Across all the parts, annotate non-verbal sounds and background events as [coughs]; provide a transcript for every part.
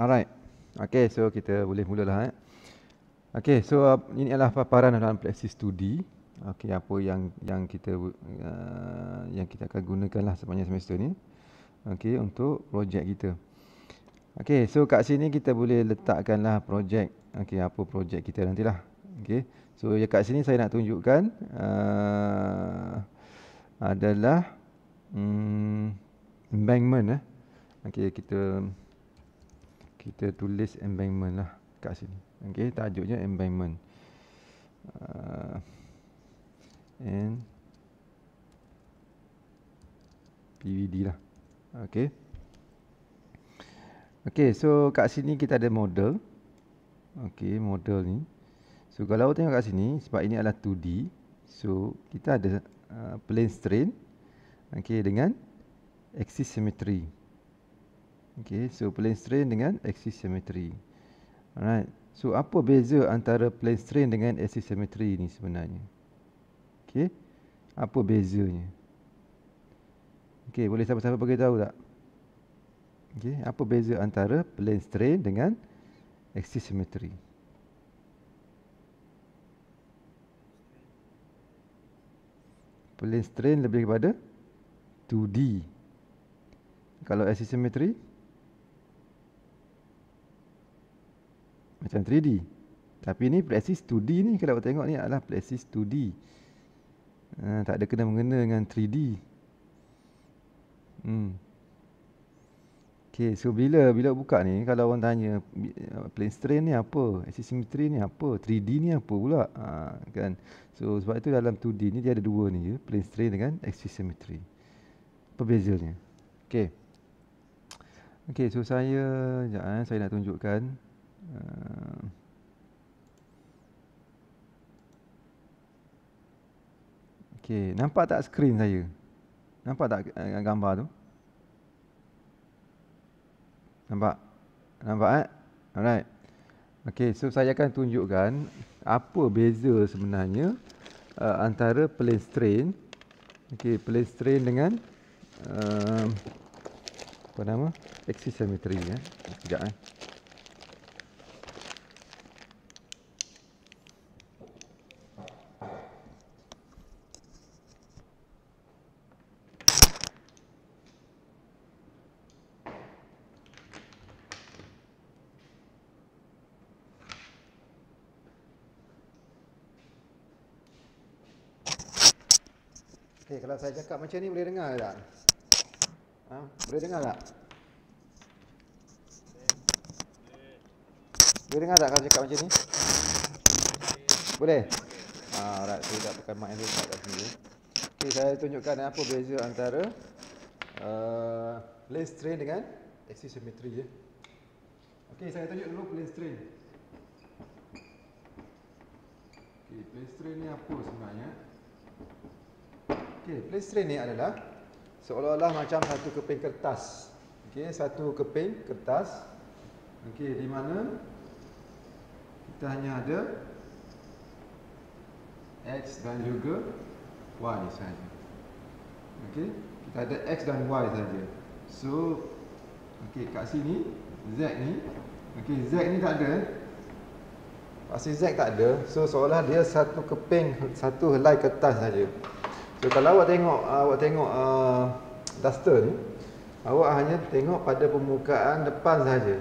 Alright. Okay, so kita boleh mulalah. Eh. Okay, so uh, ini adalah paparan dalam praksis 2D. Okay, apa yang yang kita uh, yang kita akan gunakan lah sepanjang semester ni. Okay, untuk projek kita. Okay, so kat sini kita boleh letakkan lah projek. Okay, apa projek kita nantilah. Okay, so ya kat sini saya nak tunjukkan uh, adalah um, embankment. Eh. Okay, kita kita tulis environment lah kat sini ok tajuknya environment uh, ah, and pvd lah ok ok so kat sini kita ada model ok model ni so kalau tengok kat sini sebab ini adalah 2d so kita ada uh, plane strain ok dengan axis symmetry Okay, so plane strain dengan axis symmetry. Alright. So apa beza antara plane strain dengan axis symmetry ni sebenarnya? Okay. Apa bezanya? Okay, boleh siapa-siapa bagi tahu tak? Okay, apa beza antara plane strain dengan axis symmetry? Plane strain lebih kepada 2D. Kalau axis symmetry macam 3D. Tapi ni plexis 2D ni kalau kita tengok ni adalah plexis 2D. Uh, ah, tak ada kena mengena dengan 3D. Hmm. Okey, so bila bila buka ni kalau orang tanya eh, plane strain ni apa? Axis symmetry ni apa? 3D ni apa pula? Ha, kan. So sebab itu dalam 2D ni dia ada dua ni ya, plane strain dengan axis symmetry. Apa bezanya? Okay. Okay, so saya jap eh, saya nak tunjukkan Eh. Okay, nampak tak skrin saya? Nampak tak eh, gambar tu? Nampak? Nampak eh? Alright. okay. so saya akan tunjukkan apa beza sebenarnya uh, antara plane strain okay, plane strain dengan uh, apa nama? axis symmetry eh. Sekejap eh. saya cakap macam ni boleh dengar tak? Ha? Boleh dengar tak? Boleh dengar tak kalau cakap macam ni? Boleh? Ha, alright, saya tak pakai mic ni tak kat sini Okay, saya tunjukkan eh, apa beza antara uh, Lens strain dengan Axis symmetry je ya. Okay, saya tunjuk dulu lens strain Okay, lens strain ni apa sebenarnya? Okey, plastrin ni adalah seolah-olah macam satu keping kertas. Okey, satu keping kertas. Okey, di mana kita hanya ada x dan juga y saja. Okey, kita ada x dan y saja. So, okey, kat sini z ni, okey, z ni tak ada. Pasti z tak ada. So, seolah dia satu keping, satu helai kertas saja. So kalau awak tengok awak tengok uh, duster ni, awak hanya tengok pada permukaan depan saja.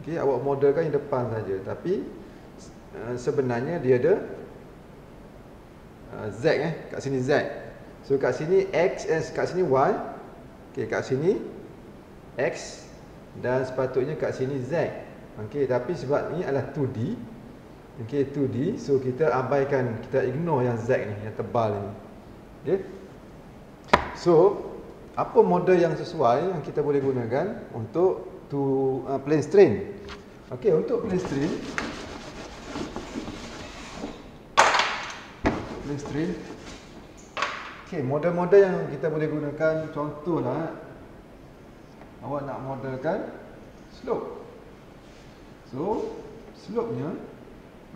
Okey, awak modelkan yang depan saja, tapi uh, sebenarnya dia ada uh, Z eh, kat sini Z. So kat sini X eh, kat sini Y. Okey, kat sini X dan sepatutnya kat sini Z. Okey, tapi sebab ini adalah 2D Okay, 2D. So, kita abaikan, kita ignore yang Z ni, yang tebal ni. Okay. Ya. So, apa model yang sesuai yang kita boleh gunakan untuk to uh, plane strain? Okey, untuk plane strain plane strain Okey, model-model yang kita boleh gunakan contohlah awak nak modelkan slope. So, slope-nya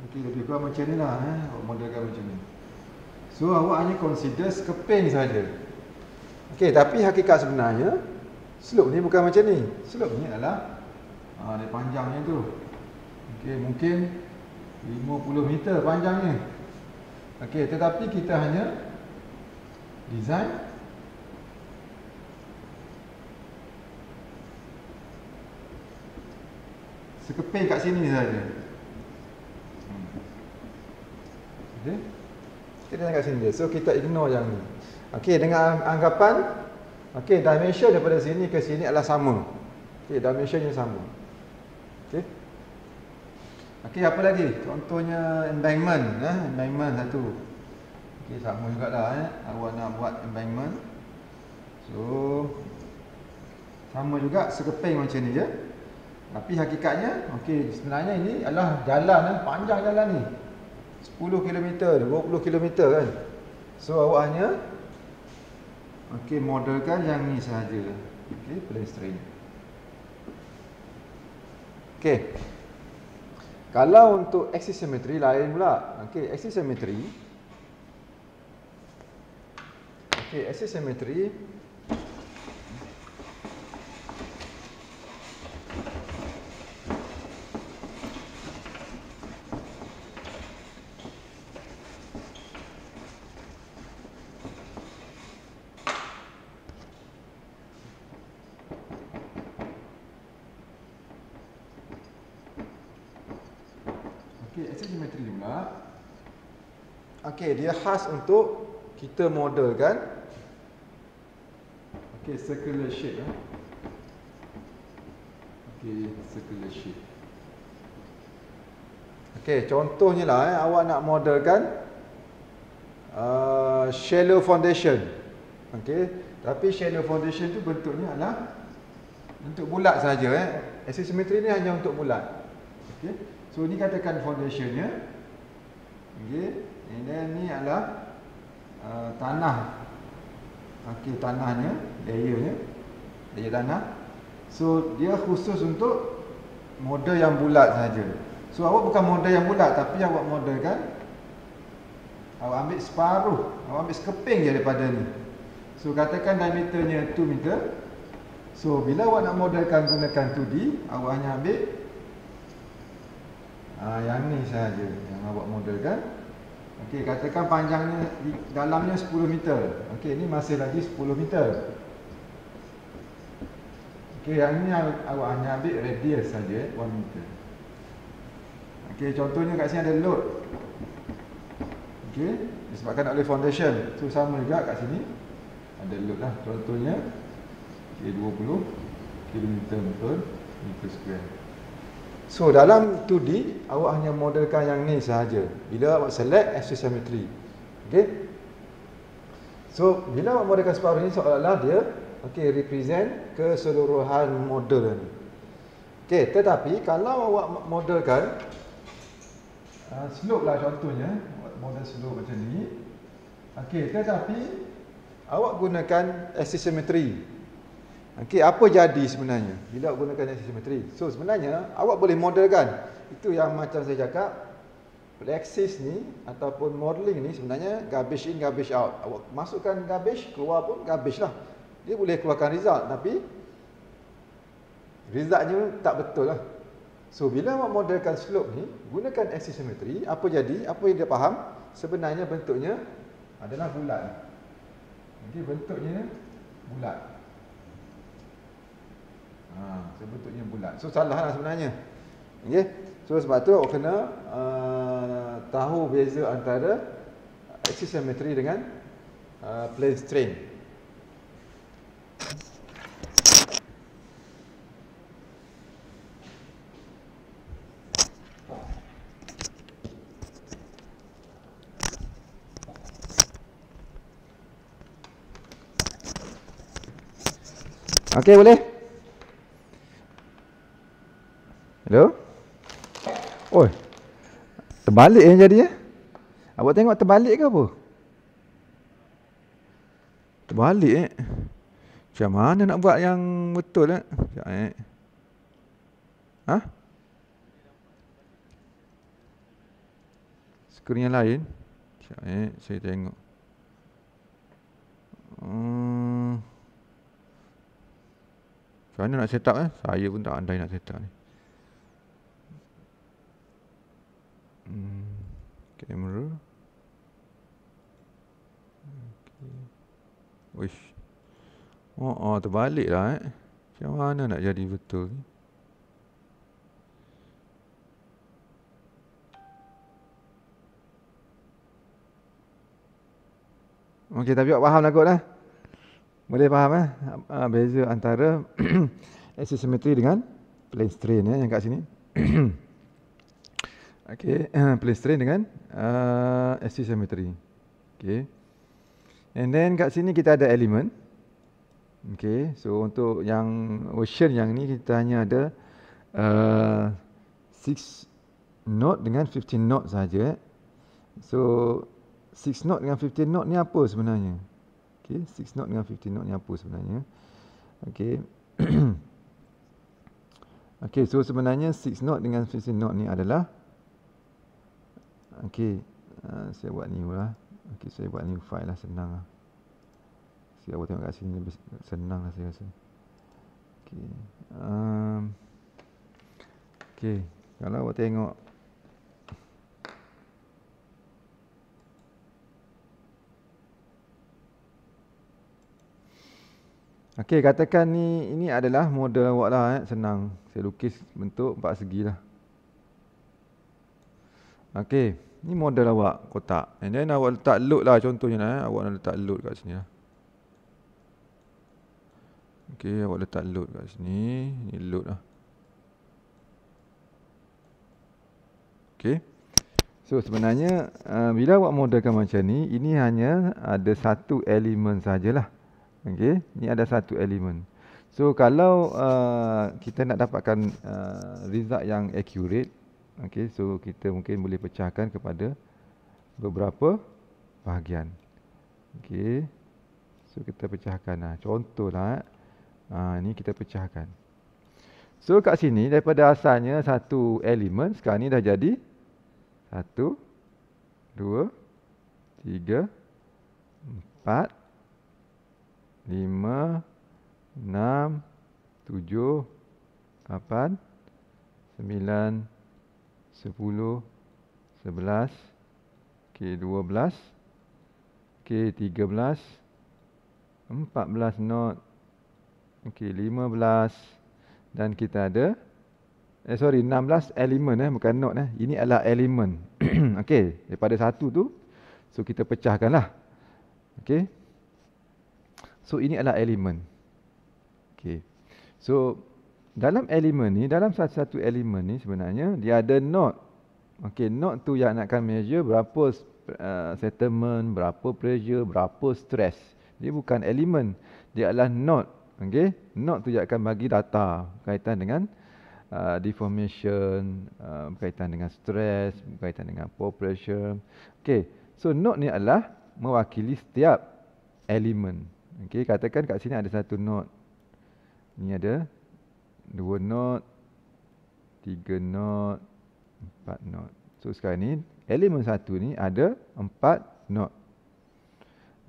okey lebih kurang macam ni lah eh, awak modelkan macam ni. So awak hanya consider skeping saja. Okey, tapi hakikat sebenarnya slope ni bukan macam ni. Slope ni adalah ah uh, dia panjangnya tu. Okey, mungkin 50 meter panjangnya. Okey, tetapi kita hanya design sekeping kat sini saja. Hmm. Okey. Kita kena kat sini je. So kita ignore yang ni. Okey, dengan anggapan okey, dimension daripada sini ke sini adalah sama. Okey, dimensionnya sama. Okey. Okey, apa lagi? Contohnya embankment, eh, embankment satu. Okey, sama jugaklah eh. Awak nak buat embankment. So sama juga sekeping macam ni je. Tapi hakikatnya, okey, sebenarnya ini adalah jalan eh, panjang jalan ni. 10km, 20km kan so awak hanya Okey, modelkan yang ni saja. Okey, plane strain ok kalau untuk axis simetri lain pula Okey, axis simetri. Okey, axis simetri. dia khas untuk kita modelkan okey circular shape eh okey circular shape okey contohnya lah eh awak nak modelkan uh, shallow foundation okey tapi shallow foundation tu bentuknya adalah bentuk bulat saja eh asymmetry ni hanya untuk bulat okey so ni katakan foundationnya okey And then ni adalah uh, tanah. Okey, tanahnya, layernya. Layer tanah. So, dia khusus untuk model yang bulat saja. So, awak bukan model yang bulat tapi awak model kan? awak ambil separuh, awak ambil sekeping je daripada ni. So, katakan diameternya 2 meter. So, bila awak nak modelkan gunakan 2D, awak hanya ambil Uh, yang ni saja yang awak modelkan Okey, katakan panjangnya dalamnya 10 meter. Okey, ini masih lagi 10 meter. Okey, yang ini awak hanya ambil radius saja 1 meter. Okey, contohnya kat sini ada load. Okey, disebabkan oleh foundation. Tu sama juga kat sini. Ada load lah contohnya. Okey, 20 km meter meter square. So dalam 2D awak hanya modelkan yang ni sahaja. Bila awak select axis symmetry. Okey. So bila awak modelkan separuh ni seolah-olah dia okey represent keseluruhan model ni. Okey, tetapi kalau awak modelkan uh, slope lah contohnya, model slope macam ni. Okey, tetapi awak gunakan axis Okey, apa jadi sebenarnya bila gunakan jenis simetri? So sebenarnya awak boleh modelkan. Itu yang macam saya cakap Plexis ni ataupun modeling ni sebenarnya garbage in garbage out. Awak masukkan garbage, keluar pun garbage lah. Dia boleh keluarkan result tapi resultnya tak betul lah. So bila awak modelkan slope ni gunakan axis simetri. apa jadi? Apa yang dia faham? Sebenarnya bentuknya adalah bulat. Jadi bentuknya bulat ha, so bentuknya bulat so salah lah sebenarnya okay? so sebab tu awak kena uh, tahu beza antara axis symmetry dengan uh, plane strain Okay boleh Hello? Oi. Terbalik yang jadi eh. Awak tengok terbalik ke apa? Terbalik eh. Macam mana nak buat yang betul eh? Sekejap eh. Ha? Skrin yang lain. Sekejap eh. Saya tengok. Hmm. Macam mana nak set up eh? Saya pun tak andai nak set up Eh? 게임을 hmm. wish oh oh terbalik lah eh macam mana nak jadi betul ni ok tapi awak faham lah kot lah boleh faham eh uh, beza antara asymmetry [clears throat] dengan plane strain eh yang kat sini [clears throat] Okay, place train dengan uh, SC Cemetery. Okay. And then kat sini kita ada element. Okay, so untuk yang ocean yang ni kita hanya ada 6 uh, knot dengan 15 knot saja. So 6 knot dengan 15 knot ni apa sebenarnya? Okay, 6 knot dengan 15 knot ni apa sebenarnya? Okay. [clears throat] okay, so sebenarnya 6 knot dengan 15 knot ni adalah ok uh, saya buat new lah ok saya buat new file lah senang lah saya buat tengok kat sini lebih senang lah saya rasa ok um, ok kalau awak tengok Okey, katakan ni ini adalah model awak lah eh. senang. Saya lukis bentuk empat segi lah. Okey, ni model awak kotak. And then awak letak load lah contohnya eh. Awak nak letak load kat sini lah. Okey, awak letak load kat sini. Ni load lah. Okey. So sebenarnya uh, bila awak modelkan macam ni, ini hanya ada satu elemen sajalah. Okey, ni ada satu elemen. So kalau uh, kita nak dapatkan uh, result yang accurate Okey, so kita mungkin boleh pecahkan kepada beberapa bahagian. Okey. So kita pecahkan ah. Contohlah ah ha, ni kita pecahkan. So kat sini daripada asalnya satu elemen sekarang ni dah jadi satu, dua, tiga, empat, lima, enam, tujuh, lapan, sembilan, sepuluh sepuluh, sebelas, k dua belas, k tiga belas, empat belas knot, k lima belas dan kita ada eh sorry enam belas elemen eh bukan knot eh ini adalah elemen [clears throat] okay daripada satu tu so kita pecahkan lah. okay so ini adalah elemen okay so dalam elemen ni, dalam satu-satu elemen ni sebenarnya dia ada node. Okey, node tu yang nak akan measure berapa uh, settlement, berapa pressure, berapa stress. Dia bukan elemen, dia adalah node. Okey, node tu yang akan bagi data berkaitan dengan Uh, deformation uh, berkaitan dengan stress berkaitan dengan pore pressure Okay, so node ni adalah mewakili setiap elemen Okay, katakan kat sini ada satu node ni ada dua knot, tiga knot, empat knot. So sekarang ni elemen satu ni ada empat knot.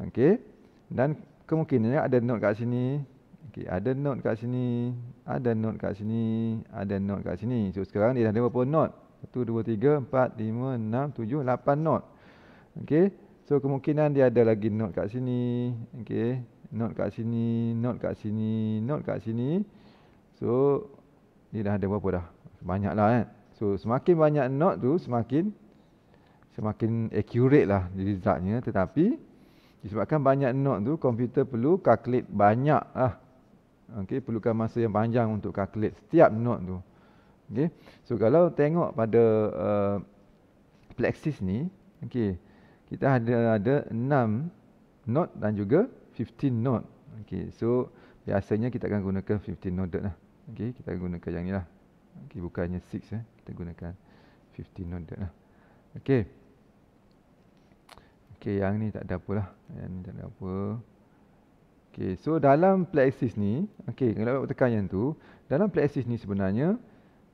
Okey. Dan kemungkinannya ada knot kat sini. Okey, ada knot kat sini, ada knot kat sini, ada knot kat sini. So sekarang dia dah ada berapa knot? 1 2 3 4 5 6 7 8 knot. Okey. So kemungkinan dia ada lagi knot kat sini. Okey. Knot kat sini, knot kat sini, knot kat sini. Knot kat sini. So ni dah ada berapa dah? lah. kan. So semakin banyak knot tu semakin semakin accurate lah resultnya tetapi disebabkan banyak knot tu komputer perlu calculate banyak lah. Okey, perlukan masa yang panjang untuk calculate setiap knot tu. Okay, So kalau tengok pada uh, plexis ni, okay, Kita ada ada 6 knot dan juga 15 knot. Okay, So biasanya kita akan gunakan 15 knot lah. Okey, kita gunakan yang ni lah. Okey, bukannya 6 eh. Kita gunakan 15 note lah. Okey. Okey, yang ni tak ada apa lah. Yang ni tak ada apa. Okey, so dalam plexis ni. Okey, kalau tekan yang tu. Dalam plexis ni sebenarnya.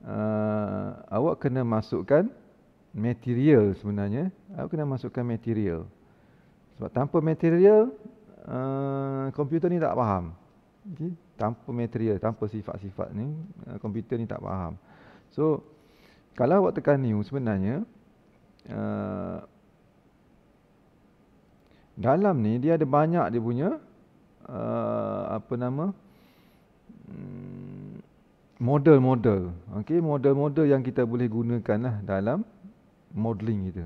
Uh, awak kena masukkan material sebenarnya. Awak kena masukkan material. Sebab tanpa material. Uh, komputer ni tak faham okay? tanpa material, tanpa sifat-sifat ni, eh, komputer ni tak faham. So, kalau awak tekan new sebenarnya, uh, dalam ni dia ada banyak dia punya, uh, apa nama, hmm, model-model. Okay? Model-model yang kita boleh gunakan lah dalam modeling kita.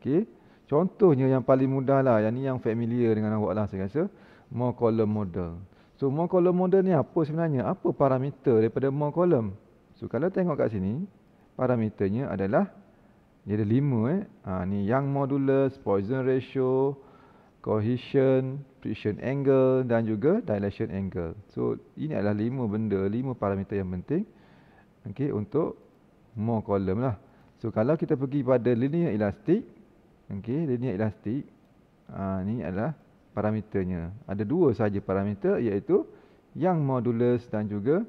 Okay? Contohnya yang paling mudah lah, yang ni yang familiar dengan awak lah saya rasa, more column model. So more column model ni apa sebenarnya? Apa parameter daripada more column? So kalau tengok kat sini, parameternya adalah dia ada lima. eh. Ha, ni Young modulus, Poisson ratio, cohesion, friction angle dan juga dilation angle. So ini adalah lima benda, lima parameter yang penting okey untuk more column lah. So kalau kita pergi pada linear elastic, okey, linear elastic ha, ni adalah parameternya. Ada dua saja parameter iaitu yang modulus dan juga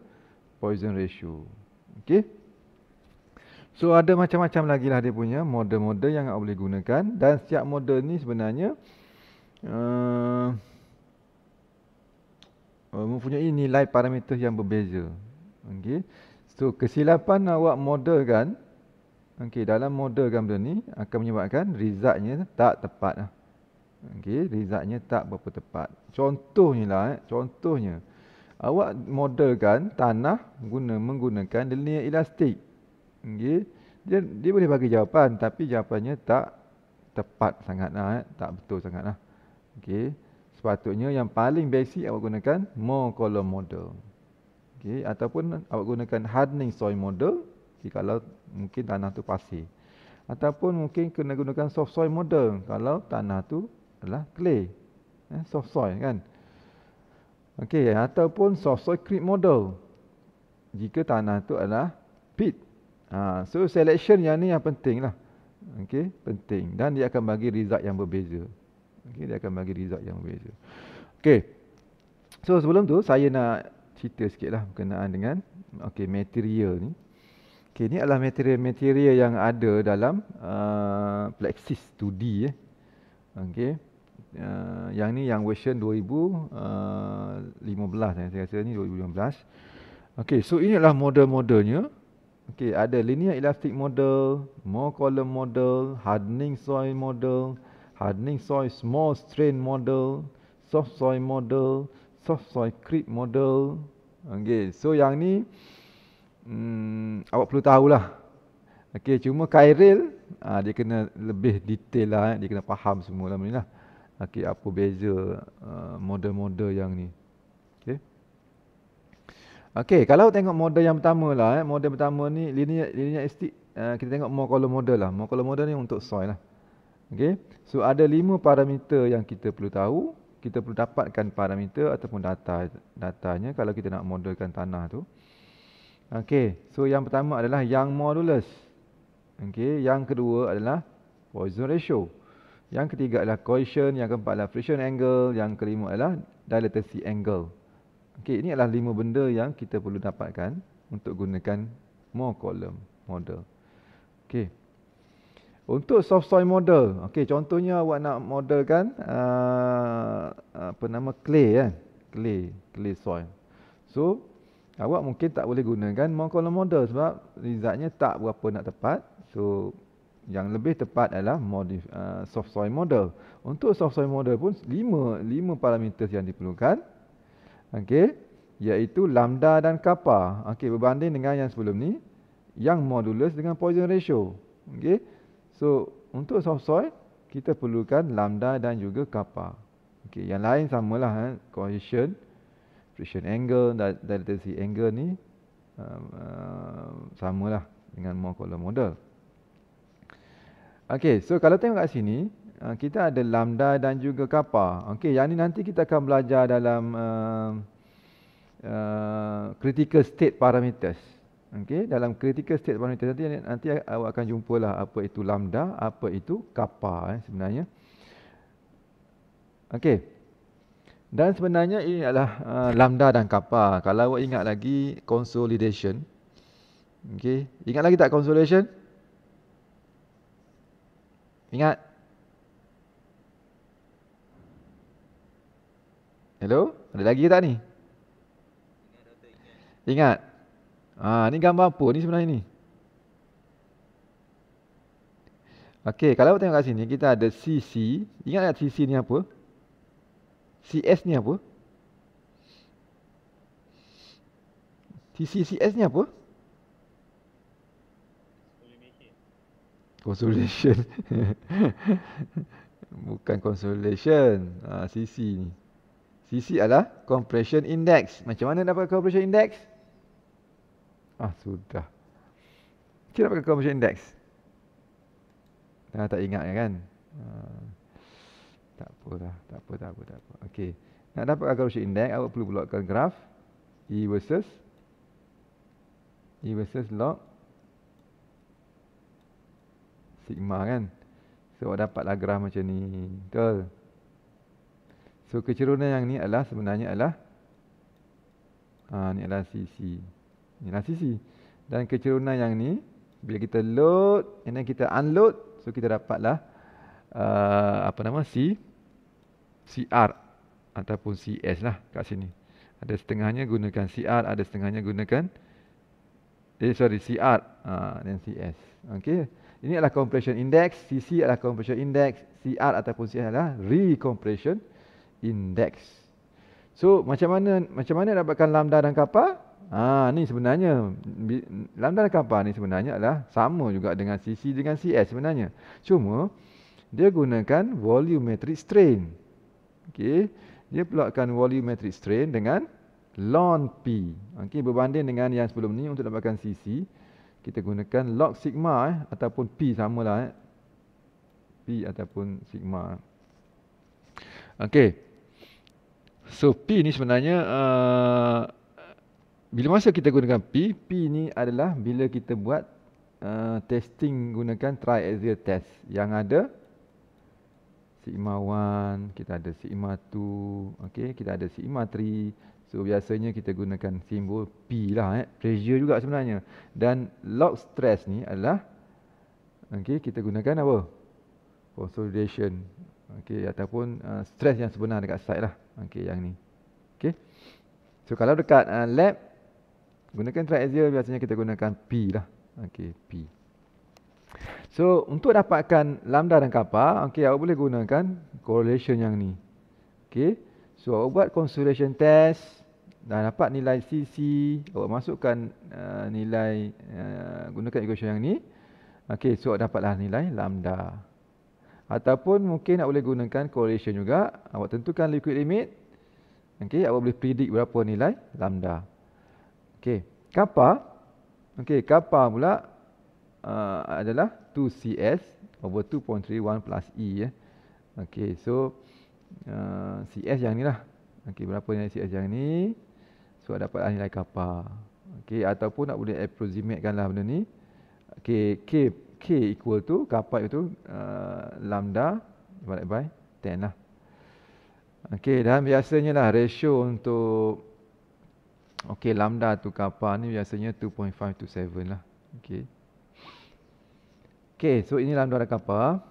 poison ratio. Okey. So ada macam-macam lagi lah dia punya model-model yang awak boleh gunakan dan setiap model ni sebenarnya uh, uh mempunyai nilai parameter yang berbeza. Okey. So kesilapan awak kan? okey dalam model gambar ni akan menyebabkan resultnya tak tepatlah. Okey, rezatnya tak berapa tepat. Contohnya lah, eh, contohnya. Awak modelkan tanah guna menggunakan linear elastik. Okey. Dia, dia boleh bagi jawapan tapi jawapannya tak tepat sangatlah, eh. tak betul sangatlah. Okey. Sepatutnya yang paling basic awak gunakan more column model. Okey, ataupun awak gunakan hardening soil model kalau mungkin tanah tu pasir. Ataupun mungkin kena gunakan soft soil model kalau tanah tu adalah clay. Eh, soft soil kan. Okey, ataupun soft soil creep model. Jika tanah tu adalah pit Ha, so, selection yang ni yang penting lah. Okey, penting. Dan dia akan bagi result yang berbeza. Okey, dia akan bagi result yang berbeza. Okey. So, sebelum tu, saya nak cerita sikit lah berkenaan dengan okay, material ni. Okey, ni adalah material-material yang ada dalam uh, Plexis 2D. Eh. Okey uh, yang ni yang version 2015 uh, eh, eh, saya rasa ni 2015 okey so inilah model-modelnya okey ada linear elastic model more column model hardening soil model hardening soil small strain model soft soil model soft soil creep model okey so yang ni mm awak perlu tahulah Okey, cuma Kairil, uh, ah, dia kena lebih detail lah, eh. dia kena faham semua lah. Okay, apa beza uh, model-model uh, yang ni. Okay, Okey, kalau tengok model yang pertama lah eh. Model pertama ni linear linear estik uh, kita tengok more color model lah. More color model ni untuk soil lah. Okay, So ada lima parameter yang kita perlu tahu. Kita perlu dapatkan parameter ataupun data datanya kalau kita nak modelkan tanah tu. Okay, So yang pertama adalah yang modulus. Okay, yang kedua adalah poison ratio. Yang ketiga adalah cohesion, yang keempat adalah friction angle, yang kelima adalah dilatancy angle. Okey, ini adalah lima benda yang kita perlu dapatkan untuk gunakan more column model. Okey. Untuk soft soil model, okey contohnya awak nak modelkan uh, apa nama clay kan? Clay, clay soil. So, awak mungkin tak boleh gunakan more column model sebab result tak berapa nak tepat. So, yang lebih tepat adalah modif, uh, soft soil model. Untuk soft soil model pun lima lima parameter yang diperlukan. Okey, iaitu lambda dan kappa. Okey, berbanding dengan yang sebelum ni yang modulus dengan Poisson ratio. Okey. So, untuk soft soil kita perlukan lambda dan juga kappa. Okey, yang lain samalah eh, cohesion, friction angle dan latency angle ni uh, uh, samalah dengan Coulomb model. Okey, so kalau tengok kat sini, uh, kita ada lambda dan juga kappa. Okey, yang ni nanti kita akan belajar dalam uh, uh, critical state parameters. Okey, dalam critical state parameters nanti nanti awak akan jumpalah apa itu lambda, apa itu kappa eh, sebenarnya. Okey. Dan sebenarnya ini adalah uh, lambda dan kappa. Kalau awak ingat lagi consolidation. Okey, ingat lagi tak consolidation? Ingat. Hello? Ada lagi ke tak ni? Ingat. Ah, ha, ni gambar apa ni sebenarnya ni? Okey, kalau kita tengok kat sini kita ada CC. Ingat tak CC ni apa? CS ni apa? TCCS ni apa? consolation [laughs] bukan consolation ah ha, cc ni cc adalah compression index macam mana dapat compression index ah sudah kita dapat compression index dah tak ingat kan ha. tak apalah tak apa tak apa tak apa okey nak dapat compression index awak perlu buatkan graf e versus e versus log sigma kan. So dapatlah graf macam ni. Betul. So kecerunan yang ni adalah sebenarnya adalah ha, ni adalah CC. Ni adalah CC. Dan kecerunan yang ni bila kita load and then kita unload so kita dapatlah uh, apa nama C CR ataupun CS lah kat sini. Ada setengahnya gunakan CR, ada setengahnya gunakan eh sorry CR uh, ha, dan CS. Okey. Ini adalah compression index, CC adalah compression index, CR ataupun CR adalah recompression index. So, macam mana macam mana dapatkan lambda dan kappa? Ha, ni sebenarnya lambda dan kappa ni sebenarnya adalah sama juga dengan CC dengan CS sebenarnya. Cuma dia gunakan volumetric strain. Okey, dia plotkan volumetric strain dengan ln P. Okey, berbanding dengan yang sebelum ni untuk dapatkan CC, kita gunakan log sigma eh, ataupun P samalah. Eh. P ataupun sigma. Okey. So P ni sebenarnya uh, bila masa kita gunakan P, P ni adalah bila kita buat uh, testing gunakan triaxial test yang ada sigma 1, kita ada sigma 2, okey, kita ada sigma 3. So biasanya kita gunakan simbol P lah eh. Pressure juga sebenarnya. Dan log stress ni adalah okay kita gunakan apa? Consolidation. okay ataupun uh, stress yang sebenar dekat site lah. okay yang ni. okay. So kalau dekat uh, lab gunakan triaxial biasanya kita gunakan P lah. okay P. So untuk dapatkan lambda dan kappa, okay awak boleh gunakan correlation yang ni. okay. So awak buat consolidation test dah dapat nilai CC, awak masukkan uh, nilai uh, gunakan equation yang ni. Okey, so awak dapatlah nilai lambda. Ataupun mungkin nak boleh gunakan correlation juga. Awak tentukan liquid limit. Okey, awak boleh predict berapa nilai lambda. Okey, kappa. Okey, kappa pula uh, adalah 2CS over 2.31 plus E. Eh. Okey, so uh, CS yang ni lah. Okey, berapa nilai CS yang ni? sebab dapat nilai kapar. Okey ataupun nak boleh approximatekanlah benda ni. Okey k k equal to kapar itu uh, lambda divided by 10 lah. Okey dan biasanya lah ratio untuk okey lambda tu kapar ni biasanya 2.5 to 7 lah. Okey. Okey so ini lambda dan kapar.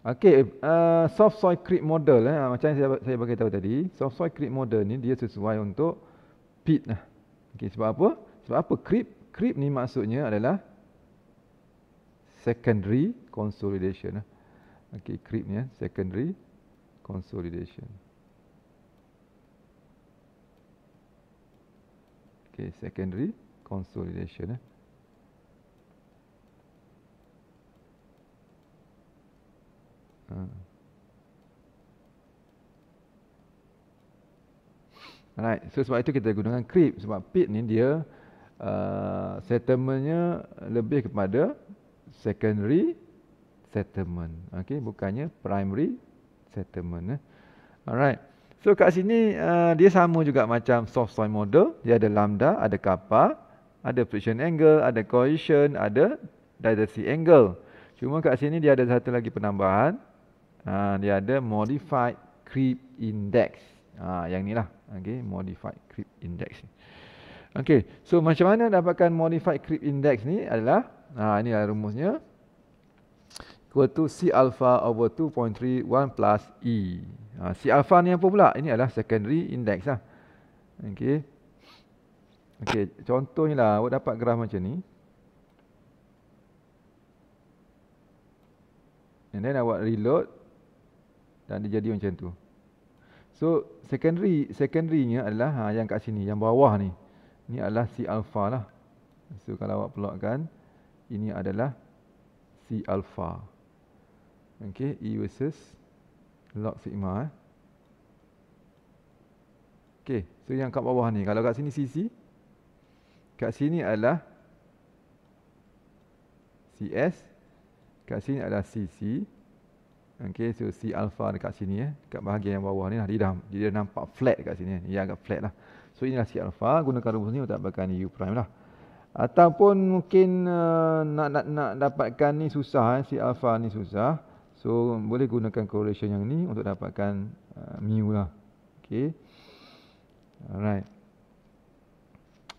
Okey, uh, soft soil creep model eh, macam saya saya bagi tahu tadi, soft soil creep model ni dia sesuai untuk pit lah. Okay, sebab apa? Sebab apa creep? Creep ni maksudnya adalah secondary consolidation lah. Okay, creep ni ya, secondary consolidation. Okay, secondary consolidation lah. Uh. Alright, so sebab itu kita gunakan creep sebab pit ni dia uh, settlementnya lebih kepada secondary settlement. Okey, bukannya primary settlement. Eh. Alright. So kat sini uh, dia sama juga macam soft soil model. Dia ada lambda, ada kappa, ada friction angle, ada cohesion, ada diversity angle. Cuma kat sini dia ada satu lagi penambahan. Uh, dia ada modified creep index. Ha, yang ni lah. Okay, modified creep index ni. Okay, so macam mana dapatkan modified creep index ni adalah, ha, ini lah rumusnya. Equal to C alpha over 2.31 plus E. Ha, C alpha ni apa pula? Ini adalah secondary index lah. Okay. Okay, contohnya lah. Awak dapat graf macam ni. And then awak reload. Dan dia jadi macam tu. So secondary secondarynya adalah ha, yang kat sini yang bawah ni. Ni adalah C alpha lah. So kalau awak plotkan ini adalah C alpha. Okey, E versus log sigma. Eh. Okey, so yang kat bawah ni kalau kat sini CC kat sini adalah CS kat sini adalah CC. Okey, so C alpha dekat sini ya. Eh. Dekat bahagian yang bawah ni lah. Dia dah, dia dah nampak flat dekat sini. Eh. Ini agak flat lah. So, inilah C alpha. Gunakan rumus ni untuk dapatkan U prime lah. Ataupun mungkin uh, nak, nak, nak dapatkan ni susah. Eh. C alpha ni susah. So, boleh gunakan correlation yang ni untuk dapatkan uh, mu lah. Okey. Alright.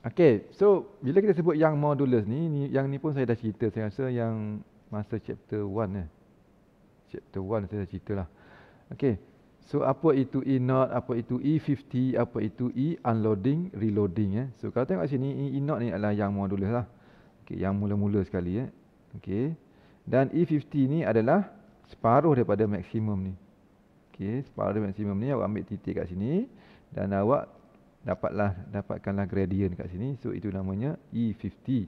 Okey. So, bila kita sebut yang modulus ni, ni, yang ni pun saya dah cerita. Saya rasa yang masa chapter 1 ni. Eh chapter 1 saya dah ceritalah. Okey. So apa itu E not, apa itu E50, apa itu E unloading, reloading eh. So kalau tengok sini E not ni adalah yang modulus lah. Okay, yang mula-mula sekali eh. Okay, Dan E50 ni adalah separuh daripada maksimum ni. Okay, separuh daripada maksimum ni awak ambil titik kat sini dan awak dapatlah dapatkanlah gradient kat sini. So itu namanya E50.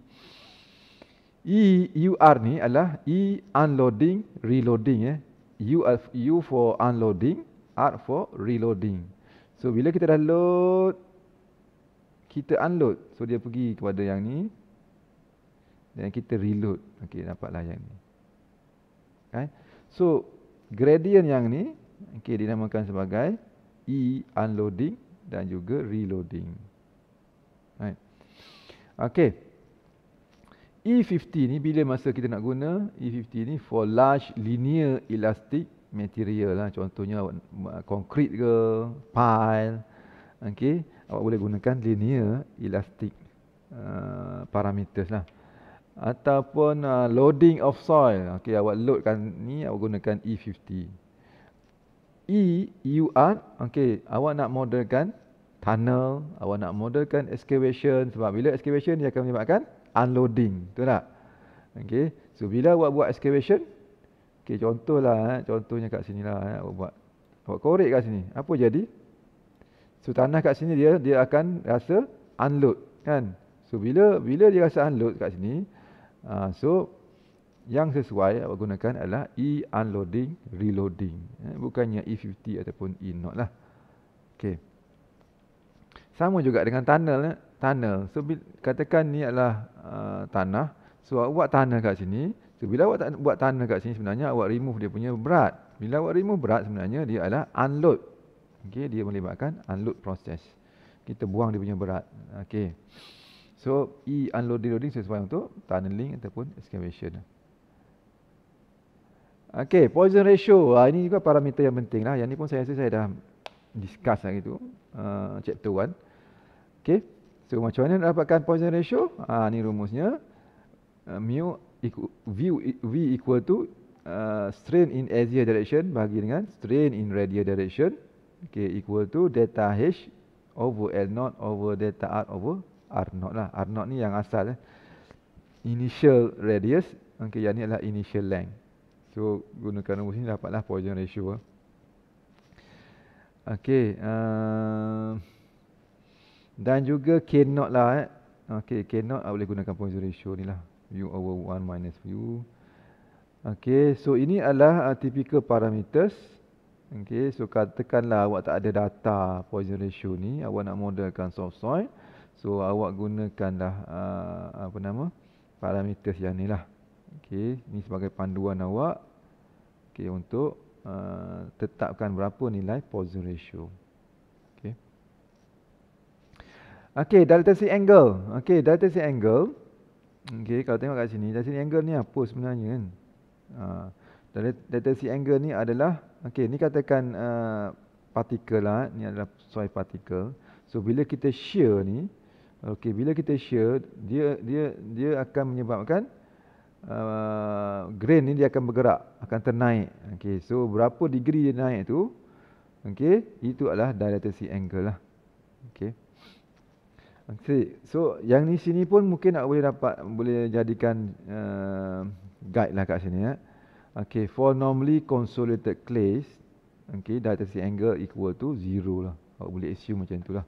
E U R ni adalah E unloading reloading eh. U, U for unloading, R for reloading. So bila kita dah load kita unload. So dia pergi kepada yang ni. Dan kita reload. Okey, dapatlah yang ni. Okay. So gradient yang ni okey dinamakan sebagai E unloading dan juga reloading. Right. Okey. E50 ni bila masa kita nak guna E50 ni for large linear elastic material lah contohnya concrete ke pile okey awak boleh gunakan linear elastic uh, parameters lah ataupun uh, loading of soil okey awak loadkan ni awak gunakan E50 E U R okey awak nak modelkan tunnel awak nak modelkan excavation sebab bila excavation dia akan menyebabkan unloading tu tak okey so bila awak buat excavation okey contohlah eh, contohnya kat sinilah eh, buat buat awak korek kat sini apa jadi so tanah kat sini dia dia akan rasa unload kan so bila bila dia rasa unload kat sini uh, so yang sesuai awak gunakan adalah e unloading reloading eh, bukannya e50 ataupun e not lah okey sama juga dengan tunnel eh tunnel. So katakan ni adalah uh, tanah. So awak buat tunnel kat sini. So bila awak buat tanah kat sini sebenarnya awak remove dia punya berat. Bila awak remove berat sebenarnya dia adalah unload. Okey, dia melibatkan unload process. Kita buang dia punya berat. Okey. So E unload unloading loading sesuai untuk tunneling ataupun excavation. Okey, poison ratio. Ah ini juga parameter yang penting lah. Yang ni pun saya rasa saya dah discuss hari tu. Uh, chapter 1. Okey. So macam mana nak dapatkan Poisson ratio? Ha, ni rumusnya. Uh, mu equal, v, v equal to uh, strain in azimuth direction bahagi dengan strain in radial direction. Okay, equal to delta H over L0 over delta R over R0 lah. R0 ni yang asal. Eh. Initial radius. Okay, yang ni adalah initial length. So, gunakan rumus ni dapatlah Poisson ratio. Eh. Okay. Uh, dan juga K not lah eh. Okay, K not boleh gunakan Poisson ratio ni lah. U over 1 minus U. Okay, so ini adalah uh, typical parameters. Okay, so katakanlah awak tak ada data Poisson ratio ni. Awak nak modelkan soft soil. So, awak gunakanlah uh, apa nama parameters yang ni lah. Okay, ni sebagai panduan awak. Okay, untuk uh, tetapkan berapa nilai Poisson ratio. Okey, delta C angle. Okey, delta C angle. Okey, kalau tengok kat sini, delta C angle ni apa sebenarnya kan? Ha, delta C angle ni adalah, okey, ni katakan uh, partikel lah. Ni adalah soi particle. So, bila kita shear ni, okey, bila kita shear, dia dia dia akan menyebabkan uh, grain ni dia akan bergerak, akan ternaik. Okey, so berapa degree dia naik tu, okey, itu adalah delta C angle lah. Okay. So yang ni sini pun mungkin nak boleh dapat boleh jadikan uh, guide lah kat sini ya. Okay, for normally consolidated clays, okay, data C angle equal to zero lah. Awak boleh assume macam tu lah.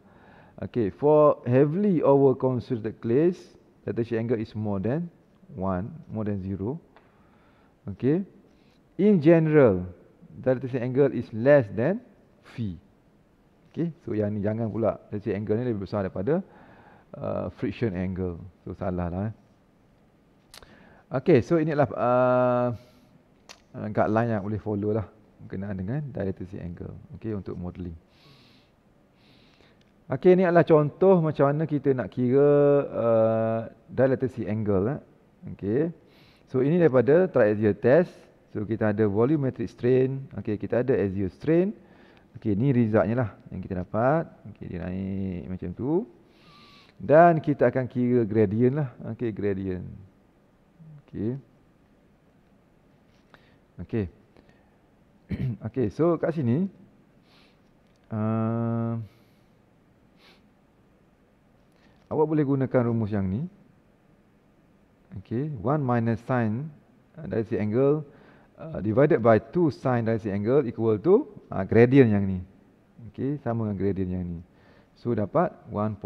Okay, for heavily over consolidated clays, data C angle is more than one, more than zero. Okay. In general, data C angle is less than phi. Okay, so yang ni jangan pula data C angle ni lebih besar daripada uh, friction angle. So salah lah. Eh. Okay, so inilah uh, uh guideline yang boleh follow lah berkenaan dengan directivity angle. Okay, untuk modeling. Okay, ini adalah contoh macam mana kita nak kira uh, dilatasi angle. Eh. Okay. So, ini daripada triaxial test. So, kita ada volumetric strain. Okay, kita ada axial strain. Okay, ini result lah yang kita dapat. Okay, dia naik macam tu dan kita akan kira gradient lah okey gradient okey okey [clears throat] okey so kat sini uh, awak boleh gunakan rumus yang ni okey 1 minus sin uh, dari si angle Uh, divided by 2 sin dari si angle equal to uh, gradient yang ni. Okey, sama dengan gradient yang ni. So dapat 1.5.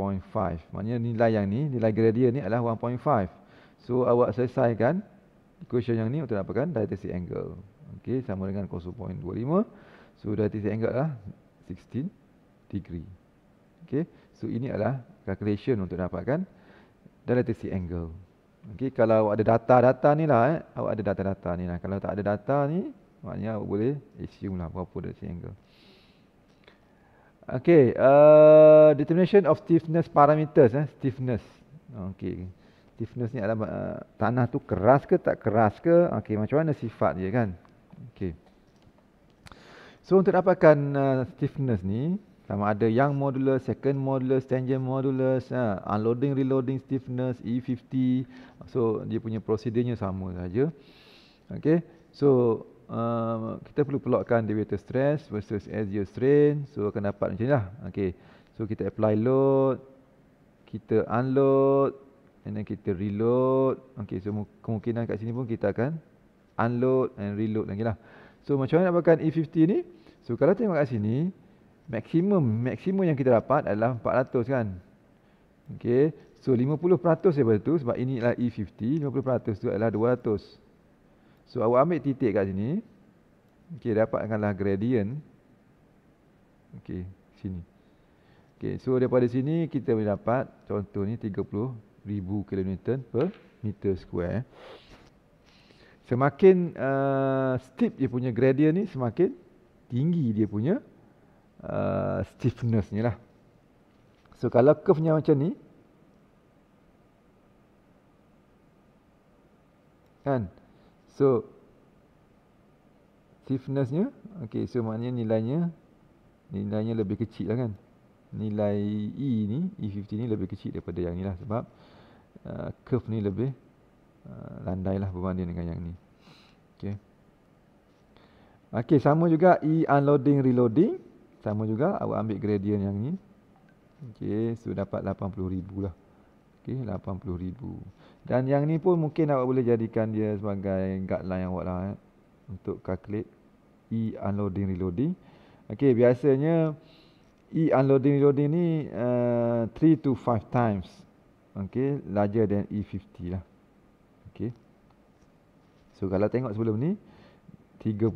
Maknanya nilai yang ni, nilai gradient ni adalah 1.5. So awak selesaikan equation yang ni untuk dapatkan directed angle. Okey, sama dengan 0.25. So directed angle adalah 16 degree. Okey, so ini adalah calculation untuk dapatkan directed angle. Okey, kalau ada data-data ni lah eh, awak ada data-data ni lah. Kalau tak ada data ni, maknanya awak boleh assume lah berapa directed angle. Okay, uh, determination of stiffness parameters. Eh? Stiffness. Okay. Stiffness ni adalah uh, tanah tu keras ke tak keras ke. Okay, macam mana sifat dia kan? Okay. So, untuk dapatkan uh, stiffness ni, sama ada young modulus, second modulus, tangent modulus, uh, unloading, reloading stiffness, E50. So, dia punya prosedurnya sama saja. Okay. So, Uh, kita perlu plotkan deviator stress versus axial strain so akan dapat macam nilah okey so kita apply load kita unload and then kita reload okey so kemungkinan kat sini pun kita akan unload and reload lagi lah so macam mana nak pakai E50 ni so kalau tengok kat sini maksimum maksimum yang kita dapat adalah 400 kan okey so 50% daripada tu sebab ini adalah E50 50% tu adalah 200 So awak ambil titik kat sini. Okey dapatkanlah gradient. Okey, sini. Okey, so daripada sini kita boleh dapat contoh ni 30,000 kN per meter square. Eh. Semakin uh, steep dia punya gradient ni semakin tinggi dia punya uh, stiffness ni lah. So kalau curve nya macam ni kan So stiffnessnya, okay, so maknanya nilainya nilainya lebih kecil lah kan. Nilai E ni, E50 ni lebih kecil daripada yang ni lah sebab uh, curve ni lebih uh, landai lah berbanding dengan yang ni. Okay. Okay, sama juga E unloading, reloading. Sama juga awak ambil gradient yang ni. Okay, so dapat 80,000 lah. Okey, okay, 80,000 dan yang ni pun mungkin awak boleh jadikan dia sebagai guideline awak lah eh, untuk calculate e unloading reloading okey biasanya e unloading reloading ni uh, to 5 times okey larger than e50 lah okey so kalau tengok sebelum ni 30000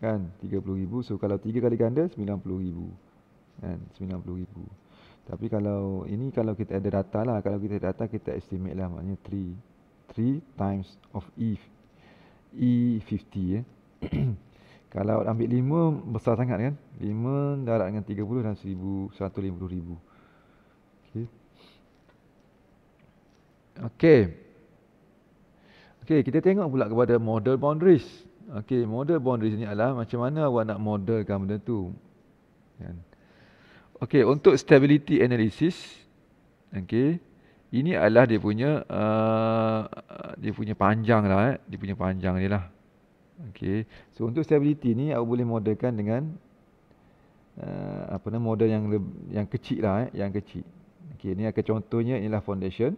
kan 30000 so kalau 3 kali ganda 90000 kan 90000 tapi kalau ini kalau kita ada data lah, kalau kita ada data kita estimate lah maknanya 3 3 times of E E50 ya. Eh. [clears throat] kalau ambil 5 besar sangat kan? 5 darat dengan 30 dan 1000 150,000. Okey. Okay. Okay, kita tengok pula kepada model boundaries. Okay, model boundaries ni adalah macam mana awak nak modelkan benda tu. Kan? Okey, untuk stability analysis okey. Ini adalah dia punya uh, dia punya panjang lah eh. dia punya panjang dia lah. Okey. So untuk stability ni aku boleh modelkan dengan uh, apa nama model yang yang kecil lah eh. yang kecil. Okey, ni akan contohnya inilah foundation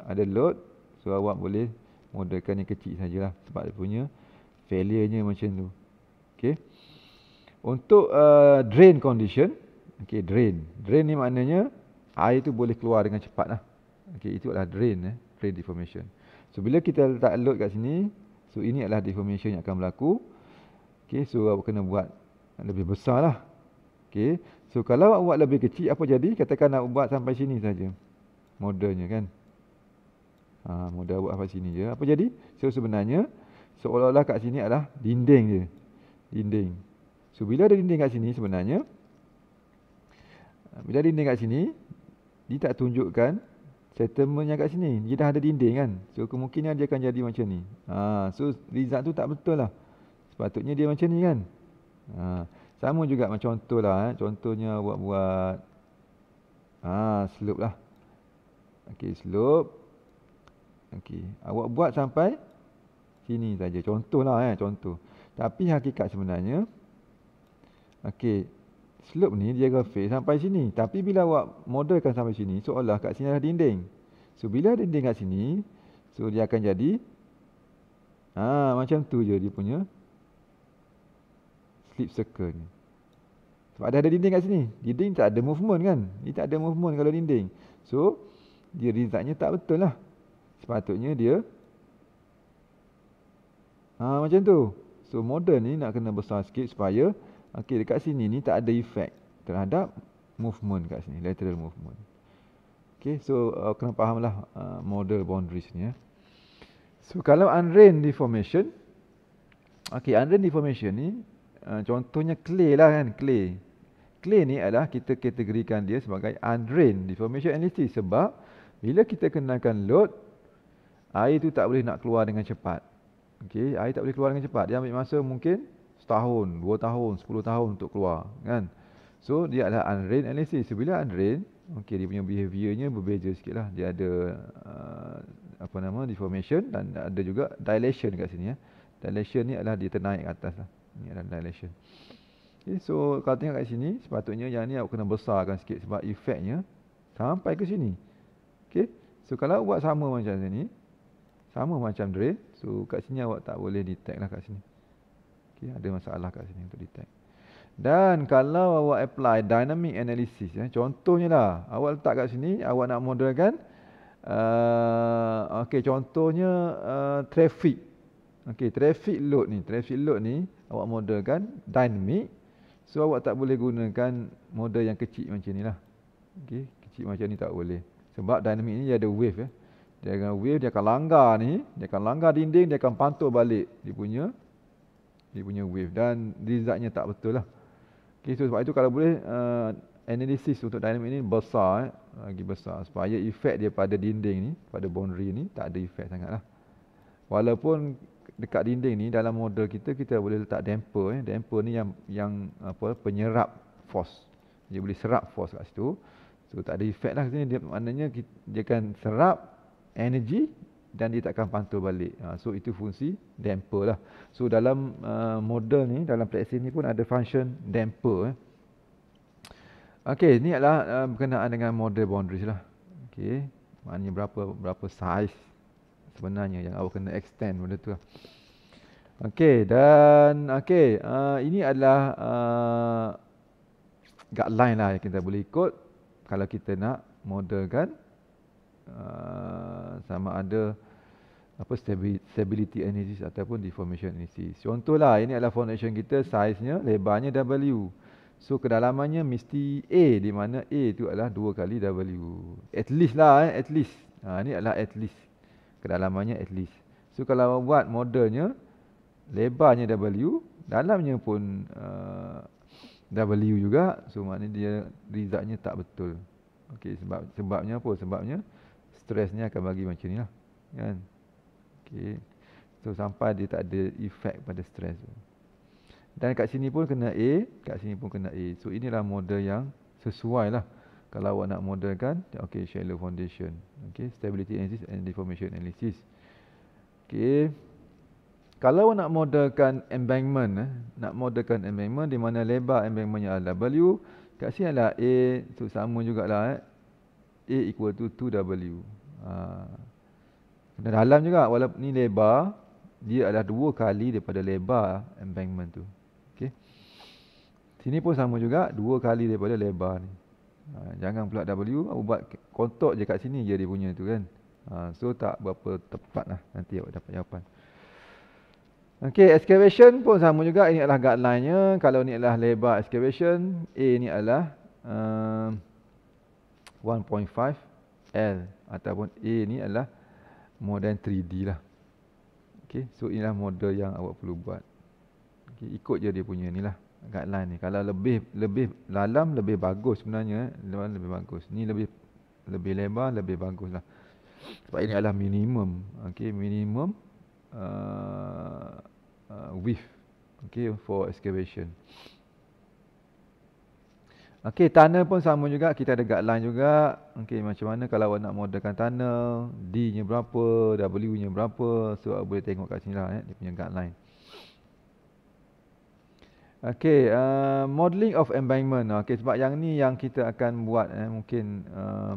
ada load. So awak boleh modelkan yang kecil sajalah sebab dia punya failure-nya macam tu. Okey. Untuk uh, drain condition Okey, drain. Drain ni maknanya air tu boleh keluar dengan cepat lah. Okey, itu adalah drain. Eh? Drain deformation. So, bila kita letak load kat sini, so ini adalah deformation yang akan berlaku. Okey, so awak kena buat lebih besar lah. Okey, so kalau awak buat lebih kecil, apa jadi? Katakan nak buat sampai sini saja. Modelnya kan. Ha, model buat apa sini je. Apa jadi? So, sebenarnya, seolah-olah kat sini adalah dinding je. Dinding. So, bila ada dinding kat sini sebenarnya, bila dinding kat sini, dia tak tunjukkan settlement yang kat sini. Dia dah ada dinding kan. So kemungkinan dia akan jadi macam ni. Ha, so result tu tak betul lah. Sepatutnya dia macam ni kan. Ha, sama juga macam contoh lah. Eh. Contohnya buat-buat ha, slope lah. Okey slope. Okey. Awak ha, buat sampai sini saja. Contohlah eh contoh. Tapi hakikat sebenarnya okey slope ni dia grafik sampai sini. Tapi bila awak modelkan sampai sini, seolah kat sini ada dinding. So bila ada dinding kat sini, so dia akan jadi ah ha, macam tu je dia punya slip circle ni. Sebab ada ada dinding kat sini. Dinding tak ada movement kan? Ini tak ada movement kalau dinding. So dia resultnya tak betul lah. Sepatutnya dia ah ha, macam tu. So model ni nak kena besar sikit supaya Okey, dekat sini ni tak ada efek terhadap movement kat sini, lateral movement. Okey, so uh, kena fahamlah uh, model boundaries ni ya. So kalau unrain deformation Okey, unrain deformation ni uh, contohnya clay lah kan, clay. Clay ni adalah kita kategorikan dia sebagai unrain deformation analysis sebab bila kita kenakan load air tu tak boleh nak keluar dengan cepat. Okey, air tak boleh keluar dengan cepat. Dia ambil masa mungkin setahun, dua tahun, sepuluh tahun untuk keluar kan. So dia adalah unrain analysis. So, bila unrain, Okay, dia punya behaviornya berbeza sikit lah. Dia ada uh, apa nama deformation dan ada juga dilation kat sini ya. Dilation ni adalah dia ternaik ke atas lah. Ini adalah dilation. Okay, so kalau tengok kat sini sepatutnya yang ni aku kena besarkan sikit sebab efeknya sampai ke sini. Okay, So kalau buat sama macam sini, sama macam drain, so kat sini awak tak boleh detect lah kat sini. Okay, ada masalah kat sini untuk detect. Dan kalau awak apply dynamic analysis, ya, contohnya lah, awak letak kat sini, awak nak modelkan, uh, eh, okay, contohnya uh, traffic. Okay, traffic load ni, traffic load ni, awak modelkan dynamic, so awak tak boleh gunakan model yang kecil macam ni lah. Okay, kecil macam ni tak boleh. Sebab dynamic ni dia ada wave. Ya. Dia akan wave, dia akan langgar ni, dia akan langgar dinding, dia akan pantul balik dia punya dia punya wave dan result tak betul lah. Okay, so sebab itu kalau boleh uh, analisis untuk dynamic ni besar eh, lagi besar supaya efek dia pada dinding ni, pada boundary ni tak ada efek sangat lah. Walaupun dekat dinding ni dalam model kita kita boleh letak damper eh. damper ni yang yang apa penyerap force dia boleh serap force kat situ so tak ada effect lah kat sini dia maknanya dia akan serap energy dan dia tak akan pantul balik. Ha, so itu fungsi damper lah. So dalam uh, model ni, dalam plexin ni pun ada function damper. Eh. Okey, ni adalah uh, berkenaan dengan model boundaries lah. Okay, maknanya berapa berapa size sebenarnya yang awak kena extend benda tu lah. Okey, dan okay, uh, ini adalah uh, guideline lah yang kita boleh ikut kalau kita nak modelkan uh, sama ada apa stability analysis ataupun deformation analysis. Contohlah ini adalah foundation kita saiznya lebarnya W. So kedalamannya mesti A di mana A itu adalah dua kali W. At least lah eh, at least. Ha, ini adalah at least. Kedalamannya at least. So kalau buat modelnya lebarnya W, dalamnya pun uh, W juga. So maknanya dia result tak betul. Okey sebab sebabnya apa? Sebabnya stresnya akan bagi macam inilah. Kan? Okey. So sampai dia tak ada efek pada stres tu. Dan kat sini pun kena A, kat sini pun kena A. So inilah model yang sesuai lah. Kalau awak nak modelkan, ya, okey shallow foundation. Okey, stability analysis and deformation analysis. Okey. Kalau awak nak modelkan embankment, eh, nak modelkan embankment di mana lebar embankmentnya adalah W, kat sini adalah A, tu sama jugalah eh. A equal to 2W. Ah. Kena dalam juga walaupun ni lebar dia adalah dua kali daripada lebar embankment tu. Okey. Sini pun sama juga dua kali daripada lebar ni. Ha, jangan pula W buat kontok je kat sini je dia punya tu kan. Ha, so tak berapa tepat lah nanti awak dapat jawapan. Okey, excavation pun sama juga ini adalah guideline-nya. Kalau ni adalah lebar excavation, A ni adalah um, 1.5 L ataupun A ni adalah more 3D lah Okay, so inilah model yang awak perlu buat okay, Ikut je dia punya ni lah Guideline ni, kalau lebih lebih Lalam lebih bagus sebenarnya eh. Lalam lebih bagus, ni lebih Lebih lebar, lebih bagus lah Sebab ini adalah minimum Okay, minimum uh, uh, Width Okay, for excavation Okay Okey, tunnel pun sama juga. Kita ada guideline juga. Okey, macam mana kalau awak nak modelkan tunnel. D-nya berapa, W-nya berapa. So, awak boleh tengok kat sini lah. Eh, dia punya guideline. Okey, uh, modeling of embankment. Okey, sebab yang ni yang kita akan buat. Eh, mungkin uh,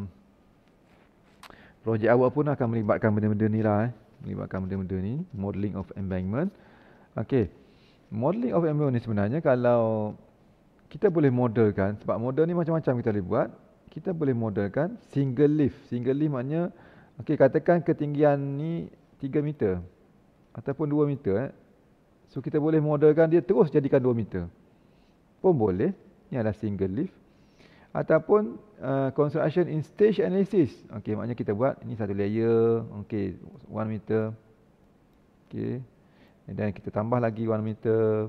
projek awak pun akan melibatkan benda-benda ni lah. Eh. Melibatkan benda-benda ni. Modeling of embankment. Okey, modeling of embankment ni sebenarnya kalau kita boleh modelkan sebab model ni macam-macam kita boleh buat. Kita boleh modelkan single lift. Single lift maknanya okey katakan ketinggian ni 3 meter ataupun 2 meter eh. So kita boleh modelkan dia terus jadikan 2 meter. Pun boleh. Ini adalah single lift. Ataupun uh, construction in stage analysis. Okey maknanya kita buat ini satu layer okey 1 meter. Okey. Dan kita tambah lagi 1 meter.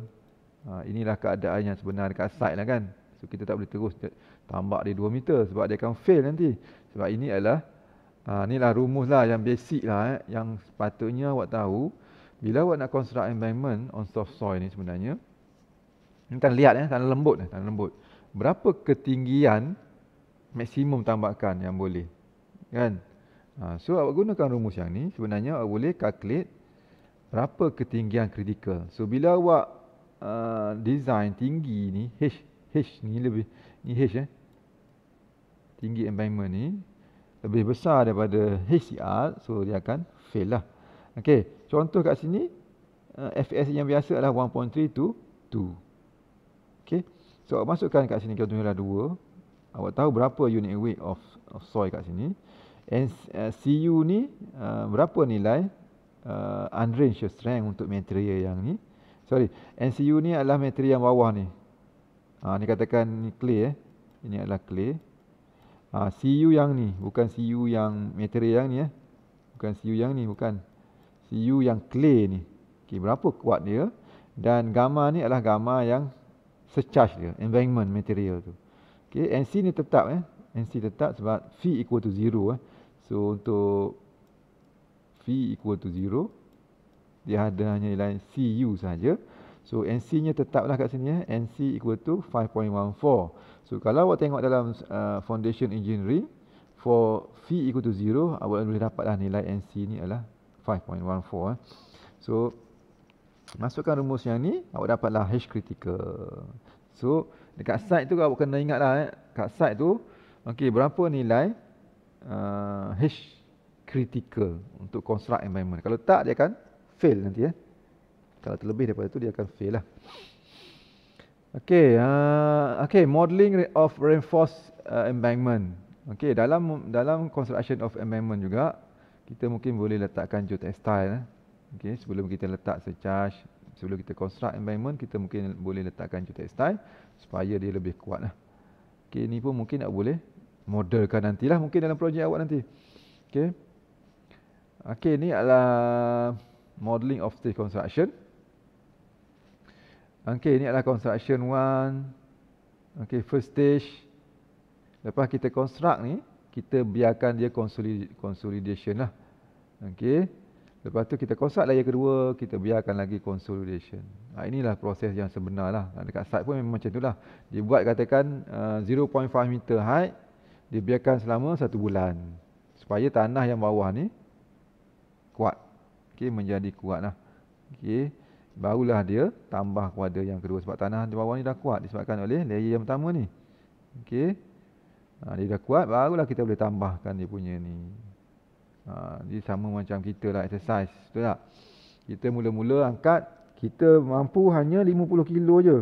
Ha, inilah keadaan yang sebenar dekat site lah kan. So kita tak boleh terus tambak dia 2 meter sebab dia akan fail nanti. Sebab ini adalah ha, inilah rumus lah yang basic lah eh. yang sepatutnya awak tahu bila awak nak construct environment on soft soil ni sebenarnya ni tanah liat eh, tanah lembut eh, tanah lembut. Berapa ketinggian maksimum tambakan yang boleh. Kan? Ha, so awak gunakan rumus yang ni sebenarnya awak boleh calculate berapa ketinggian kritikal. So bila awak Ah, design tinggi ni H H ni lebih ni H eh tinggi embankment ni lebih besar daripada HCR so dia akan fail lah okey contoh kat sini uh, ah, FS yang biasa adalah 1.3 to 2 okey so masukkan kat sini kita adalah 2 awak tahu berapa unit weight of, of soil kat sini and uh, ah, CU ni uh, berapa nilai uh, unranged strength untuk material yang ni Sorry, NCU ni adalah materi yang bawah ni. Ha, ni katakan ni clay eh. Ini adalah clay. Ha, CU yang ni, bukan CU yang materi yang ni eh. Bukan CU yang ni, bukan. CU yang clay ni. Okay, berapa kuat dia? Dan gamma ni adalah gamma yang secharge dia, environment material tu. Okay, NC ni tetap eh. NC tetap sebab V equal to zero. eh. So, untuk V equal to zero dia ada hanya nilai Cu saja. So NC-nya tetaplah kat sini ya. Eh. NC equal to 5.14. So kalau awak tengok dalam uh, foundation engineering for V equal to 0, awak boleh dapatlah nilai NC ni adalah 5.14 eh. So masukkan rumus yang ni, awak dapatlah H critical. So dekat side tu awak kena ingatlah eh. Kat side tu okey berapa nilai uh, H critical untuk construct environment. Kalau tak dia akan fail nanti ya. Kalau terlebih daripada itu dia akan fail lah. Okey, uh, okey modeling of reinforced uh, embankment. Okey, dalam dalam construction of embankment juga kita mungkin boleh letakkan geotextile eh. Okey, sebelum kita letak secharge, sebelum kita construct embankment, kita mungkin boleh letakkan geotextile supaya dia lebih kuat lah. Okey, ni pun mungkin nak boleh modelkan nantilah mungkin dalam projek awak nanti. Okey. Okey, ni adalah modeling of stage construction. Okey, ini adalah construction one. Okey, first stage. Lepas kita construct ni, kita biarkan dia consolidation lah. Okey. Lepas tu kita construct layer kedua, kita biarkan lagi consolidation. Ha, inilah proses yang sebenar lah. Ah, dekat site pun memang macam tu lah. Dia buat katakan uh, ah, 0.5 meter height, dia biarkan selama satu bulan. Supaya tanah yang bawah ni kuat okey menjadi kuatlah okey barulah dia tambah kepada yang kedua sebab tanah di bawah ni dah kuat disebabkan oleh layer yang pertama ni okey ha, dia dah kuat barulah kita boleh tambahkan dia punya ni ha dia sama macam kita lah exercise betul tak kita mula-mula angkat kita mampu hanya 50 kilo je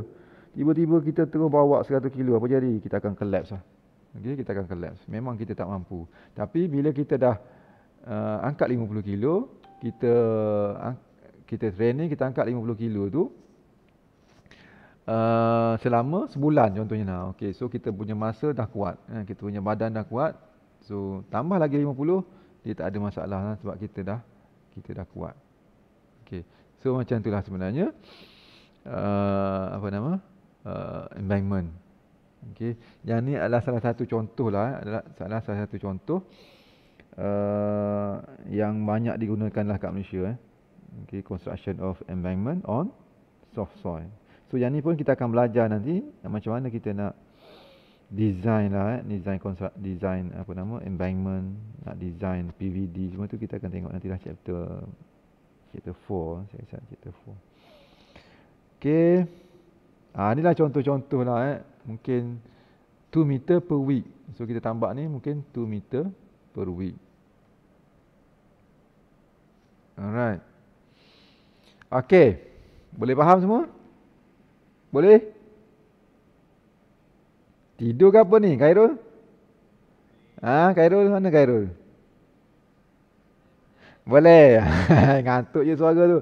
tiba-tiba kita terus bawa 100 kilo apa jadi kita akan collapse lah okey kita akan collapse memang kita tak mampu tapi bila kita dah uh, angkat 50 kilo kita ah, kita training kita angkat 50 kilo tu Uh, selama sebulan contohnya lah. Okay, so kita punya masa dah kuat. Eh, kita punya badan dah kuat. So tambah lagi 50, dia tak ada masalah lah sebab kita dah kita dah kuat. Okay, so macam itulah sebenarnya. Uh, apa nama? Uh, embankment. Okay, yang ni adalah salah satu contoh lah. Adalah salah satu contoh. Uh, uh, yang banyak digunakanlah kat Malaysia eh. Okay, construction of embankment on soft soil. So yang ni pun kita akan belajar nanti macam mana kita nak design lah eh. design construct design apa nama embankment nak design PVD semua tu kita akan tengok nanti lah chapter chapter 4 eh. saya rasa chapter 4. Okey. Ah ha, inilah contoh lah. eh. Mungkin 2 meter per week. So kita tambah ni mungkin 2 meter per week. Alright. Okay. Boleh faham semua? Boleh? Tidur ke apa ni, Khairul? Ah, ha, Khairul mana Khairul? Boleh. [laughs] Ngantuk je suara tu.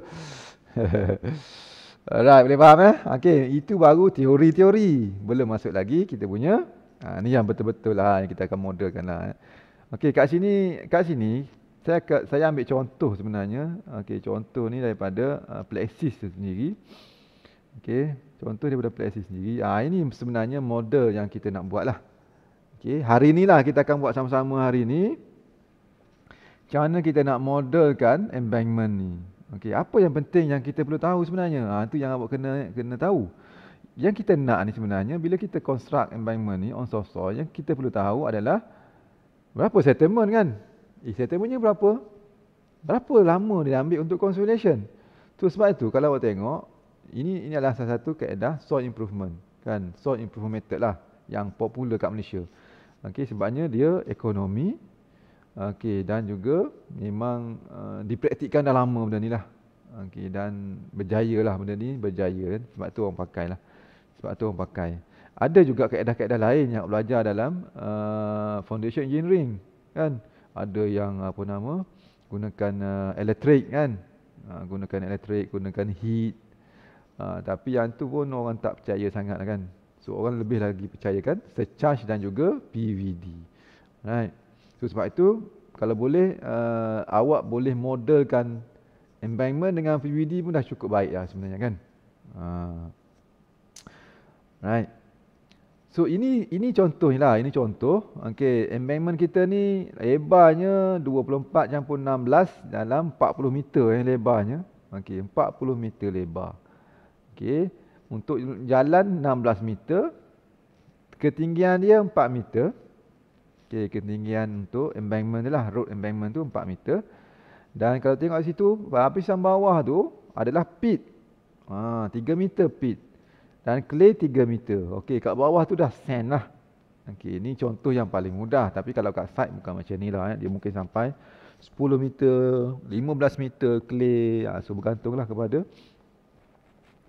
[laughs] Alright, boleh faham eh? Okay, itu baru teori-teori. Belum masuk lagi kita punya. Ha, ni yang betul-betul lah yang kita akan modelkan lah. Eh. Okey, kat sini kat sini saya saya ambil contoh sebenarnya. Okey, contoh ni daripada uh, plexis tu sendiri. Okey, contoh daripada plexis sendiri. Ah ha, ini sebenarnya model yang kita nak buat lah, Okey, hari lah kita akan buat sama-sama hari ni. Macam mana kita nak modelkan embankment ni. Okey, apa yang penting yang kita perlu tahu sebenarnya? Ah ha, tu yang awak kena kena tahu. Yang kita nak ni sebenarnya bila kita construct embankment ni on soft soil yang kita perlu tahu adalah Berapa settlement kan? Eh, settlementnya berapa? Berapa lama dia ambil untuk consolidation? Tu sebab itu kalau awak tengok, ini ini adalah salah satu keadaan soil improvement. Kan? Soil improvement method lah yang popular kat Malaysia. Okey, sebabnya dia ekonomi. Okey, dan juga memang uh, dipraktikkan dah lama benda ni lah. Okey, dan berjaya lah benda ni, berjaya kan? Sebab tu orang pakai lah. Sebab tu orang pakai ada juga kaedah-kaedah lain yang belajar dalam uh, foundation engineering kan ada yang apa nama gunakan uh, elektrik kan uh, gunakan elektrik gunakan heat uh, tapi yang tu pun orang tak percaya sangat kan so orang lebih lagi percaya kan surcharge dan juga PVD right so sebab itu kalau boleh uh, awak boleh modelkan environment dengan PVD pun dah cukup baik lah sebenarnya kan uh, right So ini ini contoh lah ini contoh. Okey, amendment kita ni lebarnya 24 campur 16 dalam 40 meter eh lebarnya. Okey, 40 meter lebar. Okey, untuk jalan 16 meter ketinggian dia 4 meter. Okey, ketinggian untuk embankment lah. road embankment tu 4 meter. Dan kalau tengok situ, lapisan bawah tu adalah pit. Ha, 3 meter pit dan clay 3 meter. Okey, kat bawah tu dah sand lah. Okey, ni contoh yang paling mudah. Tapi kalau kat side bukan macam ni lah. Eh. Dia mungkin sampai 10 meter, 15 meter clay. Ha, so, bergantunglah kepada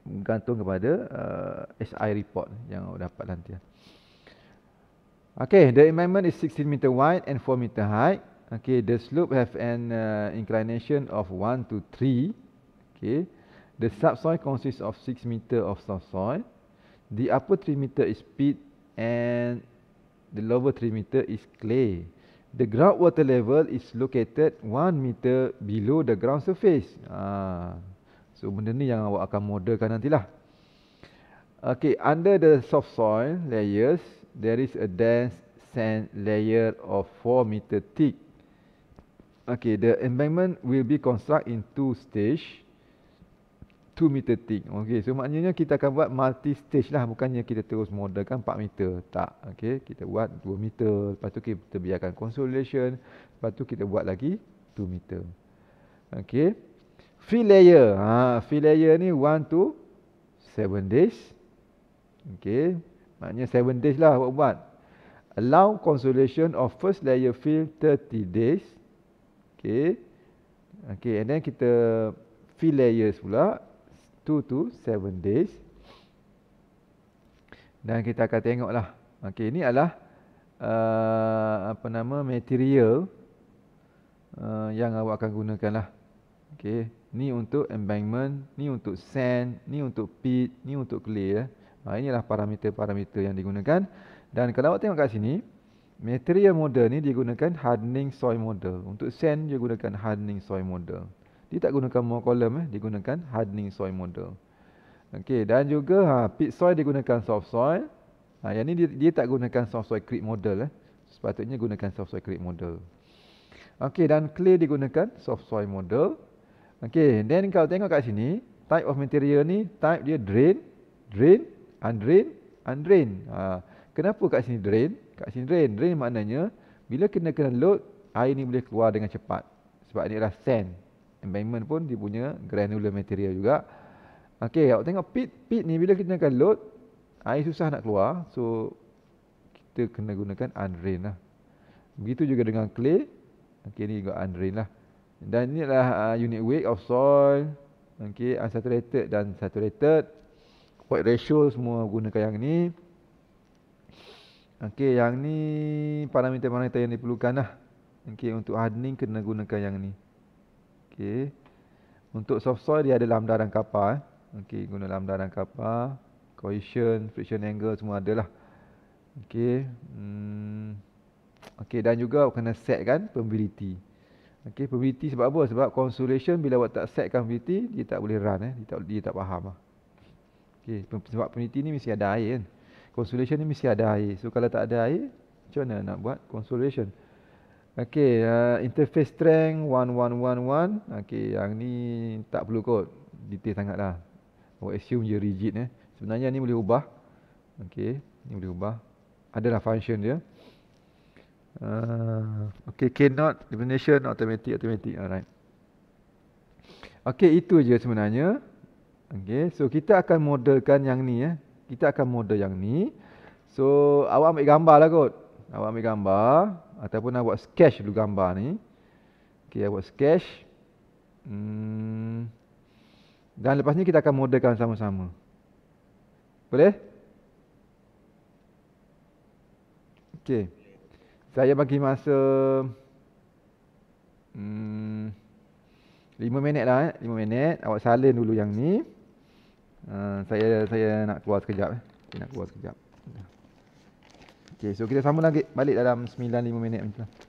bergantung kepada uh, eh, SI report yang awak dapat nanti. Okey, the amendment is 16 meter wide and 4 meter high. Okey, the slope have an uh, inclination of 1 to 3. Okey. The subsoil consists of 6 meter of subsoil. The upper 3 meter is peat and the lower 3 meter is clay. The groundwater level is located 1 meter below the ground surface. Ah. So benda ni yang awak akan modelkan nantilah. Okay, under the soft soil layers, there is a dense sand layer of 4 meter thick. Okay, the embankment will be constructed in two stages. 2 meter thick. Okey, so maknanya kita akan buat multi stage lah bukannya kita terus modelkan 4 meter. Tak. Okey, kita buat 2 meter, lepas tu kita biarkan consolidation, lepas tu kita buat lagi 2 meter. Okey. Fill layer. Ha, fill layer ni 1 to 7 days. Okey. Maknanya 7 days lah buat buat. Allow consolidation of first layer fill 30 days. Okey. Okey, and then kita fill layers pula 2 to 7 days. Dan kita akan tengoklah. Okey, ini adalah uh, apa nama material uh, yang awak akan gunakan lah. Okey, ni untuk embankment, ni untuk sand, ni untuk pit, ni untuk clay ya. Ha, inilah parameter-parameter yang digunakan. Dan kalau awak tengok kat sini, material model ni digunakan hardening soil model. Untuk sand dia gunakan hardening soil model. Dia tak gunakan more column eh. Dia gunakan hardening soil model. Okey dan juga ha, pit soil dia gunakan soft soil. Ha, yang ni dia, dia tak gunakan soft soil creep model eh. Sepatutnya gunakan soft soil creep model. Okey dan clay dia gunakan soft soil model. Okey then kalau tengok kat sini. Type of material ni type dia drain, drain, undrain, undrain. Ha, kenapa kat sini drain? Kat sini drain. Drain maknanya bila kena-kena load air ni boleh keluar dengan cepat. Sebab ini adalah sand embankment pun dia punya granular material juga. Okey, awak tengok pit pit ni bila kita akan load, air susah nak keluar. So kita kena gunakan undrain lah. Begitu juga dengan clay. Okey, ni juga undrain lah. Dan ni adalah uh, unit weight of soil. Okey, unsaturated dan saturated. White ratio semua gunakan yang ni. Okey, yang ni parameter-parameter yang diperlukan lah. Okey, untuk hardening kena gunakan yang ni. Okey. Untuk soft soil dia ada lambda dan kapa eh. Okey, guna lambda dan kapa, cohesion, friction angle semua ada lah. Okey. Hmm. Okey dan juga kena set kan permeability. Okey, permeability sebab apa? Sebab consolation bila awak tak set permeability, dia tak boleh run eh. Dia tak dia tak faham ah. Okey, sebab permeability ni mesti ada air kan. Consolation ni mesti ada air. So kalau tak ada air, macam mana nak buat consolation? Okey, uh, interface strength 1111. Okey, yang ni tak perlu kod. Detail sangat dah. Awak assume je rigid eh. Sebenarnya ni boleh ubah. Okey, ni boleh ubah. Adalah function dia. Uh, okey, K not automatic automatic. Alright. Okey, itu je sebenarnya. Okey, so kita akan modelkan yang ni eh. Kita akan model yang ni. So, awak ambil gambar lah kot. Awak ambil gambar ataupun awak sketch dulu gambar ni. Okey, awak sketch. Hmm. Dan lepas ni kita akan modelkan sama-sama. Boleh? Okey. Saya bagi masa hmm, 5 minit lah. Eh. 5 minit. Awak salin dulu yang ni. Uh, saya saya nak keluar sekejap. Eh. Saya nak keluar sekejap. Okay, so kita sambung lagi balik dalam 9-5 minit macam tu.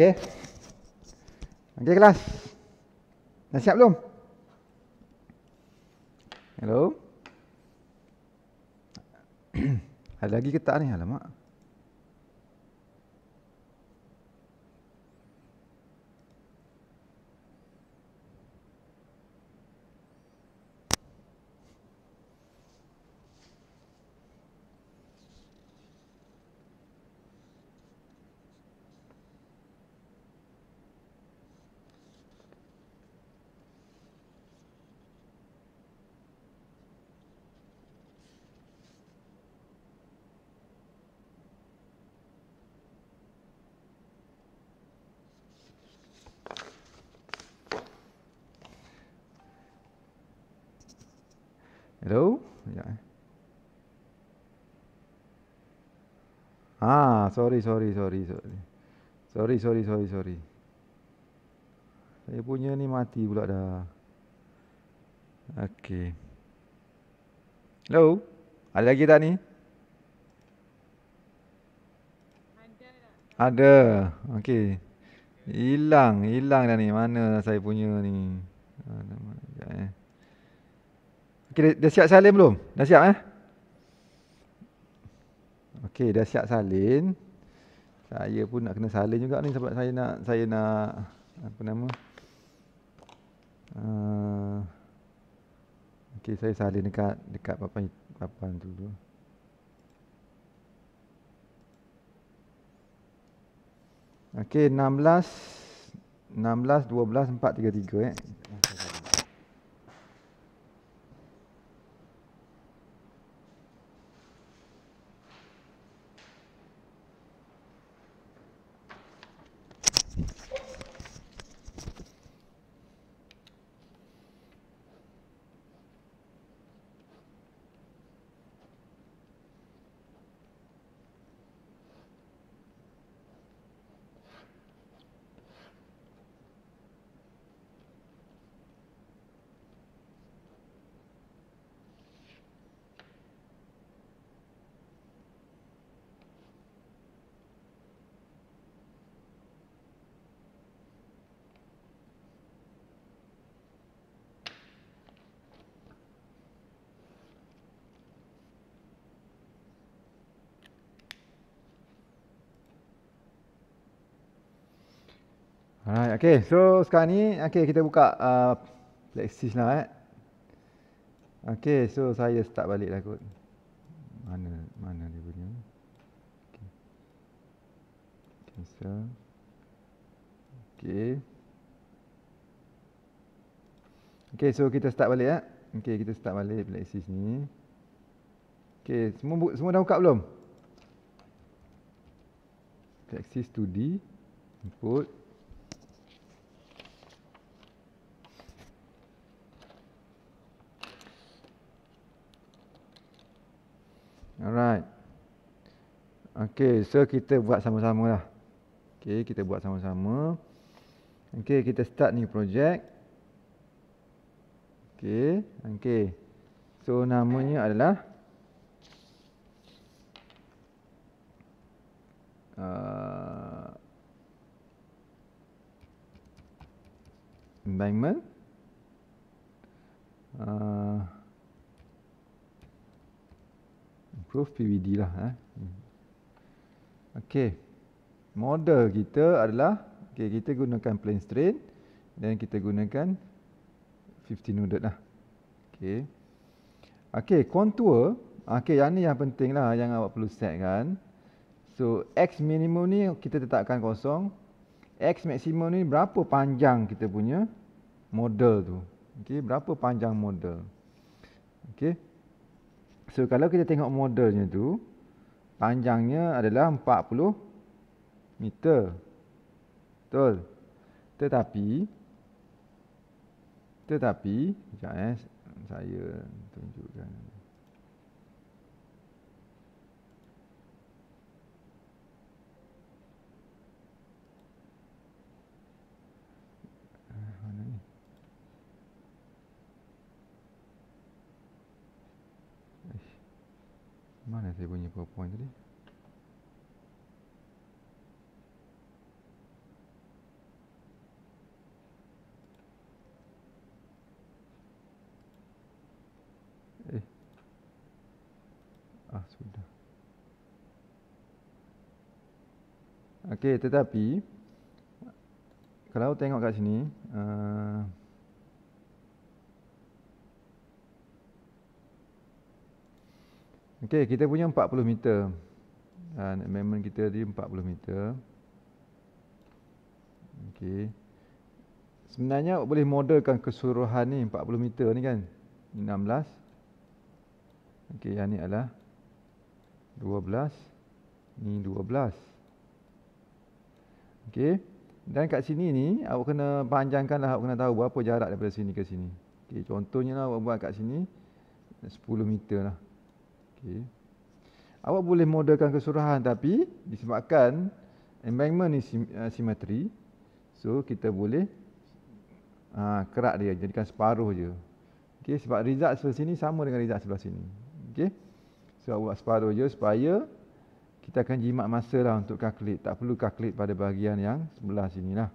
Okey. Okey kelas. Dah siap belum? Hello. [clears throat] Ada lagi ke tak ni? Alamak. sorry, sorry, sorry, sorry. Sorry, sorry, sorry, sorry. Saya punya ni mati pula dah. Okay. Hello? Ada lagi tak ni? Ada. Ada. Okay. Hilang. Hilang dah ni. Mana saya punya ni. Eh. Okay, dah siap salim belum? Dah siap eh? Okey, dah siap salin. Saya pun nak kena salin juga ni sebab saya nak saya nak apa nama? Uh, Okey, saya salin dekat dekat papan papan tu dulu. Okey, 16 16 12 433 eh. Alright, okay. So sekarang ni, okay kita buka uh, Lexis lah eh. Okay, so saya start balik lah kot. Mana, mana dia punya. Okay. Cancel. Okay. Okay, so kita start balik eh. Okay, kita start balik Lexis ni. Okay, semua, semua dah buka belum? Lexis 2D. Input. Alright. Okay, so kita buat sama-sama lah. Okay, kita buat sama-sama. Okay, kita start ni project. Okay, okay. So, namanya adalah uh, Embankment. Uh, approve PVD lah eh. Hmm. Okey. Model kita adalah okay kita gunakan plane strain dan kita gunakan 50 nudet lah. Okay, Okey, contour okey yang ni yang penting lah yang awak perlu set kan. So x minimum ni kita tetapkan kosong. X maksimum ni berapa panjang kita punya model tu. Okay, berapa panjang model. Okay. So kalau kita tengok modelnya tu panjangnya adalah 40 meter. Betul. Tetapi tetapi jap eh saya tunjukkan mana saya punya powerpoint tadi eh ah sudah ok tetapi kalau tengok kat sini aa uh, eh, Okey, kita punya 40 meter. Dan amendment kita di 40 meter. Okey. Sebenarnya boleh modelkan keseluruhan ni 40 meter ni kan. 16. Okey, yang ni adalah 12. Ni 12. Okey. Dan kat sini ni, awak kena panjangkan lah. awak kena tahu berapa jarak daripada sini ke sini. Okey, contohnya lah awak buat kat sini 10 meter lah. Okay. Awak boleh modelkan kesurahan tapi disebabkan embankment ni sim, uh, simetri. So kita boleh uh, kerak dia jadikan separuh je. Okay, sebab result sebelah sini sama dengan result sebelah sini. Okay. So awak buat separuh je supaya kita akan jimat masa lah untuk calculate. Tak perlu calculate pada bahagian yang sebelah sini lah.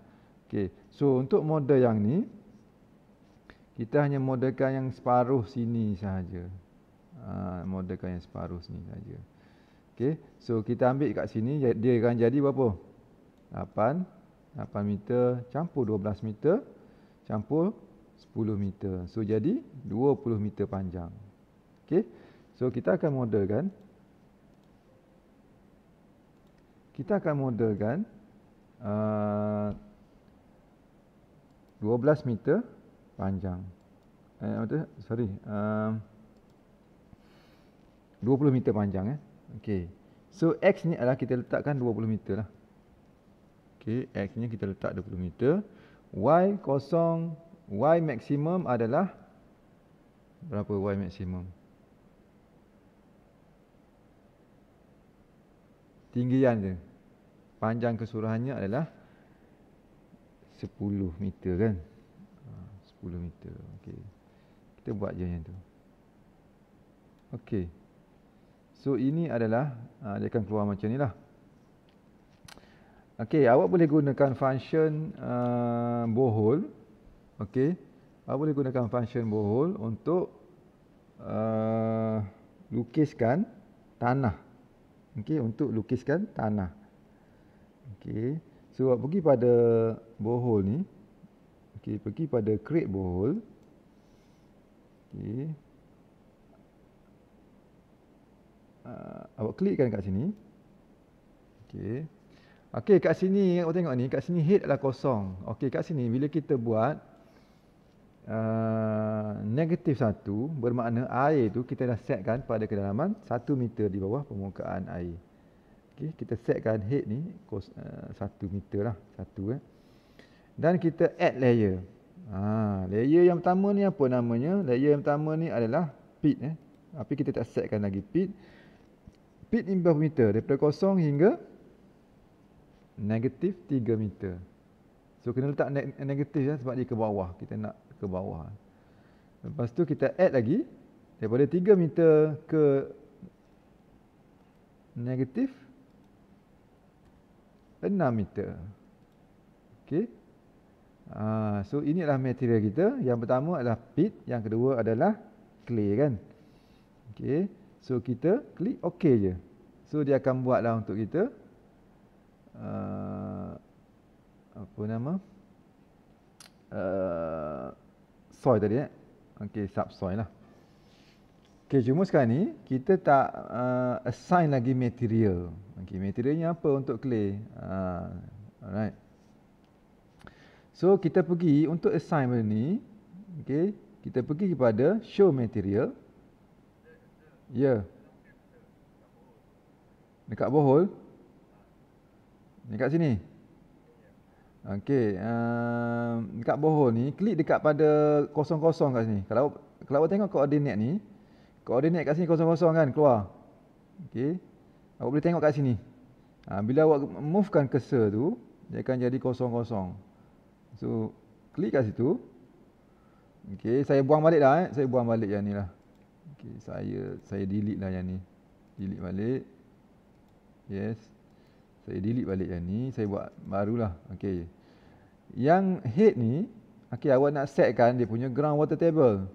Okay. So untuk model yang ni, kita hanya modelkan yang separuh sini sahaja. Ah, modalkan yang separuh sini saja. Okey. So kita ambil kat sini dia akan jadi berapa? 8 8 meter campur 12 meter campur 10 meter. So jadi 20 meter panjang. Okey. So kita akan modelkan. kita akan modalkan uh, ah, 12 meter panjang. Eh, sorry. Uh, 20 meter panjang eh. Okey. So x ni adalah kita letakkan 20 meter lah. Okey, x ni kita letak 20 meter. Y kosong, y maksimum adalah berapa y maksimum? Tinggian dia. Panjang keseluruhannya adalah 10 meter kan? 10 ha, meter. Okey. Kita buat je yang tu. Okey. So ini adalah uh, dia akan keluar macam inilah. Okey, awak boleh gunakan function uh, bohol. Okay, Awak boleh gunakan function bohol untuk uh, lukiskan tanah. Okay, untuk lukiskan tanah. Okay, So awak pergi pada bohol ni. Okay, pergi pada create bohol. Okay. uh, awak klikkan kat sini. Okey. Okey kat sini awak tengok ni kat sini head adalah kosong. Okey kat sini bila kita buat uh, negatif 1 bermakna air tu kita dah setkan pada kedalaman satu meter di bawah permukaan air. Okey kita setkan head ni kos, uh, ah, 1 meter lah. satu. eh. Dan kita add layer. Ha, layer yang pertama ni apa namanya? Layer yang pertama ni adalah pit eh. Tapi kita tak setkan lagi pit speed inverse meter daripada kosong hingga negatif 3 meter. So kena letak negatif ya sebab dia ke bawah. Kita nak ke bawah. Lepas tu kita add lagi daripada 3 meter ke negatif 6 meter. Okay. Uh, ah, so inilah material kita. Yang pertama adalah pit, yang kedua adalah clay kan. Okay. So kita klik okey je. So dia akan buatlah untuk kita uh, apa nama? Uh, soil tadi eh. Okey, subsoil lah. Okey, cuma sekarang ni kita tak uh, assign lagi material. Okey, materialnya apa untuk clay? Uh, alright. So kita pergi untuk assign benda ni, okey, kita pergi kepada show material. Ya. Yeah. Dekat bohol. Dekat sini. Okey, um, dekat bohol ni klik dekat pada kosong-kosong kat sini. Kalau kalau awak tengok koordinat ni, koordinat kat sini kosong-kosong kan keluar. Okey. Awak boleh tengok kat sini. Ha, bila awak movekan cursor tu, dia akan jadi kosong-kosong. So, klik kat situ. Okey, saya buang balik dah eh. Saya buang balik yang ni lah. Okey, saya saya delete lah yang ni. Delete balik yes saya delete balik yang ni saya buat barulah okey yang head ni okey awak nak kan dia punya ground water table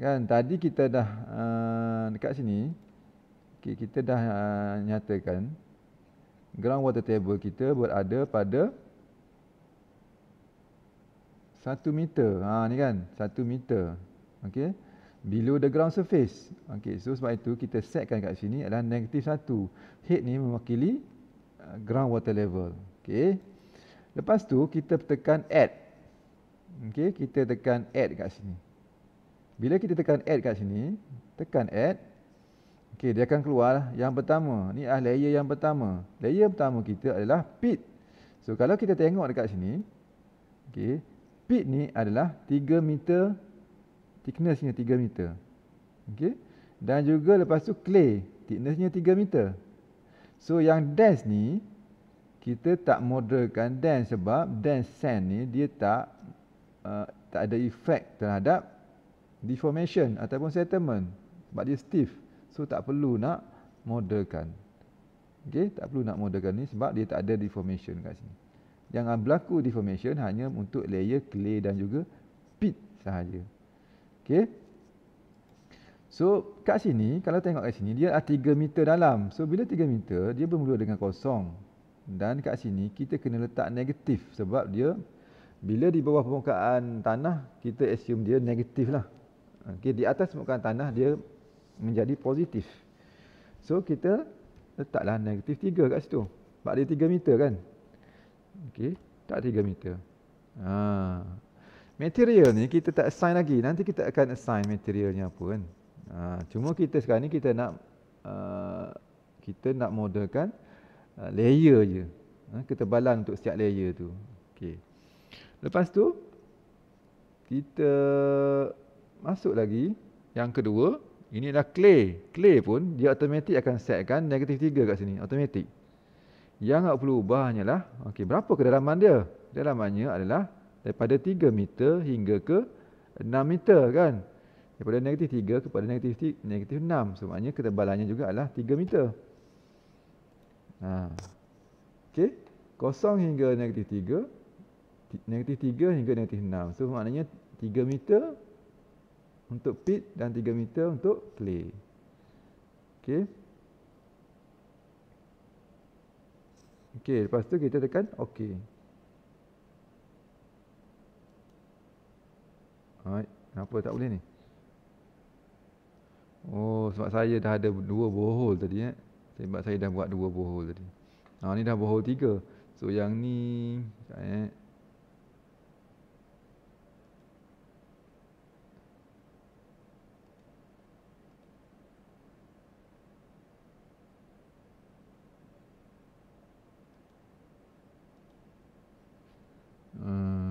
kan tadi kita dah uh, dekat sini okey kita dah uh, nyatakan ground water table kita berada pada 1 meter ha ni kan 1 meter okey below the ground surface. Okey, so sebab itu kita setkan kat sini adalah negatif 1. Head ni mewakili uh, ground water level. Okey. Lepas tu kita tekan add. Okey, kita tekan add kat sini. Bila kita tekan add kat sini, tekan add. Okey, dia akan keluar yang pertama. Ni ah layer yang pertama. Layer pertama kita adalah pit. So kalau kita tengok dekat sini, okey, pit ni adalah 3 meter thicknessnya 3 meter. okay. Dan juga lepas tu clay, thicknessnya 3 meter. So yang dense ni kita tak modelkan dense sebab dense sand ni dia tak uh, tak ada efek terhadap deformation ataupun settlement sebab dia stiff. So tak perlu nak modelkan, okay? tak perlu nak modelkan ni sebab dia tak ada deformation kat sini. Yang berlaku deformation hanya untuk layer clay dan juga pit sahaja. Okay, So kat sini kalau tengok kat sini dia ada 3 meter dalam. So bila 3 meter dia bermula dengan kosong. Dan kat sini kita kena letak negatif sebab dia bila di bawah permukaan tanah kita assume dia negatif lah. Okay, di atas permukaan tanah dia menjadi positif. So kita letaklah negatif 3 kat situ. Sebab dia 3 meter kan. Okay, tak 3 meter. Ha material ni kita tak assign lagi nanti kita akan assign materialnya apa kan uh, cuma kita sekarang ni kita nak uh, kita nak modelkan uh, layer je uh, ketebalan untuk setiap layer tu okey lepas tu kita masuk lagi yang kedua ini inilah clay clay pun dia automatic akan setkan negatif 3 kat sini automatic. yang tak perlu ubah hanyalah okey berapa kedalaman dia kedalamannya adalah daripada 3 meter hingga ke 6 meter kan daripada negatif 3 kepada negatif negatif 6 semaknya ketebalannya juga adalah 3 meter ha. okay. kosong hingga negatif 3 negatif 3 hingga negatif 6 so maknanya 3 meter untuk pit dan 3 meter untuk clay Okey. Okey, lepas tu kita tekan okey. Hai, kenapa tak boleh ni? Oh, sebab saya dah ada dua bohol tadi eh. Sebab saya dah buat dua bohol tadi. Ha ni dah bohol tiga. So yang ni eh Hmm.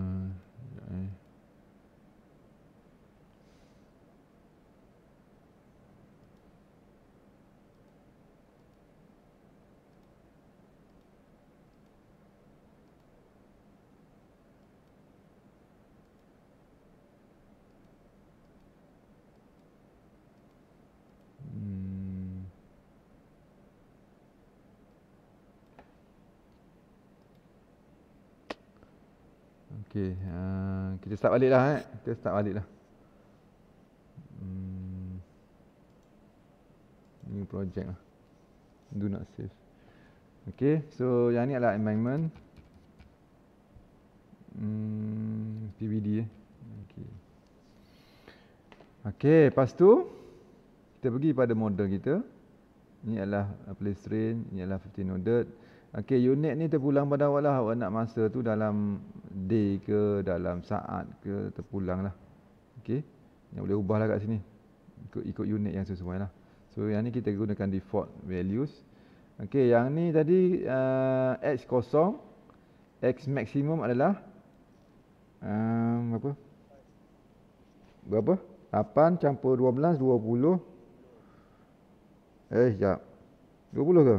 Okey, uh, kita start balik lah eh. Kita start balik lah. Hmm. New project lah. Do not save. Okey, so yang ni adalah amendment. Hmm, PVD eh. Okey. Okey, lepas tu kita pergi pada model kita. Ini adalah ah, place strain, ini adalah 15 noded. Okey, unit ni terpulang pada awak lah. Awak nak masa tu dalam day ke, dalam saat ke, terpulang lah. Okey. Yang boleh ubah lah kat sini. Ikut, ikut unit yang sesuai lah. So, yang ni kita gunakan default values. Okey, yang ni tadi uh, X kosong. X maksimum adalah um, berapa? Berapa? 8 campur 12, 20. Eh, sekejap. 20 ke?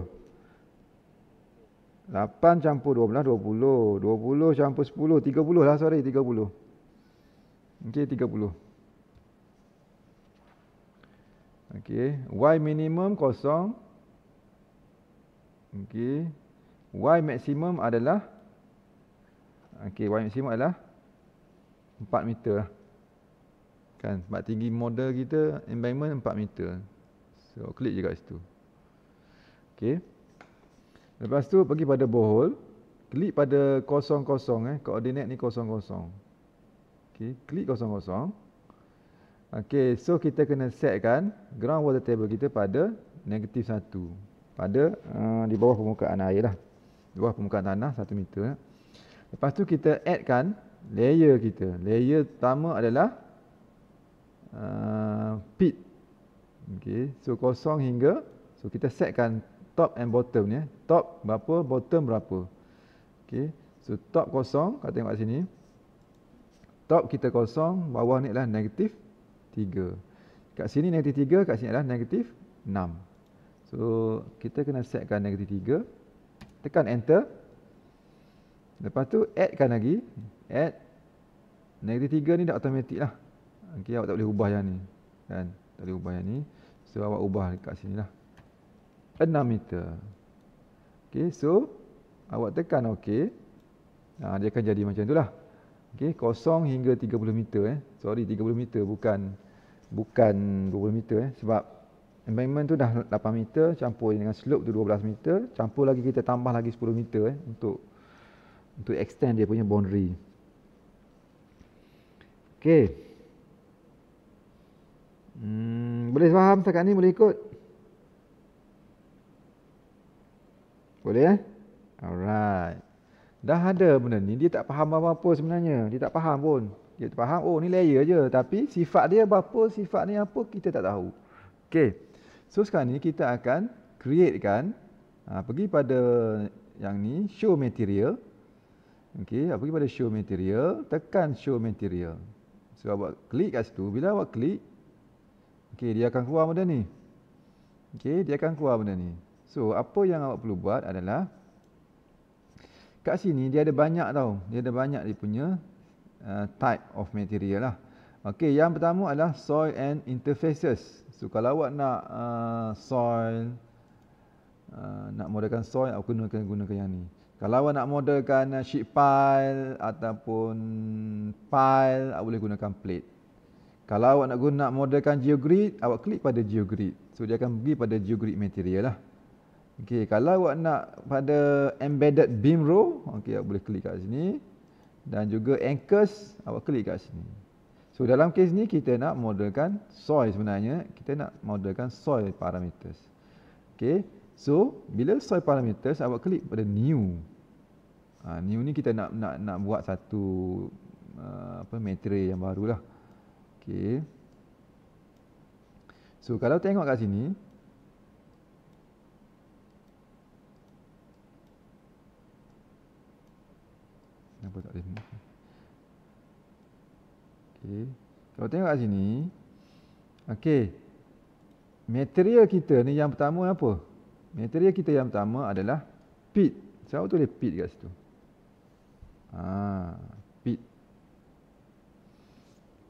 8 campur 12, 20. 20 campur 10, 30 lah sorry, 30. Okey, 30. Okey, Y minimum kosong. Okey. Y maksimum adalah Okey, Y maksimum adalah 4 meter lah. Kan, sebab tinggi model kita, environment 4 meter. So, klik je kat situ. Okey. Lepas tu pergi pada bohol, klik pada kosong-kosong eh, koordinat ni kosong-kosong. Okay, klik kosong-kosong. Okay, so kita kena setkan ground water table kita pada negatif satu, Pada uh, di bawah permukaan air lah. Di bawah permukaan tanah satu meter. Lepas tu kita addkan layer kita. Layer pertama adalah uh, pit. Okay, so kosong hingga. So kita setkan top and bottom ni. Eh. Top berapa, bottom berapa. Okey. So top kosong, kau tengok kat sini. Top kita kosong, bawah ni adalah negatif 3. Kat sini negatif 3, kat sini adalah negatif 6. So kita kena setkan negatif 3. Tekan enter. Lepas tu addkan lagi. Add. Negatif 3 ni dah automatik lah. Okay, awak tak boleh ubah yang ni. Kan? Tak boleh ubah yang ni. So awak ubah kat sini lah. 6 meter. Okey, so awak tekan okey. Ha, dia akan jadi macam itulah. Okey, kosong hingga 30 meter eh. Sorry, 30 meter bukan bukan 20 meter eh sebab embankment tu dah 8 meter campur dengan slope tu 12 meter, campur lagi kita tambah lagi 10 meter eh untuk untuk extend dia punya boundary. Okey. Hmm, boleh faham setakat ni boleh ikut? Boleh eh? Alright. Dah ada benda ni. Dia tak faham apa-apa sebenarnya. Dia tak faham pun. Dia tak faham. Oh, ni layer je. Tapi sifat dia apa, sifat ni apa, kita tak tahu. Okay. So, sekarang ni kita akan create kan. Ha, pergi pada yang ni. Show material. Okay. Ha, pergi pada show material. Tekan show material. So, awak klik kat situ. Bila awak klik. Okay. Dia akan keluar benda ni. Okay. Dia akan keluar benda ni. So, apa yang awak perlu buat adalah kat sini dia ada banyak tau. Dia ada banyak dia punya uh, type of material lah. Okey, yang pertama adalah soil and interfaces. So, kalau awak nak uh, soil uh, nak modelkan soil, awak kena gunakan, gunakan yang ni. Kalau awak nak modelkan uh, sheet pile ataupun pile, awak boleh gunakan plate. Kalau awak nak guna modelkan geogrid, awak klik pada geogrid. So, dia akan pergi pada geogrid material lah. Okey, kalau awak nak pada embedded beam row, okey awak boleh klik kat sini. Dan juga anchors, awak klik kat sini. So dalam kes ni kita nak modelkan soil sebenarnya, kita nak modelkan soil parameters. Okey. So bila soil parameters awak klik pada new. Ha, new ni kita nak nak nak buat satu uh, apa material yang barulah. Okey. So kalau tengok kat sini, Kenapa tak boleh move Okay Kalau tengok kat sini okey, Material kita ni yang pertama apa Material kita yang pertama adalah Pit Siapa tulis pit kat situ Ah, Pit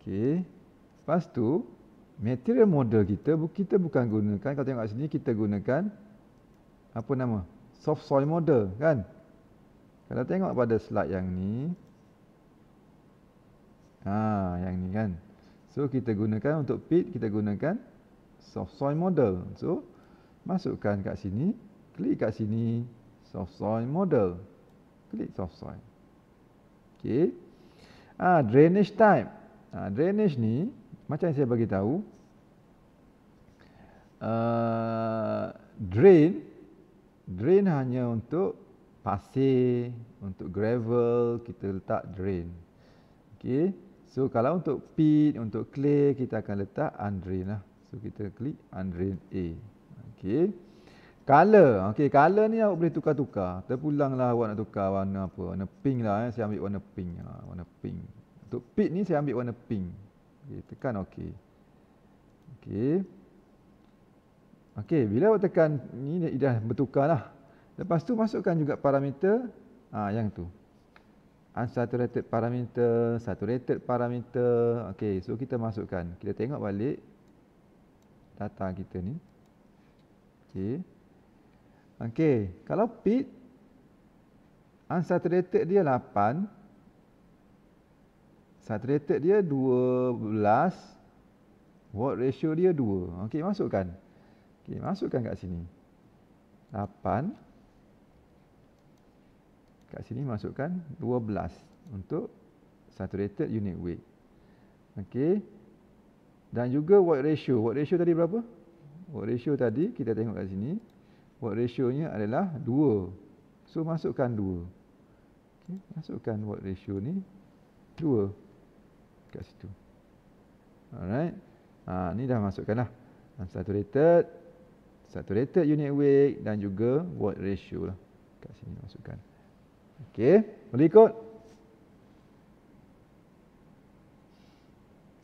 Okey, Lepas tu Material model kita Kita bukan gunakan Kalau tengok kat sini kita gunakan Apa nama Soft soil model kan kalau tengok pada slide yang ni Haa yang ni kan So kita gunakan untuk pit Kita gunakan soft soil model So masukkan kat sini Klik kat sini soft soil model Klik soft soil Okay Ah drainage type Ah drainage ni macam yang saya bagi tahu uh, drain drain hanya untuk pasir, untuk gravel, kita letak drain. Okay, So kalau untuk pit untuk clay, kita akan letak undrain lah. So kita klik undrain A. Okay, Color. Okay, color ni awak boleh tukar-tukar. Terpulanglah awak nak tukar warna apa. Warna pink lah. Eh. Saya ambil warna pink. Ha, warna pink. Untuk pit ni saya ambil warna pink. Okey, tekan okey. Okay. Okay. bila awak tekan ni, dia dah bertukar lah. Lepas tu masukkan juga parameter ha, yang tu. Unsaturated parameter, saturated parameter. Okey, so kita masukkan. Kita tengok balik data kita ni. Okey. Okey, kalau pit unsaturated dia 8 saturated dia 12 watt ratio dia 2. Okey, masukkan. Okey, masukkan kat sini. 8 kat sini masukkan 12 untuk saturated unit weight. Okey. Dan juga what ratio? What ratio tadi berapa? What ratio tadi kita tengok kat sini. What ratio-nya adalah 2. So masukkan 2. Okey, masukkan what ratio ni 2 kat situ. Alright. Ha, ni dah masukkan lah. Saturated saturated unit weight dan juga what ratio lah. Kat sini masukkan. Okey, boleh ikut?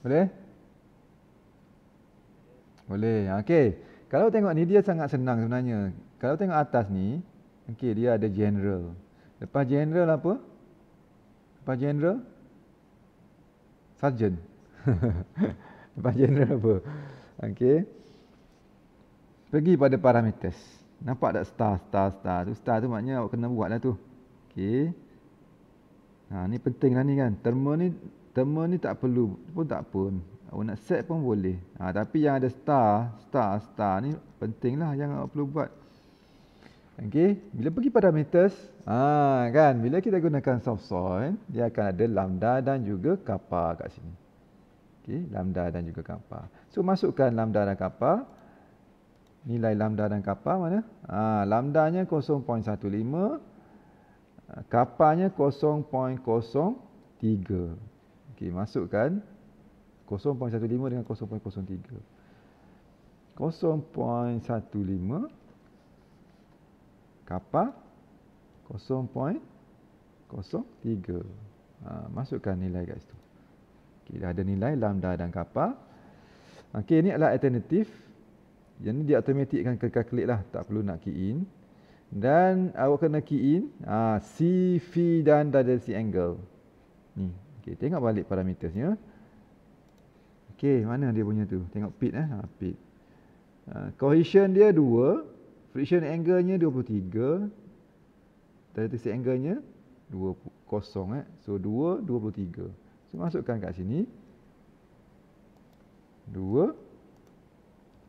Boleh? Boleh. Ha, okey. Kalau tengok ni dia sangat senang sebenarnya. Kalau tengok atas ni, okey dia ada general. Lepas general apa? Lepas general? Sergeant. [laughs] Lepas general apa? Okey. Pergi pada parameters. Nampak tak star, star, star tu? Star tu maknanya awak kena buat lah tu. Okey. Ha ni pentinglah ni kan. Terma ni terma ni tak perlu pun tak pun. Awak nak set pun boleh. Ha tapi yang ada star, star, star ni pentinglah yang awak perlu buat. Okey, bila pergi parameters, ah ha, kan bila kita gunakan soft soil, dia akan ada lambda dan juga kappa kat sini. Okey, lambda dan juga kappa. So masukkan lambda dan kappa. Nilai lambda dan kappa mana? Ah ha, lambdanya 0.15 Ah, kapalnya 0.03. Okey, masukkan 0.15 dengan 0.03. 0.15 kapal 0.03. Ha, ah, masukkan nilai kat situ. Okey, ada nilai lambda dan kapal. Okey, ini adalah alternatif. jadi ni dia automatikkan ke calculate lah. Tak perlu nak key in dan awak kena key in uh, ah, CV dan radiasi angle ni Okay, tengok balik parameternya. Okay, mana dia punya tu tengok pit eh ha, pit uh, cohesion dia 2 friction angle-nya 23 radiasi angle-nya 20 kosong eh so 2 23 so masukkan kat sini 2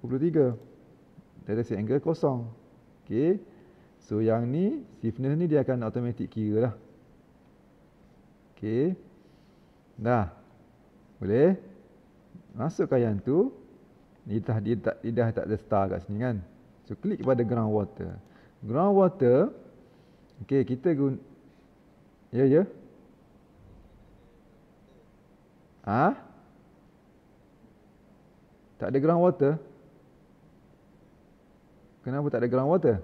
23 Tetapi angle kosong. Okay. So yang ni stiffness ni dia akan automatik kira lah. Okay, Dah. Boleh. Masukkan yang tu. Dia dah, dia, tak, dia dah tak ada star kat sini kan. So klik pada ground water. Ground water. okay kita guna. Ya ya. Ah. Ha? Tak ada ground water. Kenapa tak ada ground water?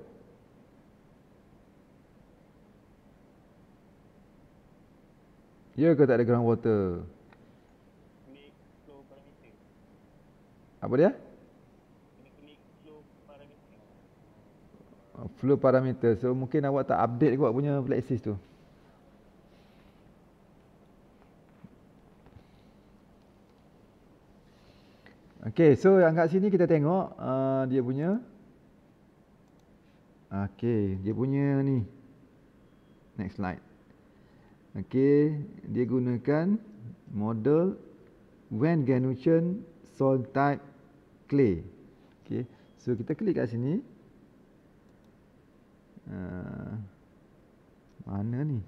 Ya ke tak ada ground water? Apa dia? Flow parameter. So mungkin awak tak update kuat punya flexis tu. Okay, so yang kat sini kita tengok uh, dia punya. Okay, dia punya ni. Next slide. Okey, dia gunakan model Van Genuchen Soil Type Clay. Okey, so kita klik kat sini. Uh, mana ni?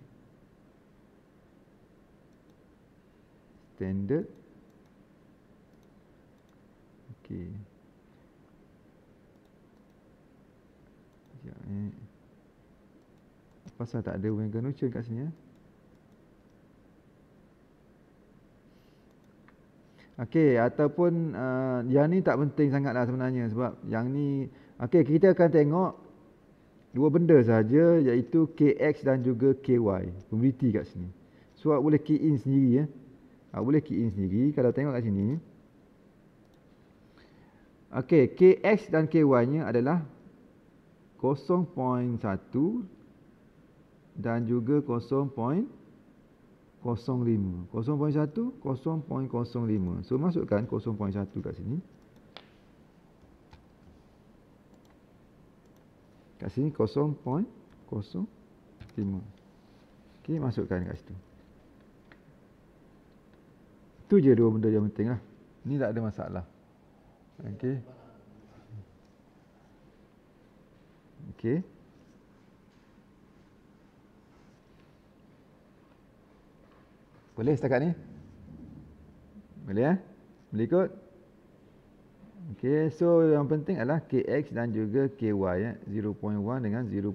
Standard. Okey. Sekejap ni. Eh. Pasal tak ada Van Genuchen kat sini eh. Okey, ataupun uh, yang ni tak penting sangatlah sebenarnya sebab yang ni okey kita akan tengok dua benda saja iaitu KX dan juga KY. Probability kat sini. So awak boleh key in sendiri ya. Awak boleh key in sendiri kalau tengok kat sini. Okey, KX dan KY-nya adalah 0.1 dan juga 0. 0.05 So masukkan 0.1 kat sini Kat sini 0.05 Ok masukkan kat situ Itu je dua benda yang penting lah Ni tak ada masalah Ok Ok Boleh setakat ni? Boleh eh? Boleh ikut? Okay, so yang penting adalah KX dan juga KY eh? 0.1 dengan 0.05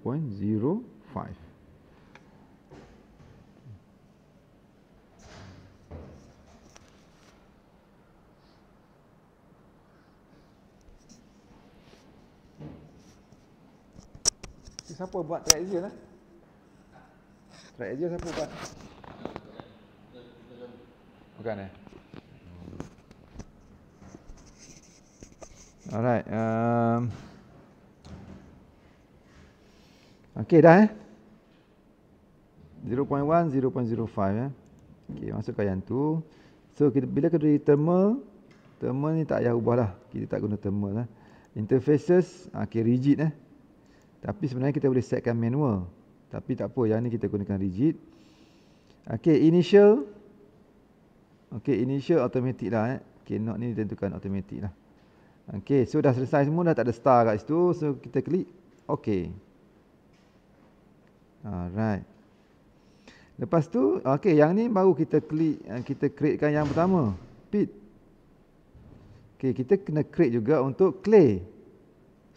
Siapa buat track siapa? Eh? Track siapa buat? Bukan kan? Eh? Alright. Um. Okay dah eh. 0.1, 0.05 eh. Okay masukkan yang tu. So kita, bila kita di thermal. Thermal ni tak payah ubah lah. Kita tak guna thermal lah. Eh. Interfaces. Ah, okay rigid eh. Tapi sebenarnya kita boleh setkan manual. Tapi tak apa. Yang ni kita gunakan rigid. Okay Initial. Okey, initial automatic lah eh. Okey, not ni ditentukan automatic lah. Okey, so dah selesai semua dah tak ada star kat situ. So kita klik okey. Alright. Lepas tu, okey, yang ni baru kita klik eh, kita createkan yang pertama, pit. Okey, kita kena create juga untuk clay.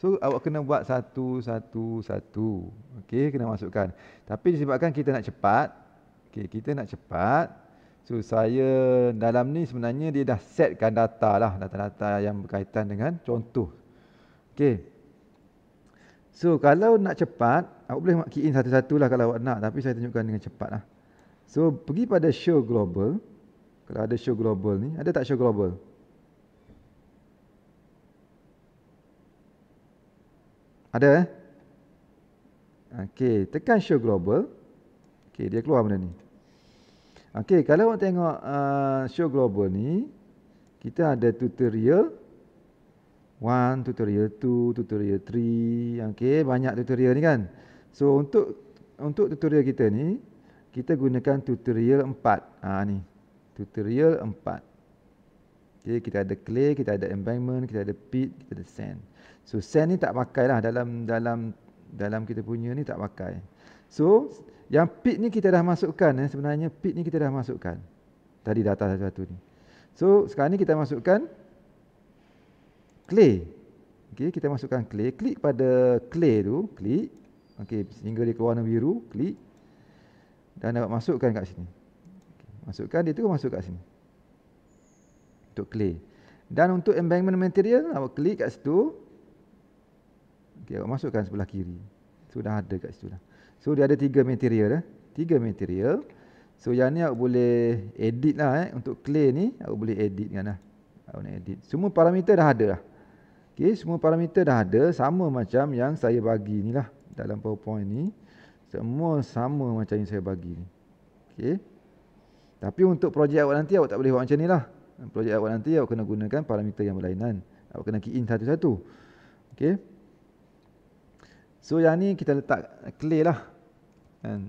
So awak kena buat satu satu satu. Okey, kena masukkan. Tapi disebabkan kita nak cepat, okey, kita nak cepat. So saya dalam ni sebenarnya dia dah setkan data lah data-data yang berkaitan dengan contoh. Okay. So kalau nak cepat, awak boleh mark key in satu-satulah kalau awak nak tapi saya tunjukkan dengan cepatlah. So pergi pada show global. Kalau ada show global ni, ada tak show global? Ada eh? Okey, tekan show global. Okay, dia keluar benda ni. Okey, kalau awak tengok uh, show global ni, kita ada tutorial 1, tutorial 2, tutorial 3. Okey, banyak tutorial ni kan. So untuk untuk tutorial kita ni, kita gunakan tutorial 4. Ha ni. Tutorial 4. Okay, kita ada clay, kita ada embankment, kita ada pit, kita ada sand. So sand ni tak pakailah dalam dalam dalam kita punya ni tak pakai. So yang pit ni kita dah masukkan eh, sebenarnya pit ni kita dah masukkan. Tadi data satu-satu ni. So sekarang ni kita masukkan clay. Okey, kita masukkan clay. Klik pada clay tu, klik. Okey, sehingga dia keluar warna biru, klik. Dan dapat masukkan kat sini. Okay, masukkan dia tu masuk kat sini. Untuk clay. Dan untuk embankment material, awak klik kat situ. Okey, awak masukkan sebelah kiri. Sudah ada kat situ So dia ada tiga material eh. Tiga material. So yang ni aku boleh edit lah eh. Untuk clay ni aku boleh edit kan lah. Eh. Aku nak edit. Semua parameter dah ada lah. Okay, semua parameter dah ada. Sama macam yang saya bagi ni lah. Dalam powerpoint ni. Semua sama macam yang saya bagi ni. Okay. Tapi untuk projek awak nanti awak tak boleh buat macam ni lah. Projek awak nanti awak kena gunakan parameter yang berlainan. Awak kena key in satu-satu. Okay. So yang ni kita letak clay lah kan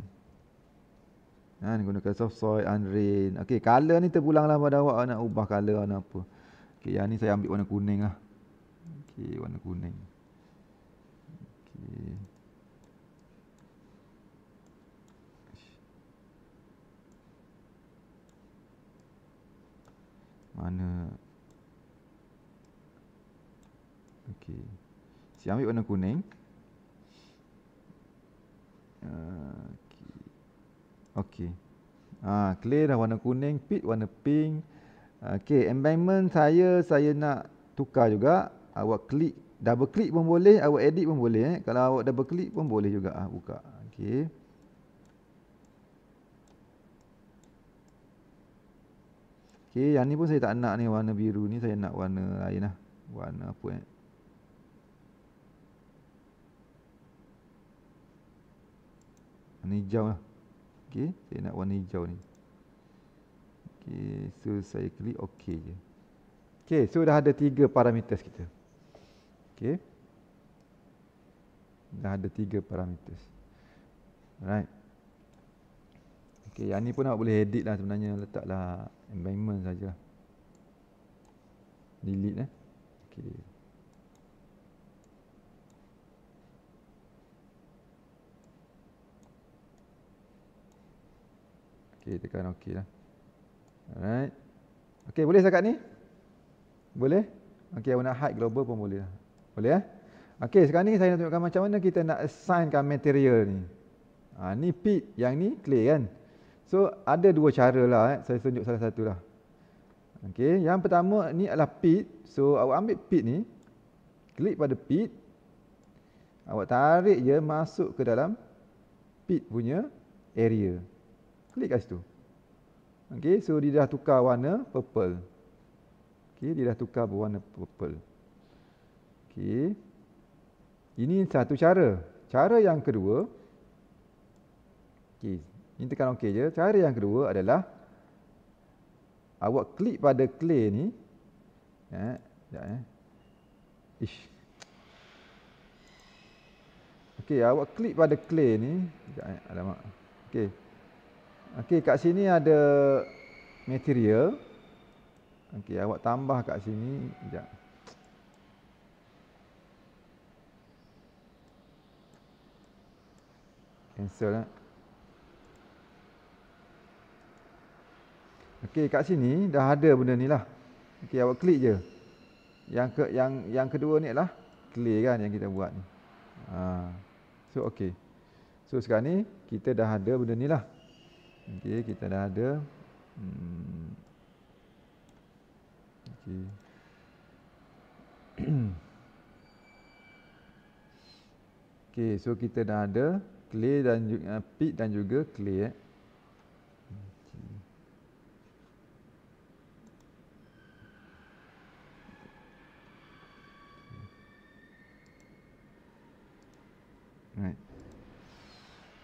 kan gunakan soft soy, and rain okey color ni terpulanglah pada awak nak ubah color nak apa okey yang ni saya ambil warna kuning lah okey warna kuning okey mana okey saya ambil warna kuning Okey. Okey. Ah ha, clear dah warna kuning, pit warna pink. Okey, environment saya saya nak tukar juga. Awak klik, double klik pun boleh, awak edit pun boleh eh. Kalau awak double klik pun boleh juga ah buka. Okey. Okey, yang ni pun saya tak nak ni warna biru ni, saya nak warna lain lah, Warna apa eh? warna hijau lah ok, saya nak warna hijau ni ok, so saya klik ok je ok, so dah ada tiga parameters kita ok dah ada tiga parameters alright ok, yang ni pun awak boleh edit lah sebenarnya letaklah embedment sajalah delete eh ok Okey, tekan okey lah. Alright. Okey, boleh setakat ni? Boleh? Okey, awak nak hide global pun boleh lah. Boleh ya? Eh? Okey, sekarang ni saya nak tunjukkan macam mana kita nak assignkan material ni. Ha, ni pit, yang ni clay kan? So, ada dua cara lah. Eh? Saya tunjuk salah satu lah. Okey, yang pertama ni adalah pit. So, awak ambil pit ni. Klik pada pit. Awak tarik dia masuk ke dalam pit punya area. Klik kat situ. Okey, so dia dah tukar warna purple. Okey, dia dah tukar berwarna purple. Okey. Ini satu cara. Cara yang kedua Okey, ini tekan okey je. Cara yang kedua adalah awak klik pada clay ni. Ya, eh, jap eh. Ish. Okey, awak klik pada clay ni. Jap eh, alamak. Okey. Okey, kat sini ada material. Okey, awak tambah kat sini. Sekejap. Cancel. Eh. Okey, kat sini dah ada benda ni lah. Okey, awak klik je. Yang ke, yang yang kedua ni lah. Clear kan yang kita buat ni. Ha. So, okey. So, sekarang ni kita dah ada benda ni lah. Okey, kita dah ada. Hmm. Okey. [clears throat] Okey, so kita dah ada clay eh, dan juga pit dan juga clay eh.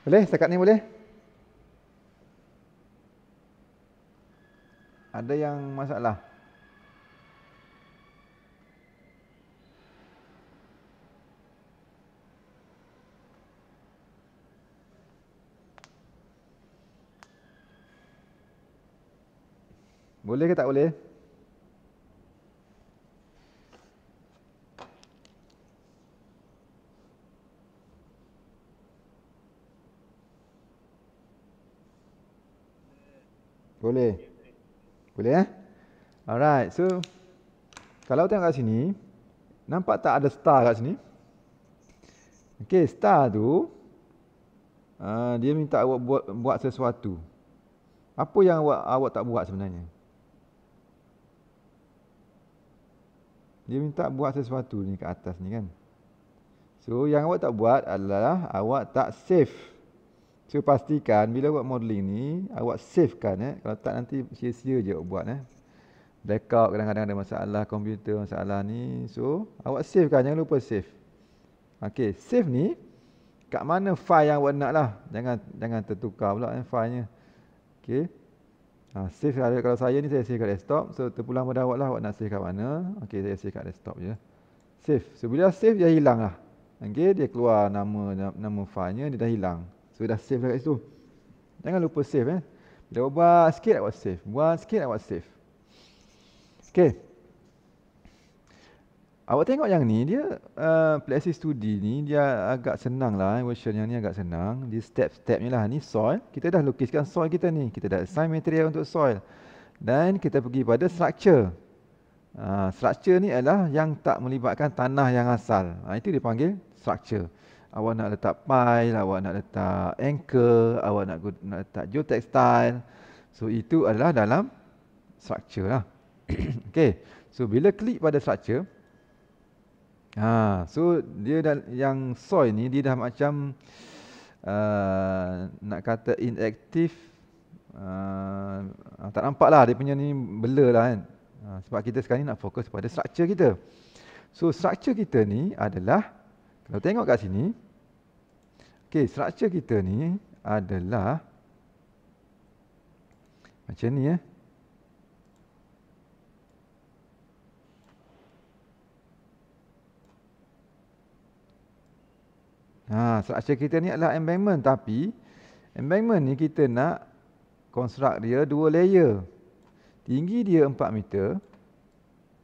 Boleh? Setakat ni boleh? Ada yang masalah? Boleh ke tak boleh? Boleh. Boleh eh? Alright, so kalau tengok kat sini, nampak tak ada star kat sini? Okay, star tu uh, dia minta awak buat, buat sesuatu. Apa yang awak, awak tak buat sebenarnya? Dia minta buat sesuatu ni kat atas ni kan? So, yang awak tak buat adalah awak tak save. So pastikan bila buat modeling ni awak save kan eh kalau tak nanti sia-sia je awak buat eh. Backup kadang-kadang ada masalah komputer masalah ni. So awak save kan jangan lupa save. Okey, save ni kat mana file yang awak nak lah. Jangan jangan tertukar pula eh filenya. Okey. Ha, save lah. kalau saya ni saya save kat desktop. So terpulang pada awak lah awak nak save kat mana. Okey, saya save kat desktop je. Save. So bila save dia hilang lah. Okey, dia keluar nama nama filenya dia dah hilang. So dah save lah situ. Jangan lupa save eh. Bila buat sikit awak save. Buat sikit awak save. Okay. Awak tengok yang ni, dia uh, Plexi Studio ni, dia agak senang lah. Eh. Version yang ni agak senang. Dia step-step ni lah. Ni soil. Kita dah lukiskan soil kita ni. Kita dah assign material untuk soil. Dan kita pergi pada structure. Uh, structure ni adalah yang tak melibatkan tanah yang asal. Uh, itu dipanggil structure awak nak letak pile, awak nak letak anchor, awak nak, nak letak geotextile. So itu adalah dalam structure lah. [coughs] okay. So bila klik pada structure, ha, so dia dah, yang soy ni dia dah macam uh, nak kata inactive. Uh, tak nampak lah dia punya ni blur lah kan. Uh, sebab kita sekarang ni nak fokus pada structure kita. So structure kita ni adalah kalau tengok kat sini Okay, structure kita ni adalah Macam ni ya eh. Ha, structure kita ni adalah embankment tapi Embankment ni kita nak Construct dia dua layer Tinggi dia 4 meter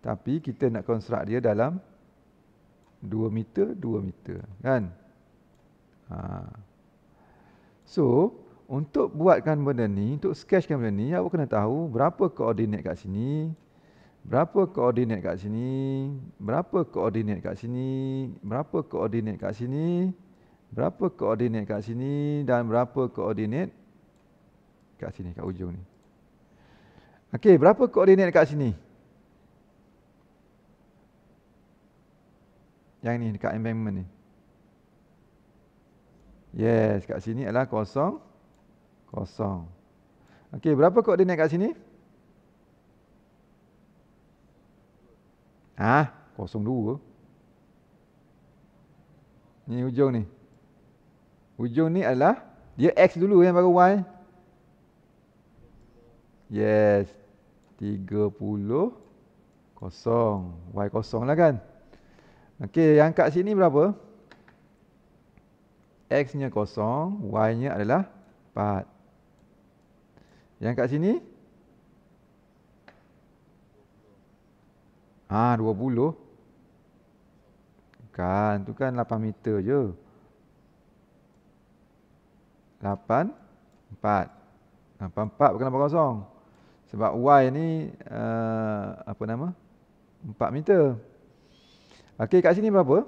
Tapi kita nak construct dia dalam 2 meter, 2 meter. Kan? Ha. So, untuk buatkan benda ni, untuk sketchkan benda ni, awak kena tahu berapa koordinat kat sini, berapa koordinat kat sini, berapa koordinat kat sini, berapa koordinat kat sini, berapa koordinat kat sini, dan berapa koordinat kat sini, kat ujung ni. Okey, berapa koordinat kat sini? Yang ni dekat embankment ni. Yes, kat sini adalah kosong. Kosong. Okey, berapa dia naik kat sini? Ha? Kosong dua. Ni hujung ni. Hujung ni adalah, dia X dulu yang baru Y. Yes. tiga puluh kosong. Y kosong lah kan? Okey, yang kat sini berapa? X-nya kosong, Y-nya adalah 4. Yang kat sini? Ah, ha, 20. Kan, tu kan 8 meter je. 8, 4. 8, 4 bukan 8 kosong. Sebab Y ni, uh, apa nama? 4 4 meter. Okey, kat sini berapa?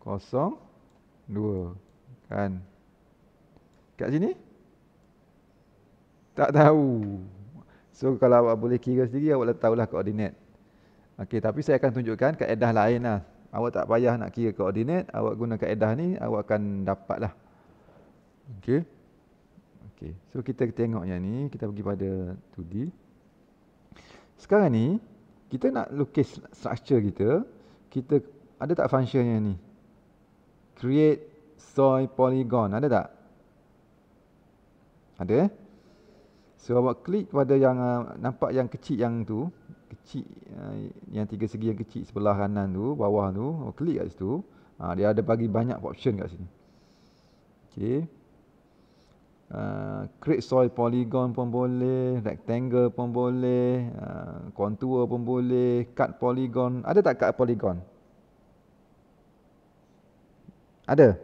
Kosong. Dua. Kan. Kat sini? Tak tahu. So, kalau awak boleh kira sendiri, awak tahulah koordinat. Okey, tapi saya akan tunjukkan kaedah lain lah. Awak tak payah nak kira koordinat. Awak guna kaedah ni, awak akan dapat lah. Okey. Okey. So, kita tengok yang ni. Kita pergi pada 2D. Sekarang ni, kita nak lukis structure kita, kita ada tak function yang ni? Create soy polygon, ada tak? Ada eh? So, awak klik pada yang uh, nampak yang kecil yang tu, kecil uh, yang tiga segi yang kecil sebelah kanan tu, bawah tu, awak klik kat situ, uh, dia ada bagi banyak option kat sini. Okay uh, create soil polygon pun boleh, rectangle pun boleh, uh, contour pun boleh, cut polygon. Ada tak cut polygon? Ada?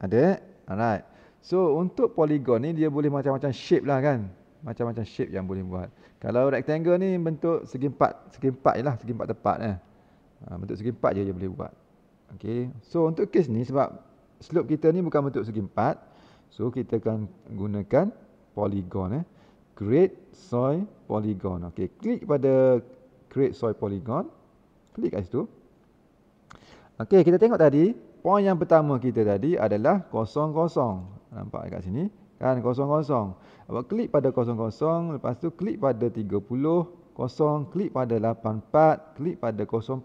Ada? Alright. So, untuk polygon ni dia boleh macam-macam shape lah kan. Macam-macam shape yang boleh buat. Kalau rectangle ni bentuk segi empat. Segi empat je lah. Segi empat tepat. Eh. Ah, bentuk segi empat je dia boleh buat. Okay. So, untuk case ni sebab slope kita ni bukan bentuk segi empat. So kita akan gunakan polygon eh. Create soil polygon. Okey, klik pada create soil polygon. Klik kat situ. Okey, kita tengok tadi poin yang pertama kita tadi adalah kosong-kosong. Nampak kat sini kan kosong-kosong. Apa klik pada kosong-kosong, lepas tu klik pada 30, kosong, klik pada 84, klik pada 04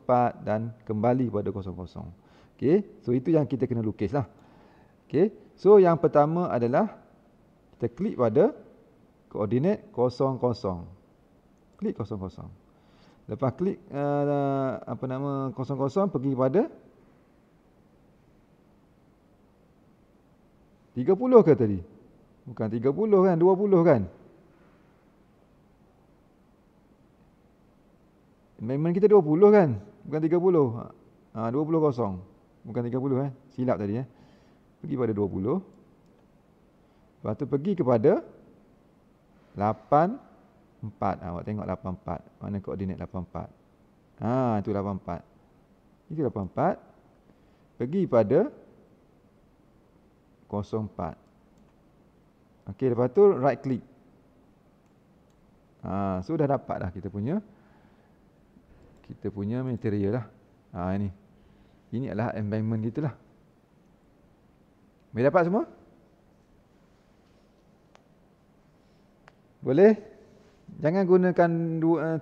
dan kembali pada kosong-kosong. Okey, so itu yang kita kena lukislah. Okey. So yang pertama adalah kita klik pada koordinat 00. Klik 00. Lepas klik uh, apa nama 00 pergi pada 30 ke tadi? Bukan 30 kan, 20 kan? Memang kita 20 kan? Bukan 30. Ah ha, 20 kosong. Bukan 30 eh. Silap tadi eh pergi pada 20 lepas tu pergi kepada 84 ha, awak tengok 84 mana koordinat 84 ha itu 84 itu 84 pergi pada 04 okey lepas tu right click ha sudah so dapat dah kita punya kita punya material lah ha ini ini adalah embankment gitulah boleh dapat semua? Boleh? Jangan gunakan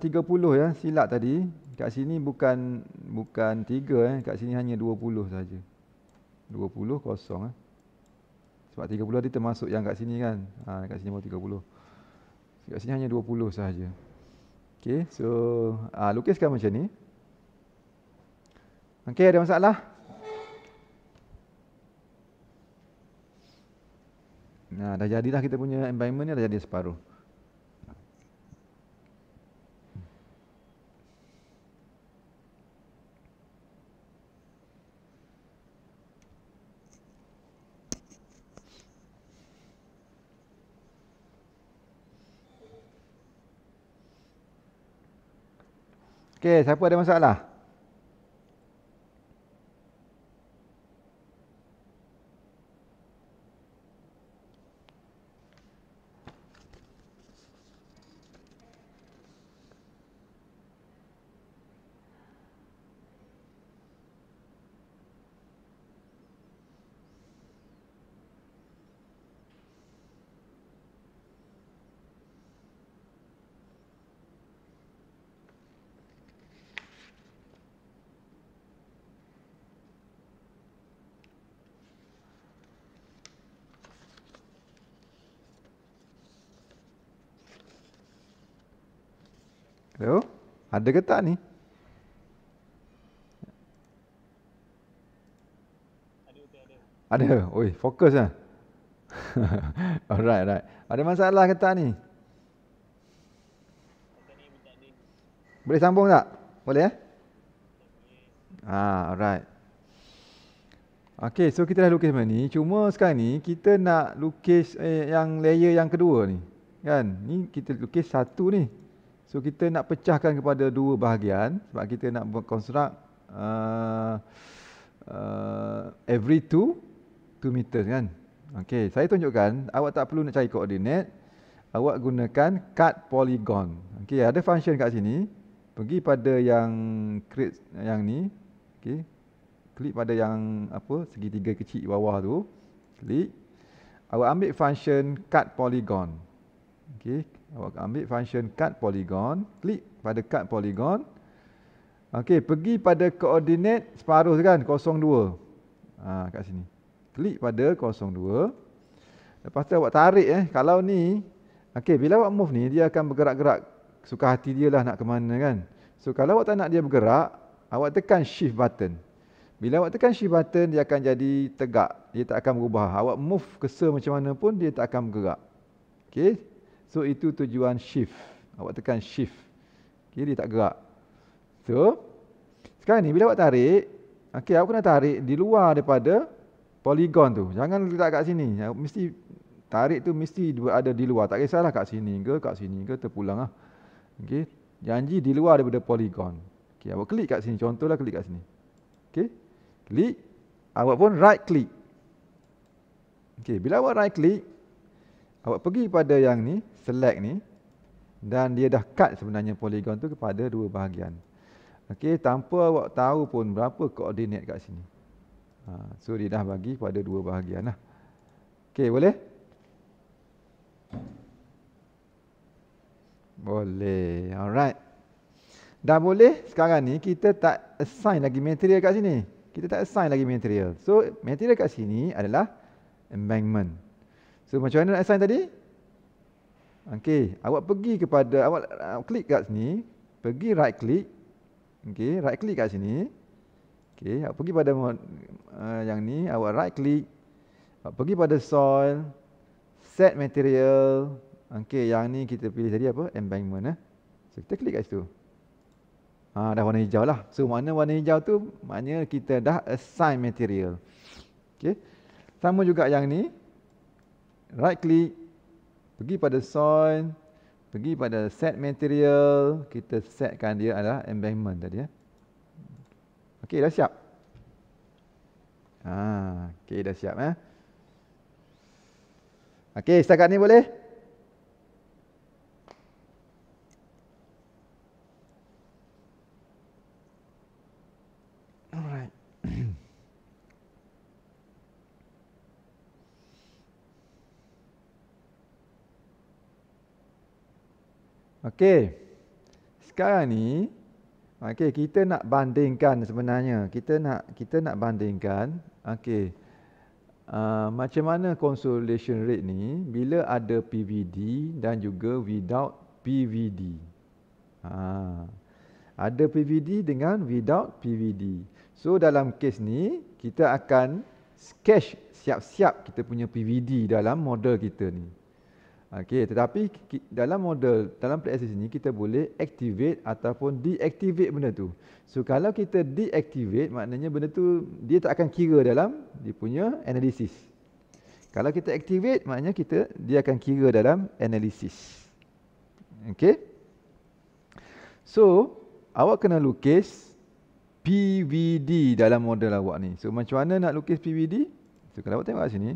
30 eh, ya silap tadi. Kat sini bukan bukan 3 eh, kat sini hanya 20 saja. 20 kosong eh. Sebab 30 dia termasuk yang kat sini kan. Ha, kat sini baru 30. Kat sini hanya 20 saja. Okey, so ha, lukiskan macam ni. Okey, ada masalah? Nah, ha, dah jadilah kita punya environment ni dah jadi separuh. Okey, siapa ada masalah? Ada ke tak ni? Ada, ada. Ada. Oi, fokus lah. [laughs] Alright, alright. Ada masalah ke tak ni? Boleh sambung tak? Boleh ya? Eh? Ah, alright. Okay, so kita dah lukis macam ni. Cuma sekarang ni, kita nak lukis eh, yang layer yang kedua ni. Kan? Ni kita lukis satu ni. So kita nak pecahkan kepada dua bahagian sebab kita nak buat construct uh, uh, every two two meters kan. Okey, saya tunjukkan awak tak perlu nak cari koordinat. Awak gunakan cut polygon. Okey, ada function kat sini. Pergi pada yang create yang ni. Okey. Klik pada yang apa segitiga kecil bawah tu. Klik. Awak ambil function cut polygon. Okey, awak ambil function cut polygon, klik pada cut polygon. Okey, pergi pada koordinat separuh kan 02. Ha, kat sini. Klik pada 02. Lepas tu awak tarik eh. Kalau ni, okey, bila awak move ni dia akan bergerak-gerak suka hati dia lah nak ke mana kan. So kalau awak tak nak dia bergerak, awak tekan shift button. Bila awak tekan shift button dia akan jadi tegak. Dia tak akan berubah. Awak move cursor macam mana pun dia tak akan bergerak. Okey. So itu tujuan shift. Awak tekan shift. Kiri tak gerak. So sekarang ni bila awak tarik, okey awak kena tarik di luar daripada poligon tu. Jangan letak kat sini. Ya, mesti tarik tu mesti ada di luar. Tak kisahlah kat sini ke kat sini ke terpulang ah. Okey. Janji di luar daripada poligon. Okey, awak klik kat sini. Contohlah klik kat sini. Okey. Klik. Awak pun right click. Okey, bila awak right click, awak pergi pada yang ni, select ni dan dia dah cut sebenarnya poligon tu kepada dua bahagian. Okey, tanpa awak tahu pun berapa koordinat kat sini. Ha, so dia dah bagi kepada dua bahagian lah. Okey, boleh? Boleh. Alright. Dah boleh sekarang ni kita tak assign lagi material kat sini. Kita tak assign lagi material. So material kat sini adalah embankment. So macam mana nak assign tadi? Okey, awak pergi kepada awak klik kat sini, pergi right click. Okey, right click kat sini. Okey, awak pergi pada uh, yang ni, awak right click. Awak pergi pada soil, set material. Okey, yang ni kita pilih tadi apa? Embankment eh. So kita klik kat situ. Ha, dah warna hijau lah. So mana warna hijau tu? Maknanya kita dah assign material. Okey. Sama juga yang ni. Right click pergi pada soil, pergi pada set material, kita setkan dia adalah embankment tadi ya. Okey, dah siap. Ah, okey dah siap eh. Okey, setakat ni boleh? Alright. Okey. Sekarang ni okey kita nak bandingkan sebenarnya. Kita nak kita nak bandingkan okey. Uh, macam mana consolidation rate ni bila ada PVD dan juga without PVD. Ha. Ah, ada PVD dengan without PVD. So dalam kes ni kita akan sketch siap-siap kita punya PVD dalam model kita ni. Okey, tetapi dalam model dalam pre ini kita boleh activate ataupun deactivate benda tu. So kalau kita deactivate maknanya benda tu dia tak akan kira dalam dia punya analysis. Kalau kita activate maknanya kita dia akan kira dalam analisis. Okey. So awak kena lukis PVD dalam model awak ni. So macam mana nak lukis PVD? So kalau awak tengok kat sini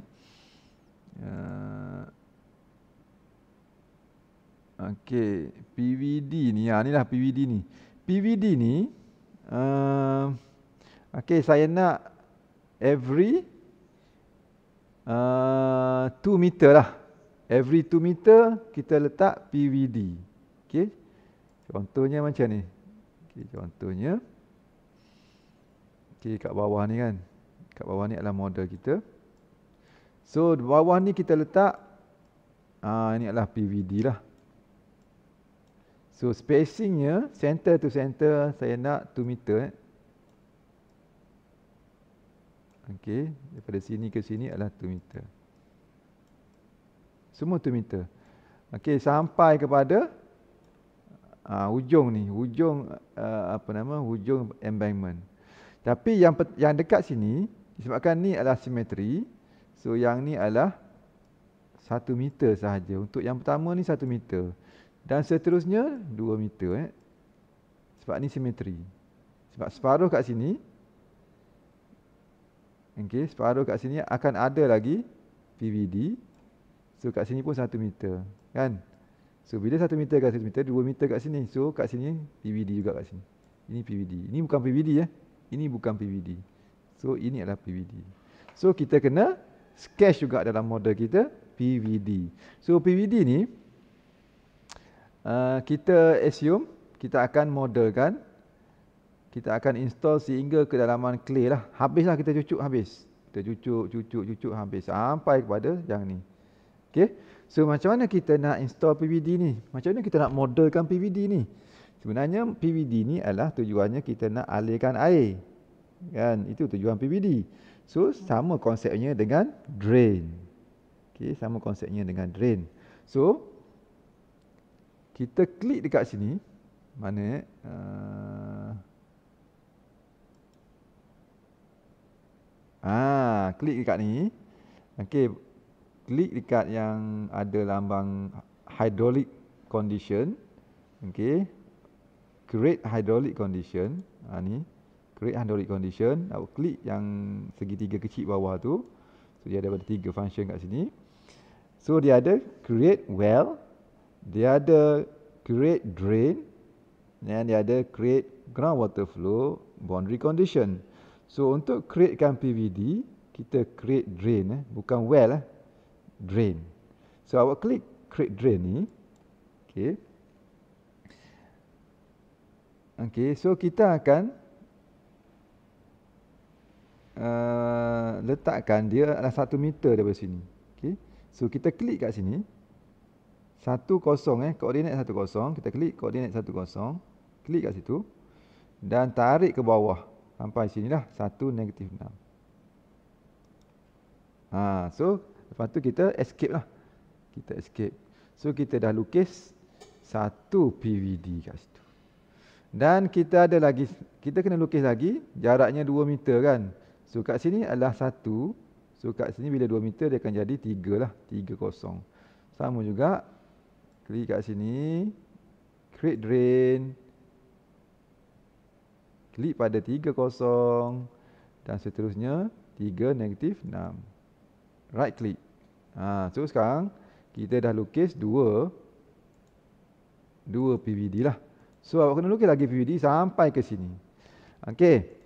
uh, Okey, PVD ni. Ha, ni lah PVD ni. PVD ni, uh, okey, saya nak every 2 uh, meter lah. Every 2 meter, kita letak PVD. Okey, contohnya macam ni. Okey, contohnya. Okey, kat bawah ni kan. Kat bawah ni adalah model kita. So, bawah ni kita letak, uh, ini adalah PVD lah. So spacingnya center to center saya nak 2 meter. Eh. Okey, daripada sini ke sini adalah 2 meter. Semua 2 meter. Okay sampai kepada uh, hujung ni, hujung uh, apa nama? Hujung embankment. Tapi yang yang dekat sini disebabkan ni adalah simetri, so yang ni adalah 1 meter sahaja. Untuk yang pertama ni 1 meter. Dan seterusnya 2 meter eh. Sebab ni simetri. Sebab separuh kat sini Okey, separuh kat sini akan ada lagi PVD. So kat sini pun 1 meter, kan? So bila 1 meter kat sini meter, 2 meter kat sini. So kat sini PVD juga kat sini. Ini PVD. Ini bukan PVD ya. Eh? Ini bukan PVD. So ini adalah PVD. So kita kena sketch juga dalam model kita PVD. So PVD ni uh, kita assume kita akan modelkan kita akan install sehingga kedalaman clay lah habislah kita cucuk habis kita cucuk cucuk cucuk habis sampai kepada yang ni okay? so macam mana kita nak install PVD ni macam mana kita nak modelkan PVD ni sebenarnya PVD ni adalah tujuannya kita nak alirkan air kan itu tujuan PVD so sama konsepnya dengan drain okay? sama konsepnya dengan drain so kita klik dekat sini mana uh, Ah, klik dekat ni. Okey, klik dekat yang ada lambang hydraulic condition. Okey. Create hydraulic condition. Ah ni, create hydraulic condition. Aku klik yang segitiga kecil bawah tu. So dia ada ada tiga function kat sini. So dia ada create well, The other create drain then the other create groundwater flow boundary condition. So untuk createkan PVD, kita create drain eh, bukan well eh. Drain. So awak klik create drain ni. Okey. Okey, so kita akan Uh, letakkan dia adalah 1 meter daripada sini okay. so kita klik kat sini satu kosong eh, koordinat satu kosong. Kita klik koordinat satu kosong. Klik kat situ. Dan tarik ke bawah. Sampai sini lah. Satu negatif enam. Ha, so, lepas tu kita escape lah. Kita escape. So, kita dah lukis satu PVD kat situ. Dan kita ada lagi, kita kena lukis lagi jaraknya dua meter kan. So kat sini adalah satu. So kat sini bila dua meter dia akan jadi tiga lah. tiga kosong. Sama juga klik kat sini create drain klik pada 30 dan seterusnya 3 negatif 6 right click ha, so sekarang kita dah lukis 2 2 PVD lah so awak kena lukis lagi PVD sampai ke sini ok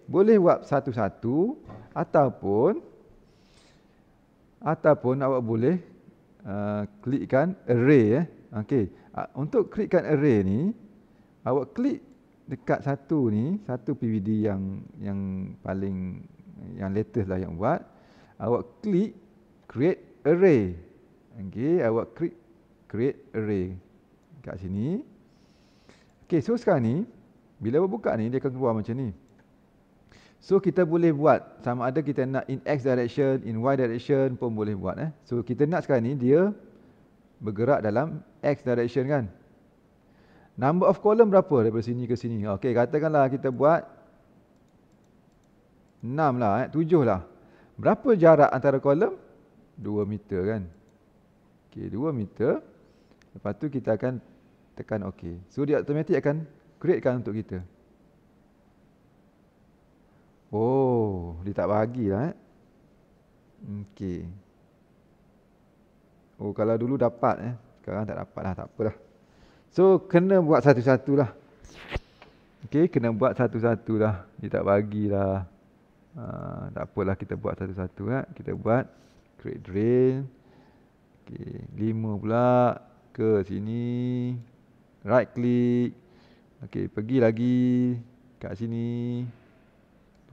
boleh buat satu-satu ataupun ataupun awak boleh uh, klikkan array eh. Okey, ah, untuk klikkan array ni, awak klik dekat satu ni, satu PVD yang yang paling yang latest lah yang buat. Awak klik create array. Okey, awak klik create array dekat sini. Okey, so sekarang ni bila awak buka ni dia akan keluar macam ni. So kita boleh buat sama ada kita nak in x direction, in y direction pun boleh buat eh. So kita nak sekarang ni dia bergerak dalam X direction kan. Number of column berapa daripada sini ke sini? Okey, katakanlah kita buat 6 lah, eh, 7 lah. Berapa jarak antara kolom? 2 meter kan. Okey, 2 meter. Lepas tu kita akan tekan OK. So, dia automatik akan createkan untuk kita. Oh, dia tak bagilah eh. Okey. Oh, kalau dulu dapat eh. Sekarang tak dapat lah, tak apalah. So, kena buat satu-satulah. Okay, kena buat satu-satulah. Dia tak bagilah. Uh, ah, tak apalah kita buat satu-satu kan. Lah. -satu, kita buat create drain. Okay, lima pula ke sini. Right click. Okay, pergi lagi kat sini.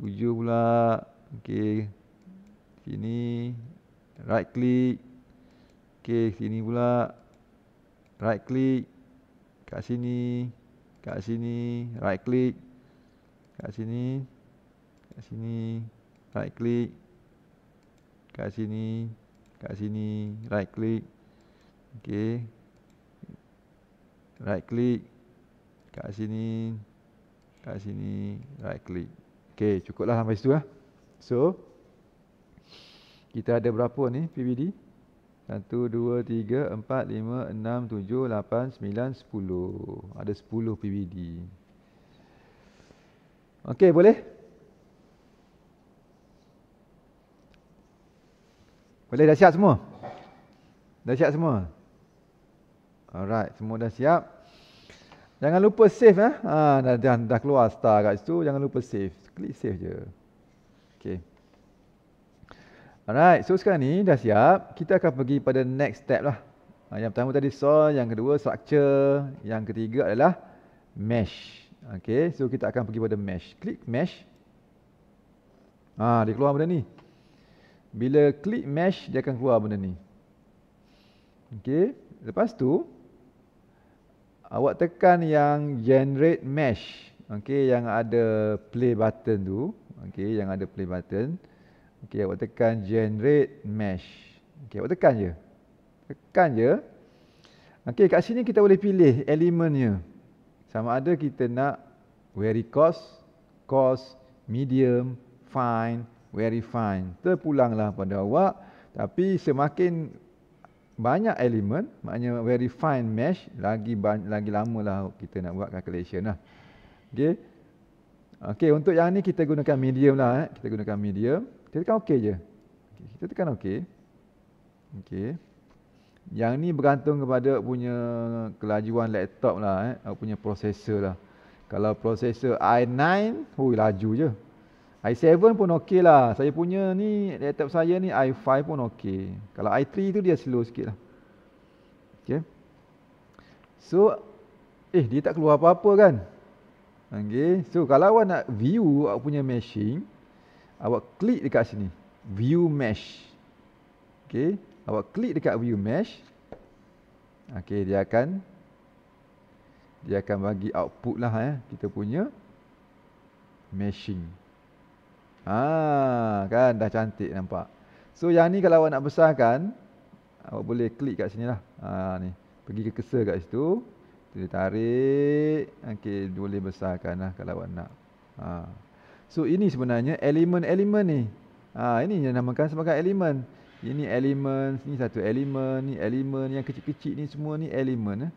Tujuh pula. Okay, sini. Right click. Okay, sini pula right click kat sini kat sini right click kat sini kat sini right click kat sini kat sini right click okey right click kat sini kat sini right click okey cukup lah sampai situ lah so kita ada berapa ni PVD satu, dua, tiga, empat, lima, enam, tujuh, lapan, sembilan, sepuluh. Ada sepuluh PBD. Okey, boleh? Boleh, dah siap semua? Dah siap semua? Alright, semua dah siap. Jangan lupa save. Eh? Ha, dah, dah, dah keluar star kat situ. Jangan lupa save. Klik save je. Okey. Alright, so sekarang ni dah siap, kita akan pergi pada next step lah. Ha, yang pertama tadi saw, yang kedua structure, yang ketiga adalah mesh. Okay, so kita akan pergi pada mesh. Klik mesh. Ah, dia keluar benda ni. Bila klik mesh, dia akan keluar benda ni. Okay, lepas tu, awak tekan yang generate mesh. Okay, yang ada play button tu. Okay, yang ada play button. Okay. Okey, awak tekan generate mesh. Okey, awak tekan je. Tekan je. Okey, kat sini kita boleh pilih elemennya. Sama ada kita nak very coarse, coarse, medium, fine, very fine. Terpulanglah pada awak. Tapi semakin banyak elemen, maknanya very fine mesh, lagi lagi lama lah kita nak buat calculation lah. Okey. Okey, untuk yang ni kita gunakan medium lah. Eh. Kita gunakan medium. Kita tekan OK je. Okay, kita tekan OK. Okey. Yang ni bergantung kepada punya kelajuan laptop lah eh. Punya prosesor lah. Kalau prosesor i9, hui laju je. i7 pun okey lah. Saya punya ni, laptop saya ni i5 pun okey. Kalau i3 tu dia slow sikit lah. Okey. So, eh dia tak keluar apa-apa kan. Okey. So, kalau awak nak view awak punya machine, awak klik dekat sini view mesh okey awak klik dekat view mesh okey dia akan dia akan bagi output lah eh kita punya meshing ha kan dah cantik nampak so yang ni kalau awak nak besarkan awak boleh klik kat sini lah. ha ni pergi ke cursor kat situ dia tarik okey boleh besarkanlah kalau awak nak ha So ini sebenarnya elemen-elemen ni. Ha, ini yang namakan sebagai elemen. Ini elemen, ini satu elemen, ni elemen yang kecil-kecil ni semua ni elemen. Eh?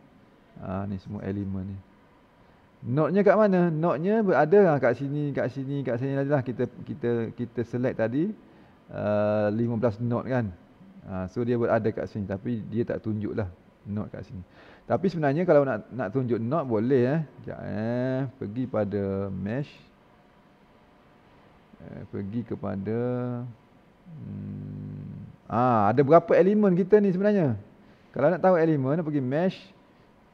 Ha, ni semua elemen ni. Note-nya kat mana? Note-nya berada ha, lah kat sini, kat sini, kat sini lah. Kita kita kita select tadi uh, 15 note kan. Ha, so dia berada kat sini tapi dia tak tunjuk lah note kat sini. Tapi sebenarnya kalau nak nak tunjuk note boleh eh. Sekejap eh. Pergi pada mesh. Eh, pergi kepada hmm, ah ada berapa elemen kita ni sebenarnya kalau nak tahu elemen nak pergi mesh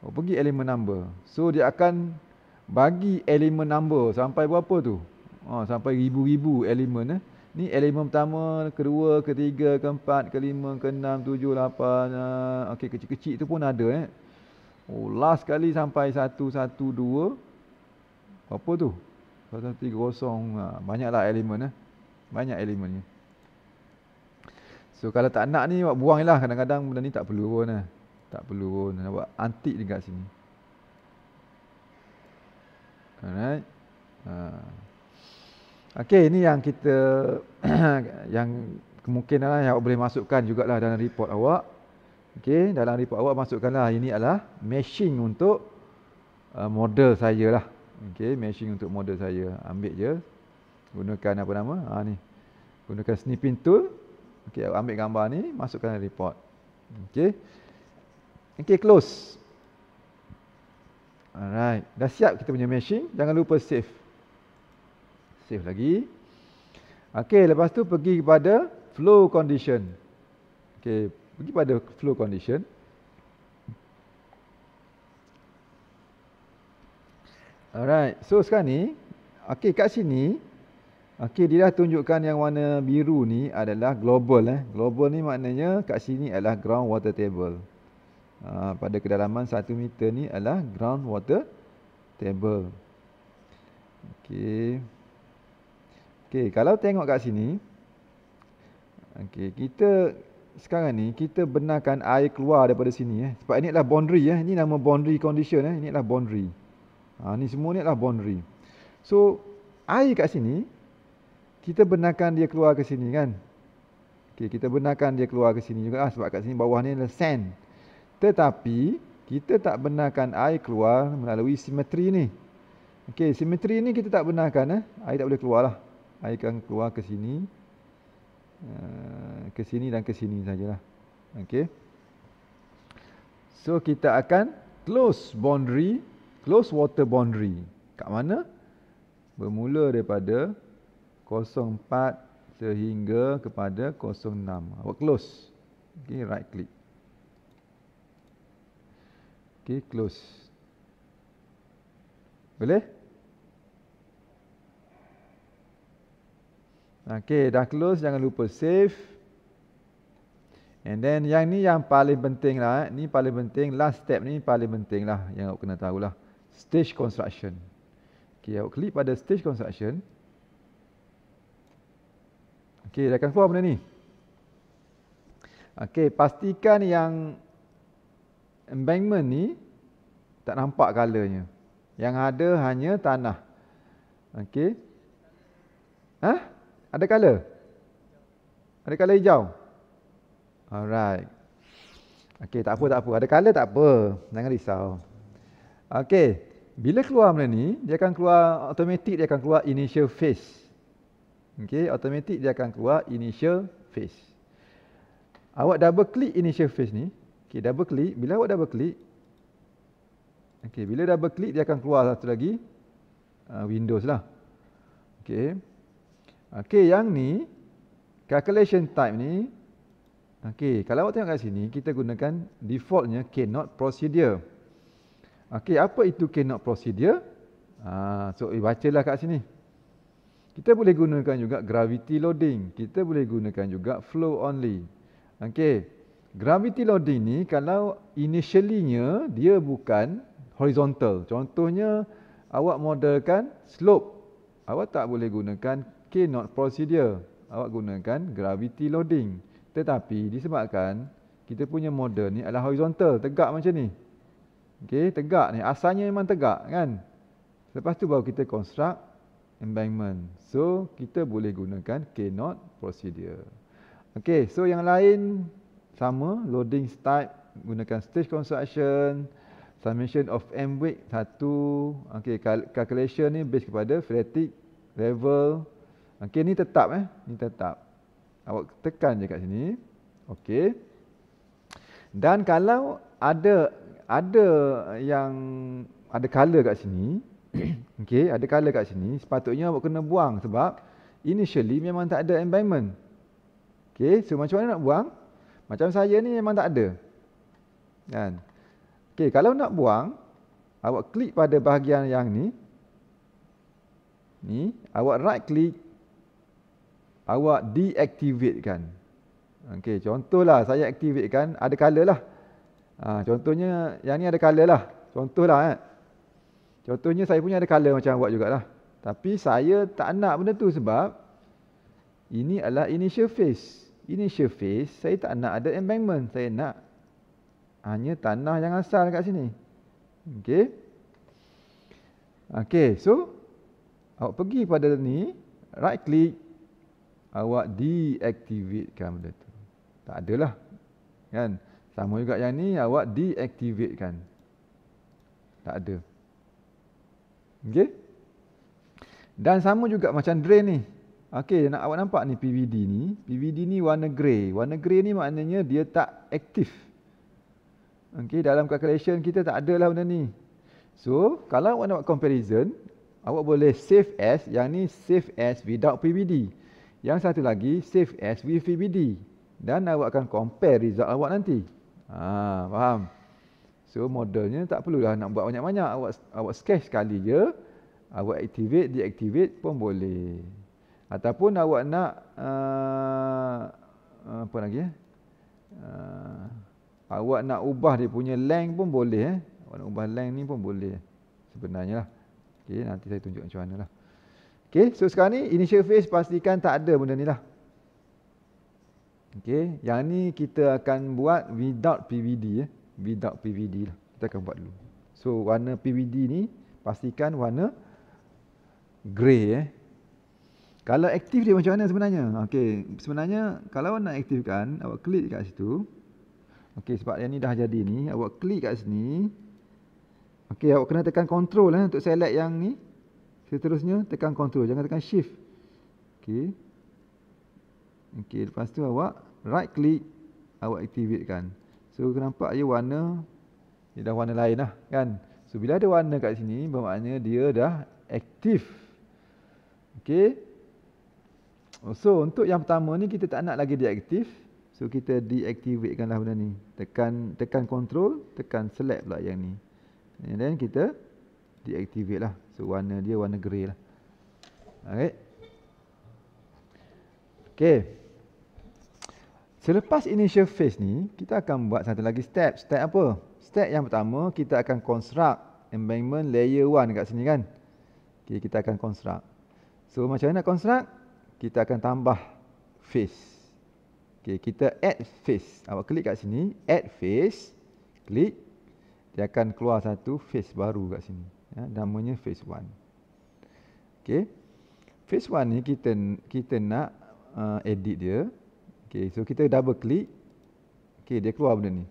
oh, pergi elemen number so dia akan bagi elemen number sampai berapa tu oh, sampai ribu-ribu elemen eh. ni elemen pertama kedua ketiga keempat kelima keenam tujuh lapan eh. okey kecil-kecil tu pun ada eh oh, last kali sampai satu satu dua apa tu Lepas nanti gosong ha, Banyaklah elemen eh. Banyak elemennya So kalau tak nak ni buat buang lah Kadang-kadang benda ni tak perlu pun eh. Tak perlu pun Nampak antik dekat sini Alright ha. Okay ini yang kita [coughs] Yang kemungkinan lah Yang awak boleh masukkan juga lah dalam report awak Okay dalam report awak masukkanlah Ini adalah meshing untuk uh, Model saya lah Okey, meshing untuk model saya. Ambil je. Gunakan apa nama? Ha ni. Gunakan snipping tool. Okey, ambil gambar ni, masukkan report. Okey. Okey, close. Alright, dah siap kita punya meshing. Jangan lupa save. Save lagi. Okey, lepas tu pergi kepada flow condition. Okey, pergi pada flow condition. Alright, so sekarang ni Okay, kat sini Okay, dia dah tunjukkan yang warna biru ni adalah global eh. Global ni maknanya kat sini adalah ground water table uh, Pada kedalaman 1 meter ni adalah ground water table Okay Okay, kalau tengok kat sini Okay, kita sekarang ni kita benarkan air keluar daripada sini eh. Sebab ini adalah boundary eh. Ini nama boundary condition eh. Ini adalah boundary Ha, ni semua ni adalah boundary. So, air kat sini, kita benarkan dia keluar ke sini kan. Okay, kita benarkan dia keluar ke sini juga lah, sebab kat sini bawah ni adalah sand. Tetapi, kita tak benarkan air keluar melalui simetri ni. Okay, simetri ni kita tak benarkan. Eh? Air tak boleh keluar lah. Air akan keluar ke sini. Eh, ke sini dan ke sini sajalah. Okay. So, kita akan close boundary close water boundary kat mana bermula daripada 04 sehingga kepada 06 Awak close okey right click okey close boleh okey dah close jangan lupa save And then yang ni yang paling penting lah. Eh. Ni paling penting. Last step ni paling penting lah. Yang awak kena tahulah stage construction. Okey, awak klik pada stage construction. Okey, dia akan keluar benda ni. Okey, pastikan yang embankment ni tak nampak colournya. Yang ada hanya tanah. Okey. Ha? Ada colour? Ada colour hijau? Alright. Okey, tak apa, tak apa. Ada colour tak apa. Jangan risau. Okey, bila keluar benda ni, dia akan keluar automatik dia akan keluar initial phase. Okey, automatik dia akan keluar initial phase. Awak double click initial phase ni, okey double click, bila awak double click okey bila double click dia akan keluar satu lagi uh, Windows lah. Okey. Okey, yang ni calculation type ni okey, kalau awak tengok kat sini kita gunakan defaultnya k not procedure. Okey, apa itu canop procedure? Ha, so, eh, lah kat sini. Kita boleh gunakan juga gravity loading. Kita boleh gunakan juga flow only. Okey, gravity loading ni kalau initially-nya dia bukan horizontal. Contohnya, awak modelkan slope. Awak tak boleh gunakan K canop procedure. Awak gunakan gravity loading. Tetapi disebabkan kita punya model ni adalah horizontal, tegak macam ni. Okey, tegak ni. Asalnya memang tegak kan. Lepas tu baru kita construct embankment. So, kita boleh gunakan K not procedure. Okey, so yang lain sama loading type gunakan stage construction submission of M weight 1. Okey, calculation ni based kepada fatigue level. Okey, ni tetap eh. Ni tetap. Awak tekan je kat sini. Okey. Dan kalau ada ada yang ada kala kat sini. [clears throat] Okey, ada kala kat sini sepatutnya awak kena buang sebab initially memang tak ada environment, Okey, so macam mana nak buang? Macam saya ni memang tak ada. Kan? Okey, kalau nak buang, awak klik pada bahagian yang ni. Ni, awak right click. Awak deactivate kan. Okey, contohlah saya activate kan, ada kala lah. Ha, contohnya, yang ni ada color lah. Contohlah kan. Contohnya, saya punya ada color macam awak jugalah. Tapi, saya tak nak benda tu sebab ini adalah initial phase. Initial phase, saya tak nak ada embankment. Saya nak hanya tanah yang asal kat sini. Okay. Okay, so awak pergi pada ni, right click, awak deactivatekan benda tu. Tak adalah. Kan? Kan? Sama juga yang ni awak deactivate kan. Tak ada. Okey. Dan sama juga macam drain ni. Okey, nak awak nampak ni PVD ni. PVD ni warna grey. Warna grey ni maknanya dia tak aktif. Okey, dalam calculation kita tak ada lah benda ni. So, kalau awak nak buat comparison, awak boleh save as yang ni save as without PVD. Yang satu lagi save as with PVD. Dan awak akan compare result awak nanti. Ha, faham? So modelnya tak perlulah nak buat banyak-banyak. Awak awak sketch sekali je. Awak activate, deactivate pun boleh. Ataupun awak nak uh, apa lagi eh? Uh, awak nak ubah dia punya length pun boleh eh. Awak nak ubah length ni pun boleh. Sebenarnya lah. Okay, nanti saya tunjuk macam mana lah. Okay, so sekarang ni initial phase pastikan tak ada benda ni lah. Okey, yang ni kita akan buat without PVD ya. Eh. Without PVD lah. Kita akan buat dulu. So warna PVD ni pastikan warna grey eh. Kalau aktif dia macam mana sebenarnya? Okey, sebenarnya kalau nak aktifkan, awak klik kat situ. Okey, sebab yang ni dah jadi ni, awak klik kat sini. Okey, awak kena tekan control eh untuk select yang ni. Seterusnya tekan control, jangan tekan shift. Okey. Okey, lepas tu awak right click, awak activate kan. So nampak dia warna dia dah warna lain lah kan. So bila ada warna kat sini bermakna dia dah aktif. Okey. So untuk yang pertama ni kita tak nak lagi dia aktif. So kita deactivate deactivatekanlah benda ni. Tekan tekan control, tekan select pula yang ni. And then kita deactivate lah. So warna dia warna grey lah. Okay. Okey. Selepas initial phase ni, kita akan buat satu lagi step. Step apa? Step yang pertama, kita akan construct embankment layer 1 dekat sini kan. Okay, kita akan construct. So, macam mana nak construct? Kita akan tambah phase. Okay, kita add phase. Awak klik kat sini, add phase. Klik. Dia akan keluar satu phase baru kat sini. Ya, namanya phase 1. Okay. Phase 1 ni kita kita nak uh, edit dia. Okey, so kita double click. Okey, dia keluar benda ni.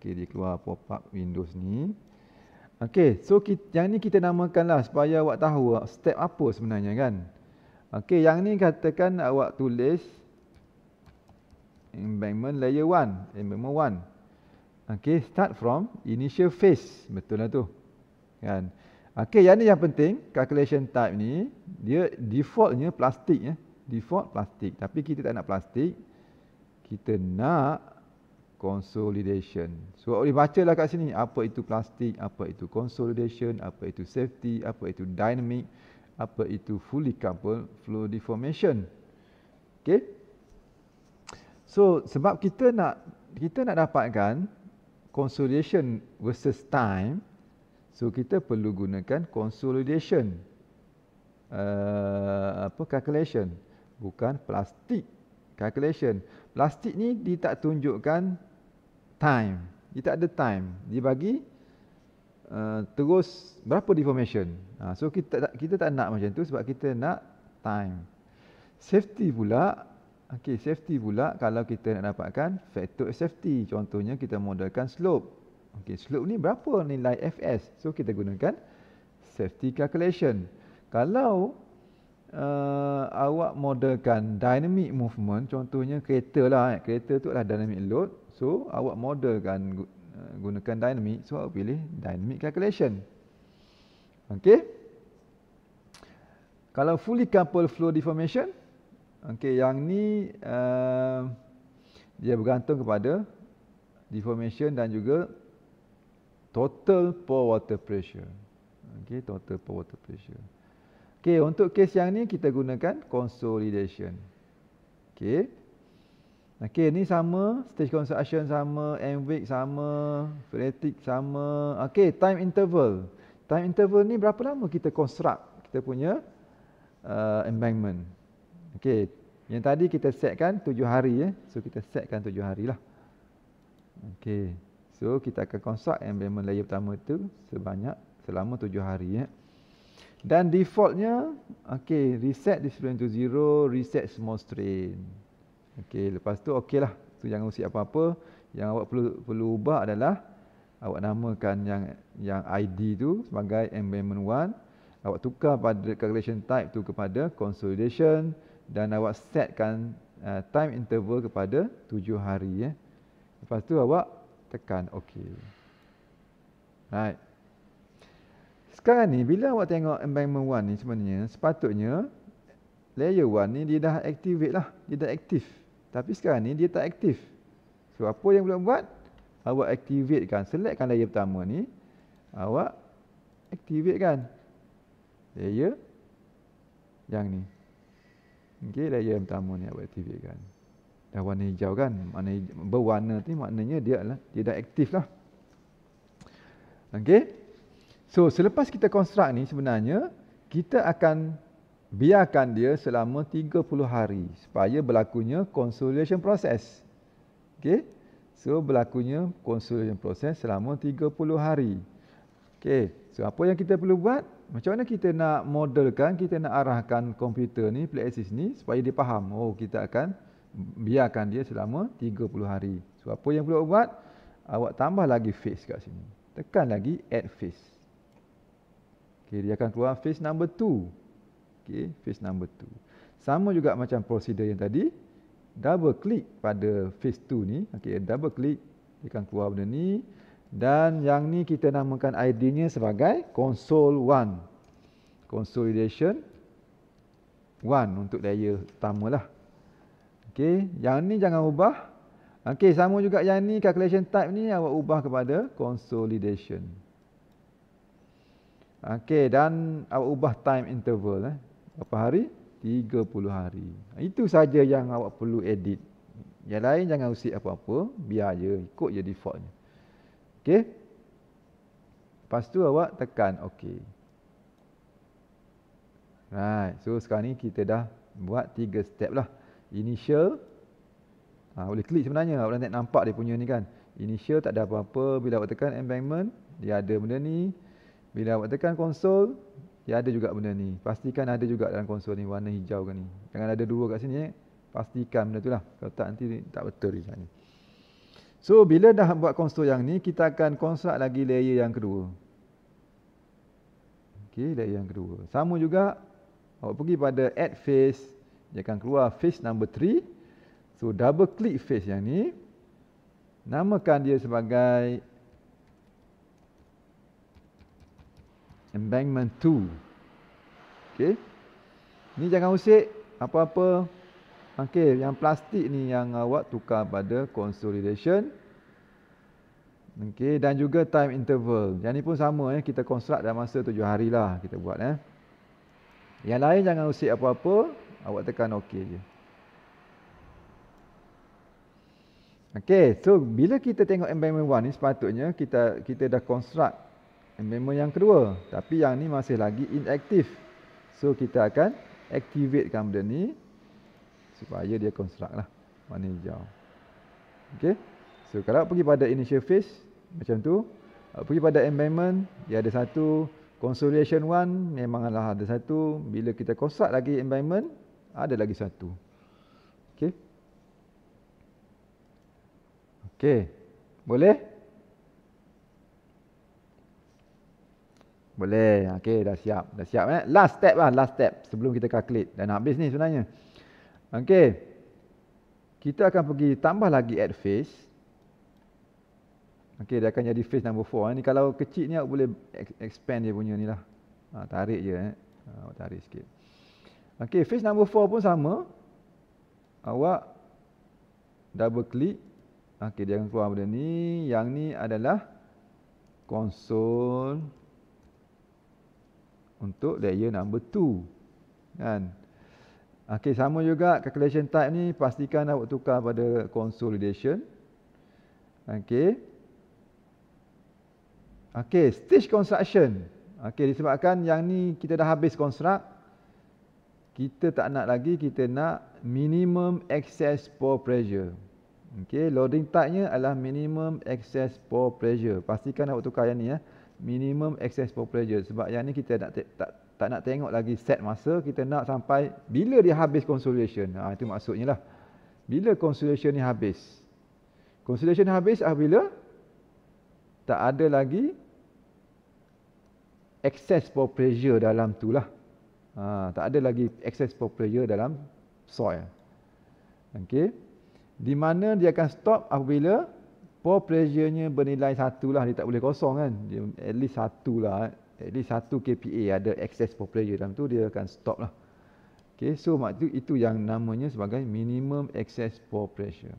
Okey, dia keluar pop up Windows ni. Okey, so kita, yang ni kita namakanlah supaya awak tahu step apa sebenarnya kan. Okey, yang ni katakan awak tulis embankment layer 1, embankment 1. Okey, start from initial phase. Betul lah tu. Kan? Okey, yang ni yang penting, calculation type ni, dia defaultnya plastik ya. Default plastik. Tapi kita tak nak plastik kita nak consolidation. So awak boleh lah kat sini apa itu plastik, apa itu consolidation, apa itu safety, apa itu dynamic, apa itu fully coupled flow deformation. Okay. So sebab kita nak kita nak dapatkan consolidation versus time, so kita perlu gunakan consolidation uh, apa calculation bukan plastik calculation. Plastik ni dia tak tunjukkan time. Dia tak ada time. Dia bagi uh, terus berapa deformation. Uh, so kita tak, kita tak nak macam tu sebab kita nak time. Safety pula. Okay, safety pula kalau kita nak dapatkan factor safety. Contohnya kita modelkan slope. Okay, slope ni berapa nilai FS? So kita gunakan safety calculation. Kalau uh, awak modelkan dynamic movement contohnya kereta lah eh. kereta tu adalah dynamic load so awak modelkan uh, eh, gunakan dynamic so awak pilih dynamic calculation ok kalau fully coupled flow deformation ok yang ni uh, dia bergantung kepada deformation dan juga total pore water pressure ok total pore water pressure Okey, untuk kes yang ni kita gunakan consolidation. Okey. Okey, ni sama, stage consolidation sama, end sama, fanatic sama. Okey, time interval. Time interval ni berapa lama kita construct kita punya uh, embankment. Okey, yang tadi kita setkan 7 hari ya. Eh. So kita setkan 7 lah. Okey. So kita akan construct embankment layer pertama tu sebanyak selama 7 hari ya. Eh. Dan defaultnya, okay, reset discipline to zero, reset small strain. Okay, lepas tu okay lah. Tu jangan usik apa-apa. Yang awak perlu, perlu ubah adalah awak namakan yang yang ID tu sebagai embedment 1. Awak tukar pada calculation type tu kepada consolidation dan awak setkan uh, time interval kepada tujuh hari. Eh. Lepas tu awak tekan okay. Right. Sekarang ni bila awak tengok environment 1 ni sebenarnya sepatutnya layer 1 ni dia dah activate lah, dia dah aktif. Tapi sekarang ni dia tak aktif. So apa yang boleh buat? Awak activate kan, selectkan layer pertama ni. Awak activate kan layer yang ni. Okey, layer pertama ni awak activate kan. Dah warna hijau kan? Mana berwarna tu maknanya dia lah, dia dah aktif lah. Okey. So selepas kita construct ni sebenarnya kita akan biarkan dia selama 30 hari supaya berlakunya consolidation process. Okay? So berlakunya consolidation process selama 30 hari. Okay? So apa yang kita perlu buat? Macam mana kita nak modelkan, kita nak arahkan komputer ni, play assist ni supaya dia faham. Oh, kita akan biarkan dia selama 30 hari. So apa yang perlu buat? Awak tambah lagi face kat sini. Tekan lagi add face. Okey, dia akan keluar phase number 2. okay phase number 2. Sama juga macam prosedur yang tadi. Double click pada phase 2 ni. okay double click. Dia akan keluar benda ni. Dan yang ni kita namakan ID-nya sebagai console 1. Consolidation 1 untuk layer utama lah. okay. yang ni jangan ubah. Okey, sama juga yang ni calculation type ni awak ubah kepada Consolidation. Okey dan awak ubah time interval eh. Berapa hari? 30 hari. Itu saja yang awak perlu edit. Yang lain jangan usik apa-apa, biar je ikut je defaultnya. Okey. Lepas tu awak tekan okey. Right. So sekarang ni kita dah buat tiga step lah. Initial ha, boleh klik sebenarnya. Awak dah nampak dia punya ni kan. Initial tak ada apa-apa bila awak tekan embankment, dia ada benda ni. Bila awak tekan konsol, dia ya ada juga benda ni. Pastikan ada juga dalam konsol ni warna hijau kan ni. Jangan ada dua kat sini eh. Pastikan benda tu lah. Kalau tak nanti tak betul dia lah ni. So bila dah buat konsol yang ni, kita akan construct lagi layer yang kedua. Okey, layer yang kedua. Sama juga awak pergi pada add face, dia akan keluar face number 3. So double click face yang ni. Namakan dia sebagai embankment two. Okey. Ni jangan usik apa-apa. Okey, yang plastik ni yang awak tukar pada consolidation. Okey, dan juga time interval. Yang ni pun sama ya, eh. kita construct dalam masa tujuh hari lah kita buat eh. Yang lain jangan usik apa-apa, awak tekan OK je. Okey, so bila kita tengok embankment 1 ni sepatutnya kita kita dah construct amendment yang kedua tapi yang ni masih lagi inaktif. so kita akan activatekan benda ni supaya dia construct lah warna hijau Okay, so kalau pergi pada initial phase macam tu pergi pada amendment dia ada satu Consolation one memang ada satu bila kita construct lagi amendment ada lagi satu Okay. Okay. Boleh? Boleh. Okey, dah siap. Dah siap eh. Last step lah. Last step. Sebelum kita calculate. Dah nak habis ni sebenarnya. Okey. Kita akan pergi tambah lagi add face. Okey, dia akan jadi face number 4. Ini kalau kecil ni, aku boleh expand dia punya ni lah. Ha, tarik je eh. Ha, tarik sikit. Okey, face number 4 pun sama. Awak double click. Okey, dia akan keluar benda ni. Yang ni adalah console untuk layer number 2 kan okey sama juga calculation type ni pastikan awak tukar pada consolidation Okay. Okay, stage construction Okay, disebabkan yang ni kita dah habis construct kita tak nak lagi kita nak minimum excess pore pressure Okay, loading type nya adalah minimum excess pore pressure pastikan awak tukar yang ni ya eh minimum excess for pleasure sebab yang ni kita nak tak, tak, tak nak tengok lagi set masa kita nak sampai bila dia habis consolidation ha, itu maksudnya lah bila consolidation ni habis consolidation habis apabila tak ada lagi excess for pleasure dalam tu lah ha, tak ada lagi excess for pleasure dalam soil okay. di mana dia akan stop apabila Pore pressure-nya bernilai satu lah. Dia tak boleh kosong kan. Dia at least satu lah. Eh. At least satu KPA ada excess pore pressure dalam tu. Dia akan stop lah. Okay. So maksud itu yang namanya sebagai minimum excess pore pressure.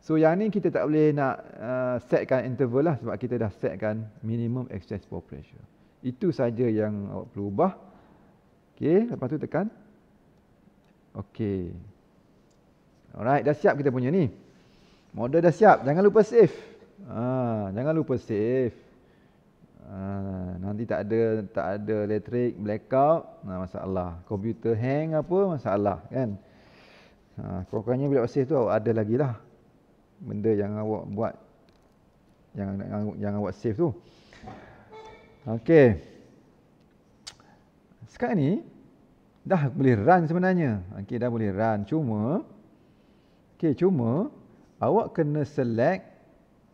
So yang ni kita tak boleh nak uh, setkan interval lah. Sebab kita dah setkan minimum excess pore pressure. Itu saja yang awak perlu ubah. Okay. Lepas tu tekan. Okay. Alright. Dah siap kita punya ni. Model dah siap. Jangan lupa save. Ha, jangan lupa save. Ha, nanti tak ada tak ada elektrik, blackout, nah, ha, masalah. Komputer hang apa, masalah kan. Ha, Kurang-kurangnya bila save tu awak ada lagi lah. Benda yang awak buat. Yang, yang, yang awak save tu. Okey. Sekarang ni, dah boleh run sebenarnya. Okey, dah boleh run. Cuma, okey, cuma, awak kena select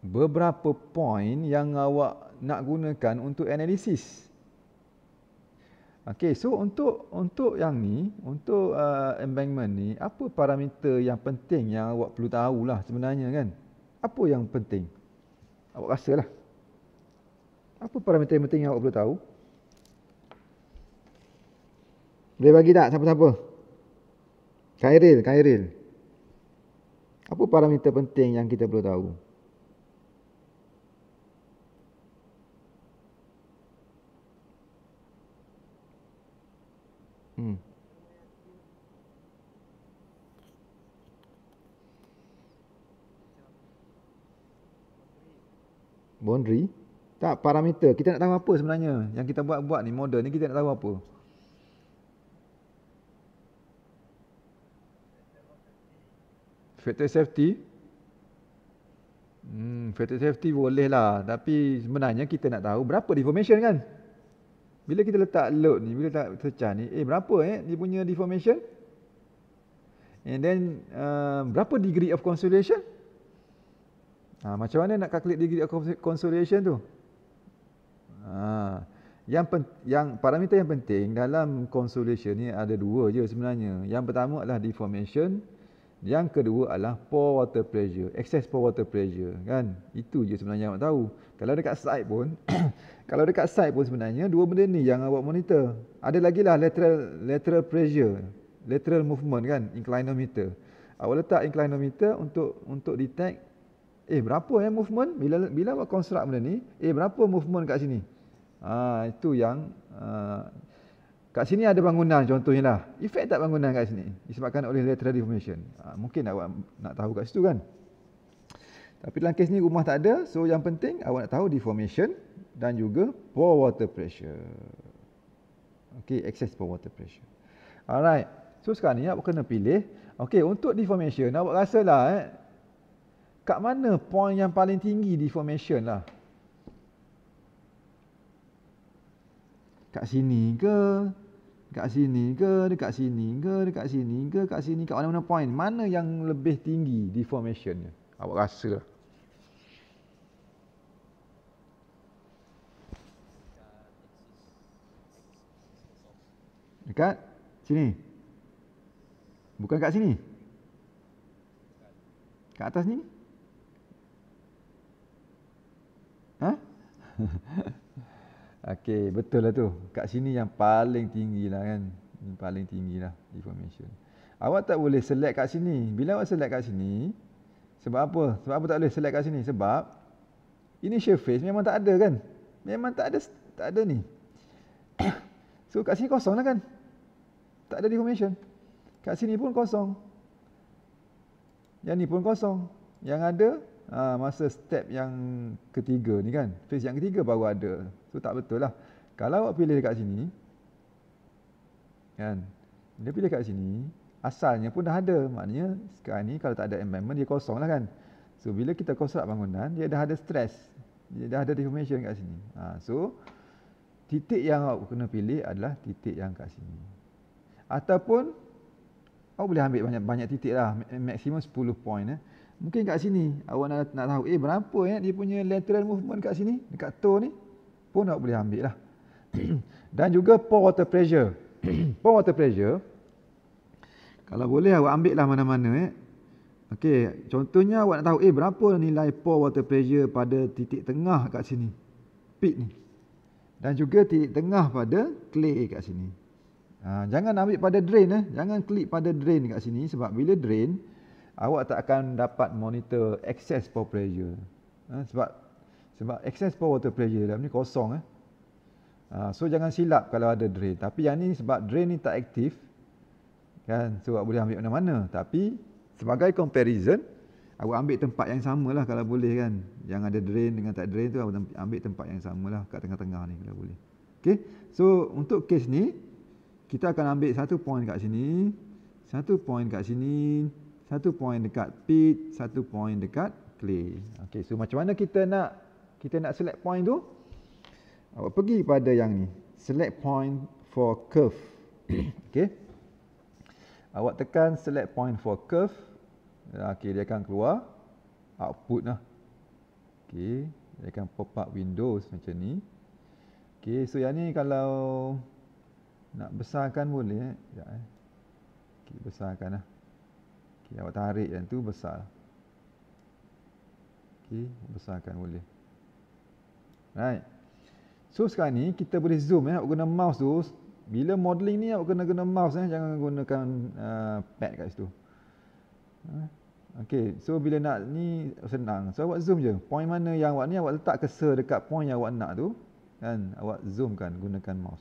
beberapa point yang awak nak gunakan untuk analisis. Okey, so untuk untuk yang ni, untuk uh, embankment ni, apa parameter yang penting yang awak perlu tahu lah sebenarnya kan? Apa yang penting? Awak lah. Apa parameter yang penting yang awak perlu tahu? Boleh bagi tak siapa-siapa? Kairil, Kairil. Apa parameter penting yang kita perlu tahu? Hmm. Boundary? Tak, parameter. Kita nak tahu apa sebenarnya? Yang kita buat-buat ni, model ni kita nak tahu apa? Factor safety hmm, Factor safety boleh lah Tapi sebenarnya kita nak tahu Berapa deformation kan Bila kita letak load ni Bila letak secah ni Eh berapa eh Dia punya deformation And then uh, Berapa degree of consolidation? ha, Macam mana nak calculate degree of consolidation tu Haa yang, pen, yang parameter yang penting dalam consolidation ni ada dua je sebenarnya. Yang pertama adalah deformation, yang kedua adalah poor water pressure, excess poor water pressure kan. Itu je sebenarnya awak tahu. Kalau dekat site pun, [coughs] kalau dekat site pun sebenarnya dua benda ni yang awak monitor. Ada lagi lah lateral lateral pressure, lateral movement kan, inclinometer. Awak letak inclinometer untuk untuk detect eh berapa yang eh, movement bila bila awak construct benda ni, eh berapa movement kat sini. Ah ha, itu yang uh, Kat sini ada bangunan contohnya lah. Efek tak bangunan kat sini? Disebabkan oleh lateral deformation. Ha, mungkin awak nak tahu kat situ kan? Tapi dalam kes ni rumah tak ada. So yang penting awak nak tahu deformation dan juga pore water pressure. Okay, excess pore water pressure. Alright. So sekarang ni awak kena pilih. Okay, untuk deformation awak rasa lah eh. Kat mana point yang paling tinggi deformation lah? Kat sini ke? Dekat sini ke, dekat sini ke, dekat sini ke, dekat sini ke, mana-mana point. Mana yang lebih tinggi deformationnya? Awak rasa lah. Dekat sini. Bukan kat sini. Kat atas ni. Ha? [laughs] Okey, betul lah tu. Kat sini yang paling tinggi lah kan. Yang paling tinggi lah information. Awak tak boleh select kat sini. Bila awak select kat sini, sebab apa? Sebab apa tak boleh select kat sini? Sebab initial phase memang tak ada kan? Memang tak ada tak ada ni. [coughs] so kat sini kosong lah kan? Tak ada information. Kat sini pun kosong. Yang ni pun kosong. Yang ada ha, masa step yang ketiga ni kan phase yang ketiga baru ada tu tak betul lah kalau awak pilih dekat sini kan dia pilih dekat sini asalnya pun dah ada maknanya sekarang ni kalau tak ada amendment dia kosong lah kan so bila kita construct bangunan dia dah ada stress dia dah ada deformation kat sini ha, so titik yang awak kena pilih adalah titik yang kat sini ataupun awak boleh ambil banyak banyak titik lah maksimum 10 point eh. Mungkin kat sini awak nak, nak tahu eh berapa ya dia punya lateral movement kat sini dekat toe ni pun awak boleh ambil lah. [clears throat] Dan juga pore water pressure. [clears throat] pore water pressure kalau boleh awak ambil lah mana-mana eh. Okey, contohnya awak nak tahu eh berapa nilai pore water pressure pada titik tengah kat sini. Pit ni. Dan juga titik tengah pada clay kat sini. Ha, jangan ambil pada drain eh. Jangan klik pada drain kat sini sebab bila drain awak tak akan dapat monitor excess power pressure ha, sebab sebab excess power water pressure dalam ni kosong eh ha, so jangan silap kalau ada drain tapi yang ni sebab drain ni tak aktif kan so awak boleh ambil mana-mana tapi sebagai comparison awak ambil tempat yang sama lah kalau boleh kan yang ada drain dengan tak drain tu ambil tempat yang sama lah kat tengah-tengah ni kalau boleh okey so untuk case ni kita akan ambil satu point kat sini satu point kat sini satu point dekat pit, satu point dekat clay. Okey, so macam mana kita nak kita nak select point tu? Awak pergi pada yang ni, select point for curve. [coughs] Okey. Awak tekan select point for curve. Ah, okey, dia akan keluar output lah. Okey, dia akan pop up windows macam ni. Okey, so yang ni kalau nak besarkan boleh eh. Ya eh. besarkan lah. Okay, awak tarik yang tu besar. Okey, besarkan boleh. Right. So sekarang ni kita boleh zoom ya, awak guna mouse tu. Bila modeling ni awak kena guna mouse ya, jangan gunakan uh, pad kat situ. Okey, so bila nak ni senang. So awak zoom je. Point mana yang awak ni awak letak cursor dekat point yang awak nak tu kan awak zoom kan. gunakan mouse.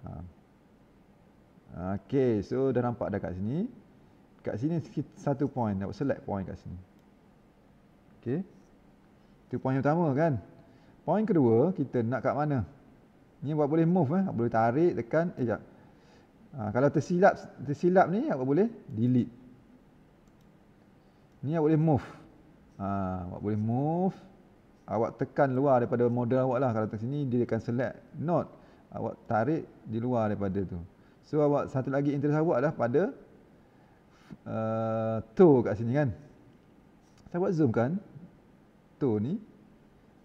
Ha. Okey, so dah nampak dah kat sini kat sini satu point nak select point kat sini okey tu point yang utama kan point kedua kita nak kat mana ni buat boleh move eh boleh tarik tekan eh jap ha, ah, kalau tersilap tersilap ni apa boleh delete ni awak boleh move ha, awak boleh move awak tekan luar daripada model awak lah kalau kat sini dia akan select not awak tarik di luar daripada tu so awak satu lagi interest awak adalah pada uh, toe kat sini kan. Saya buat zoom kan. Toe ni.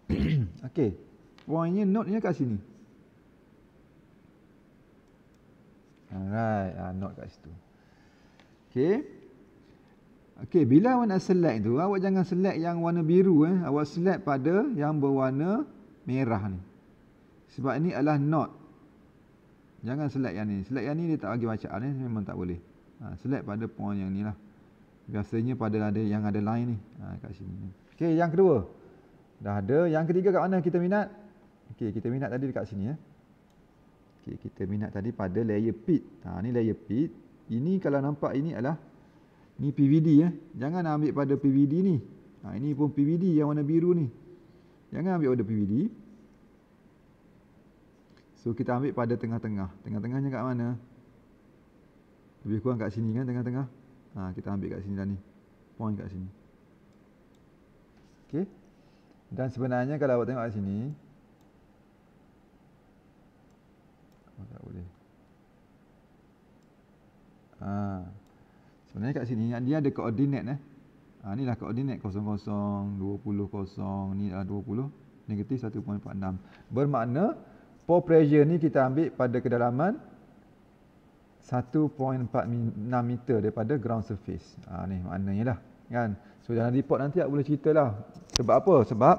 [coughs] okay. Warnanya note ni kat sini. Alright. Uh, note kat situ. Okay. Okay. Bila awak nak select tu. Awak jangan select yang warna biru. Eh. Awak select pada yang berwarna merah ni. Sebab ini adalah note. Jangan select yang ni. Select yang ni dia tak bagi bacaan ni. Eh. Memang tak boleh ha, select pada point yang ni lah biasanya pada ada yang ada line ni ha, kat sini ok yang kedua dah ada yang ketiga kat mana kita minat ok kita minat tadi dekat sini ya. ok kita minat tadi pada layer pit ha, ni layer pit ini kalau nampak ini adalah ni PVD ya. jangan ambil pada PVD ni ha, ini pun PVD yang warna biru ni jangan ambil pada PVD so kita ambil pada tengah-tengah tengah-tengahnya -tengah. Tengah kat mana lebih kurang kat sini kan tengah-tengah. Ha, kita ambil kat sini dah ni. Point kat sini. Okey. Dan sebenarnya kalau awak tengok kat sini. Oh, tak boleh. Ha. Sebenarnya kat sini dia ada koordinat eh. Ha, ni lah koordinat 0, 0, 20, 0, 20, negatif 1.46. Bermakna, pore pressure ni kita ambil pada kedalaman 0, 1.46 meter daripada ground surface. Ha, ni maknanya lah. Kan? So dalam report nanti tak boleh cerita lah. Sebab apa? Sebab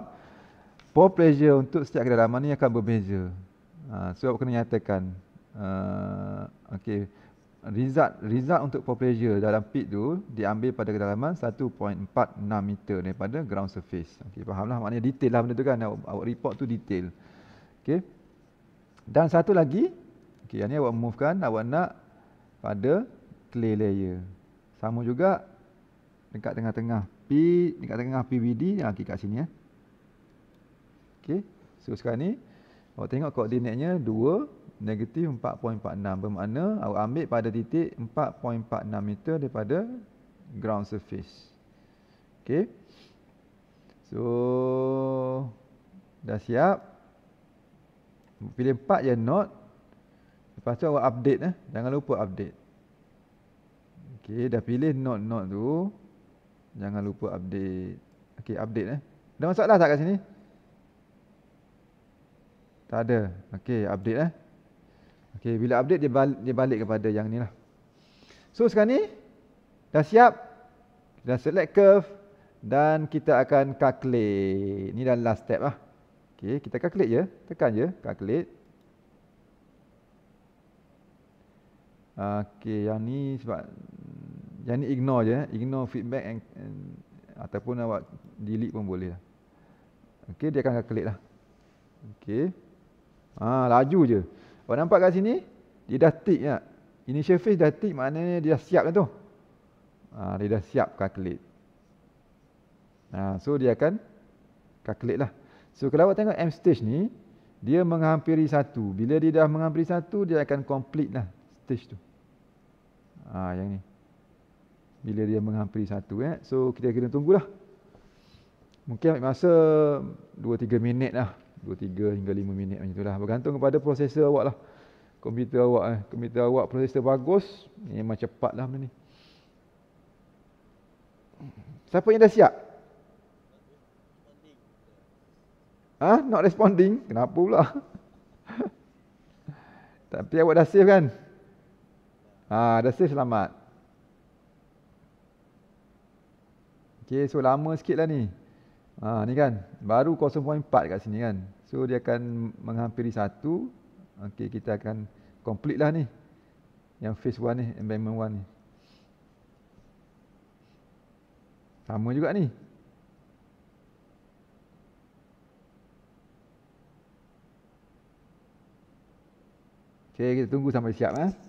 pore pleasure untuk setiap kedalaman ni akan berbeza. Ha, so awak kena nyatakan. Uh, okay. Result result untuk pore pleasure dalam pit tu diambil pada kedalaman 1.46 meter daripada ground surface. Okay, faham lah maknanya detail lah benda tu kan. Awak report tu detail. Okay. Dan satu lagi. Okay, yang ni awak move kan. Awak nak pada clay layer. Sama juga dekat tengah-tengah P, dekat tengah PVD yang lagi kat sini. Eh. Okey, so sekarang ni awak tengok koordinatnya 2, negatif 4.46. Bermakna awak ambil pada titik 4.46 meter daripada ground surface. Okey, so dah siap. Pilih 4 je not. Lepas tu awak update eh. Jangan lupa update. Okey, dah pilih not not tu. Jangan lupa update. Okey, update eh. Ada masalah tak kat sini? Tak ada. Okey, update eh. Okey, bila update dia balik, dia balik kepada yang ni lah. So sekarang ni dah siap. Kita dah select curve dan kita akan calculate. Ni dah last step lah. Okey, kita calculate je. Tekan je calculate. Ah, okay, yang ni sebab yang ni ignore je, ignore feedback and, and ataupun awak delete pun boleh lah. Okay, dia akan klik lah. Okay. Ha, laju je. Awak nampak kat sini? Dia dah tick je. Initial phase dah tick maknanya dia dah siap tu. Ha, dia dah siap calculate. Ha, so dia akan calculate lah. So kalau awak tengok M stage ni, dia menghampiri satu. Bila dia dah menghampiri satu, dia akan complete lah stage tu. Ha, yang ni. Bila dia menghampiri satu. Eh? So, kita kira tunggulah. Mungkin ambil masa 2-3 minit lah. 2-3 hingga 5 minit macam itulah. Bergantung kepada prosesor awak lah. Komputer awak. Eh. Komputer awak prosesor bagus. Memang cepat lah benda ni. Siapa yang dah siap? Ha? Not responding? Kenapa pula? [laughs] Tapi awak dah save kan? Ha, dah save selamat. Okay, so lama sikit lah ni. Ha, ni kan, baru 0.4 kat sini kan. So, dia akan menghampiri satu. Okay, kita akan complete lah ni. Yang phase one ni, environment one ni. Sama juga ni. Okay, kita tunggu sampai siap lah. Eh.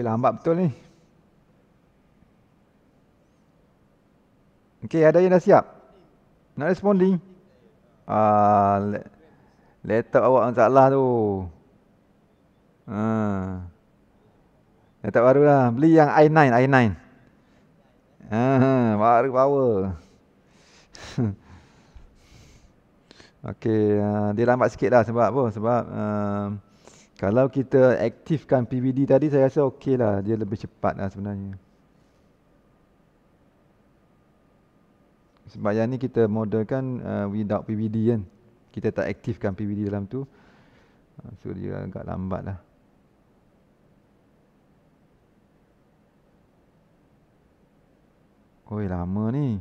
Weh, lambat betul ni. Okey, ada yang dah siap? Nak responding? Ah, le letak awak yang salah tu. Ah. Letak baru lah. Beli yang i9, i9. Ah, baru power. [laughs] Okey, uh, dia lambat sikit lah sebab apa? Sebab... Uh, kalau kita aktifkan PVD tadi saya rasa okey lah dia lebih cepat lah sebenarnya Sebab yang ni kita modelkan uh, without PVD kan Kita tak aktifkan PVD dalam tu uh, So dia agak lambat lah Oh lama ni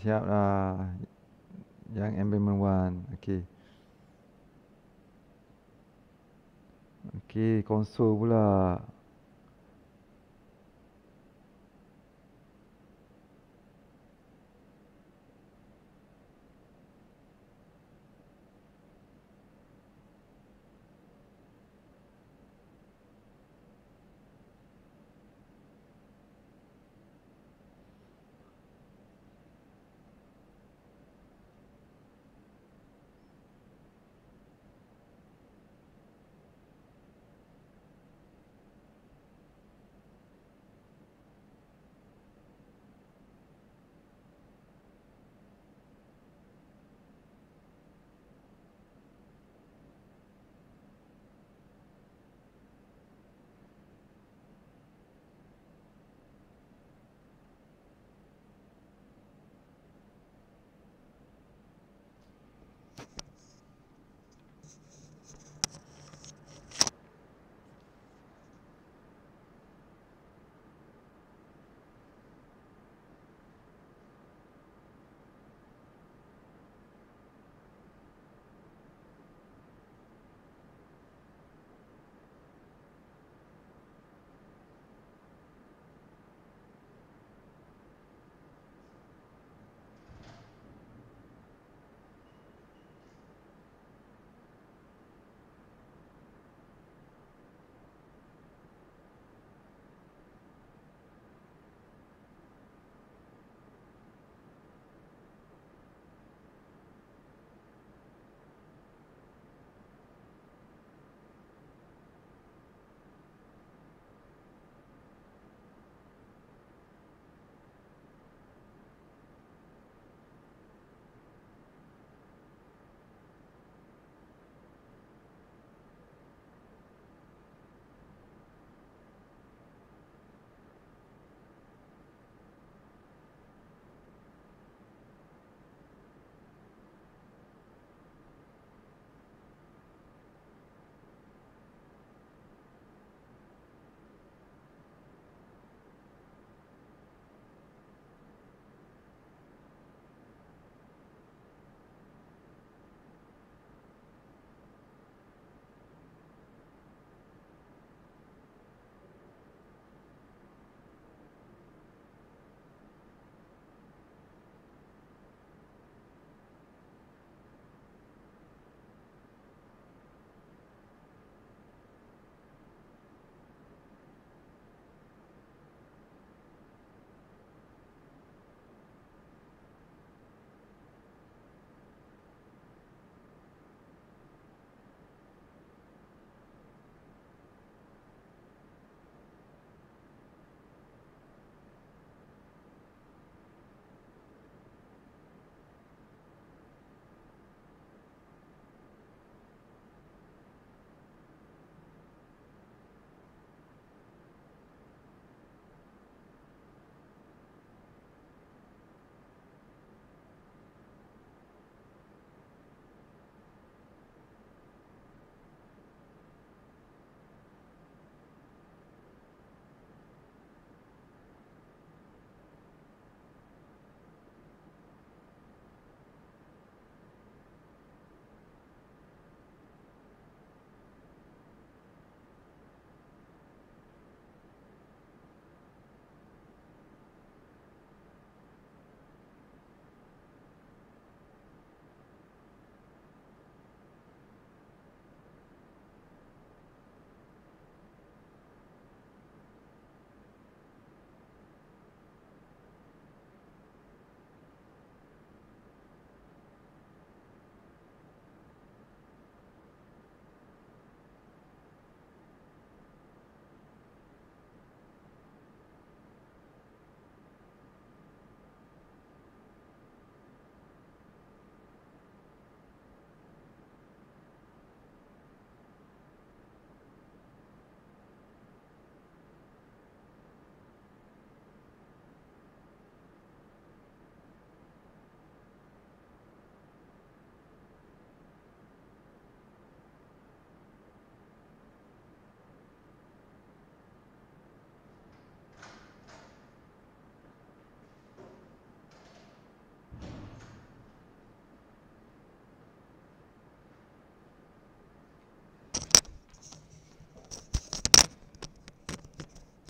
siap lah yang embedment 1 okay, okay, console pula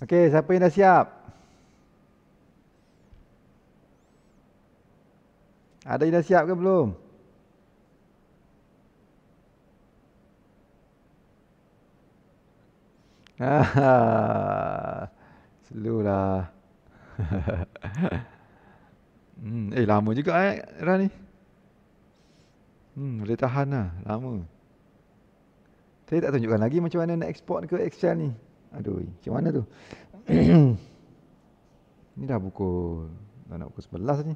Okey, siapa yang dah siap? Ada yang dah siap ke belum? [laughs] Slow selulah. [laughs] hmm, eh, lama juga eh, Ran ni. Hmm, boleh tahan lah, lama. Saya tak tunjukkan lagi macam mana nak export ke Excel ni. Aduh, macam mana tu? ini [clears throat] dah pukul dah nak pukul 11 ni.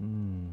Hmm.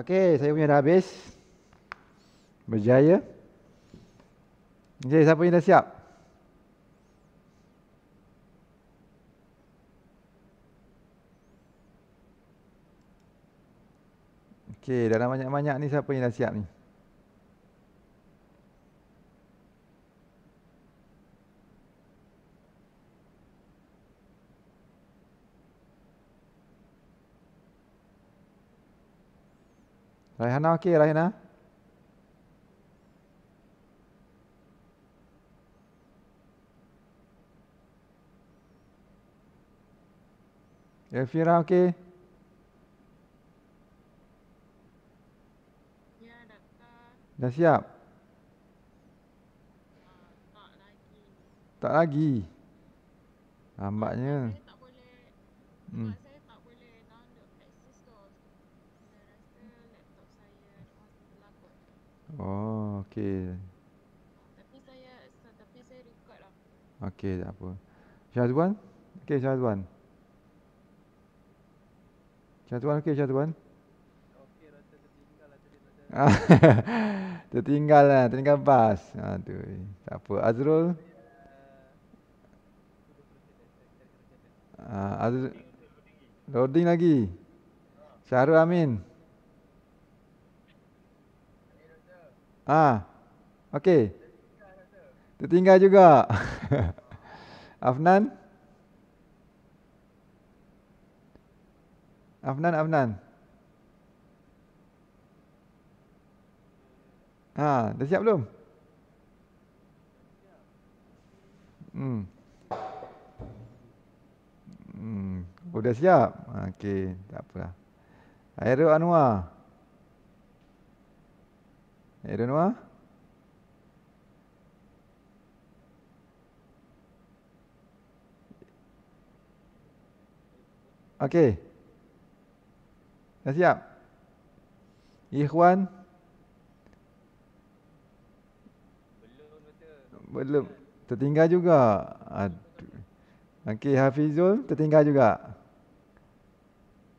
Okey, saya punya dah habis. Berjaya. Okey, siapa yang dah siap? Okey, dah banyak-banyak ni siapa yang dah siap ni? Raihana okey Raihana. Elvira okey. Ya doktor. Dah siap. Ah, tak lagi. Lambatnya. Tak boleh. Hmm. Oh, okay. Tapi saya tapi saya record lah. Okey, tak apa. Syazwan? Okey, Syazwan. Syazwan, okey Syazwan. Okay, rasa tertinggal lah [laughs] tadi Tertinggal lah, tertinggal bas. Aduh, tak apa. Azrul? Uh, Azrul. Loading lagi. Syahrul Amin. Uh. Ha. Okey. Tertinggal juga. [laughs] Afnan. Afnan, Afnan. Ha, dah siap belum? Hmm. Hmm, oh, dah siap. Okey, tak apalah. Aero Anwar. Era no ar? Ah. Okey. Dah siap? Ikhwan? Belum. Belum. Tertinggal juga. Aduh. Hafizul tertinggal juga.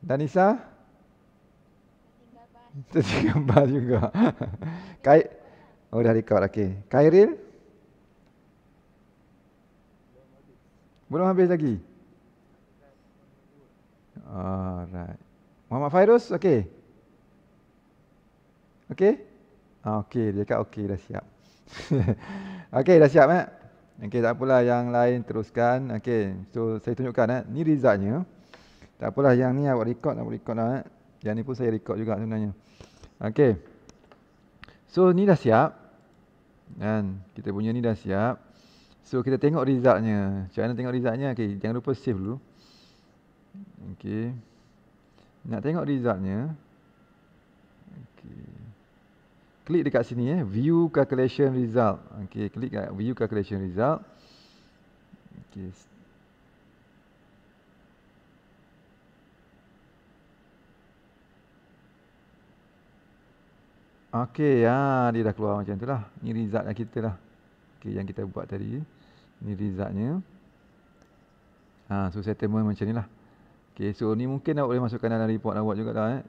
Danisa? Danisa? Itu digambar [laughs] juga. Kai Oh dah record okey. Kairil Belum habis lagi. Alright. Muhammad Fairuz okey. Okey. Ah okey dia kat okey dah siap. [laughs] okey dah siap eh. Okey tak apalah yang lain teruskan. Okey so saya tunjukkan eh ni result Tak apalah yang ni awak record nak record dah eh. Yang ni pun saya record juga sebenarnya. Okey. So ni dah siap. Dan kita punya ni dah siap. So kita tengok resultnya. Macam mana tengok resultnya? Okey, jangan lupa save dulu. Okey. Nak tengok resultnya. Okey. Klik dekat sini eh, view calculation result. Okey, klik dekat view calculation result. Okey. Okey, ya, dia dah keluar macam tu lah. Ini result yang kita lah. Okey, yang kita buat tadi. Ini resultnya. Ha, so, settlement macam ni lah. Okey, so ni mungkin awak boleh masukkan dalam report awak juga dah. Eh.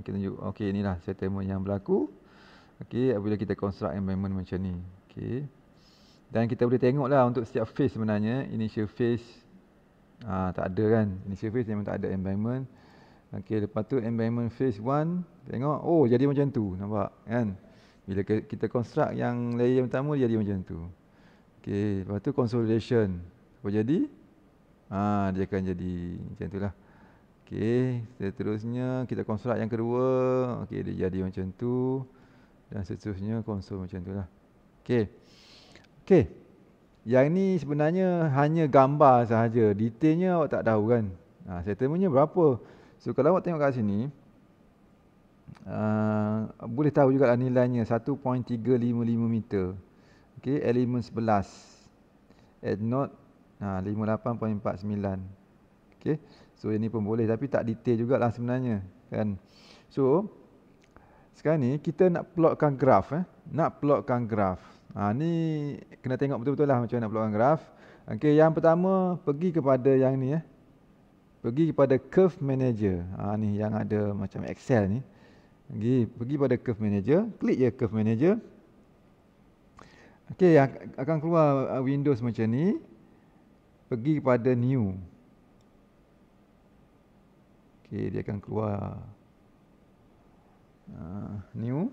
Okey, tunjuk. Okey, inilah lah settlement yang berlaku. Okey, apabila kita construct environment macam ni. Okey. Dan kita boleh tengok lah untuk setiap phase sebenarnya. Initial phase ha, tak ada kan. Initial phase memang tak ada environment. Okey, lepas tu environment phase 1 tengok oh jadi macam tu nampak kan. Bila kita construct yang layer pertama dia jadi macam tu. Okey, lepas tu consolidation. Apa jadi? Ah ha, dia akan jadi macam itulah. Okey, seterusnya kita construct yang kedua. Okey, dia jadi macam tu dan seterusnya konsol macam itulah. Okey. Okey. Yang ini sebenarnya hanya gambar sahaja. Detailnya awak tak tahu kan. Ah saya settlement berapa? So kalau awak tengok kat sini uh, Boleh tahu juga lah nilainya 1.355 meter Okay, element 11 At node uh, 58.49 Okay, so ini pun boleh Tapi tak detail lah sebenarnya kan? So Sekarang ni kita nak plotkan graf eh? Nak plotkan graf ha, Ni kena tengok betul-betul lah macam nak plotkan graf Okay, yang pertama Pergi kepada yang ni eh? pergi kepada curve manager ha, ni yang ada macam excel ni pergi pergi pada curve manager klik je curve manager okey yang akan keluar uh, windows macam ni pergi kepada new okey dia akan keluar uh, new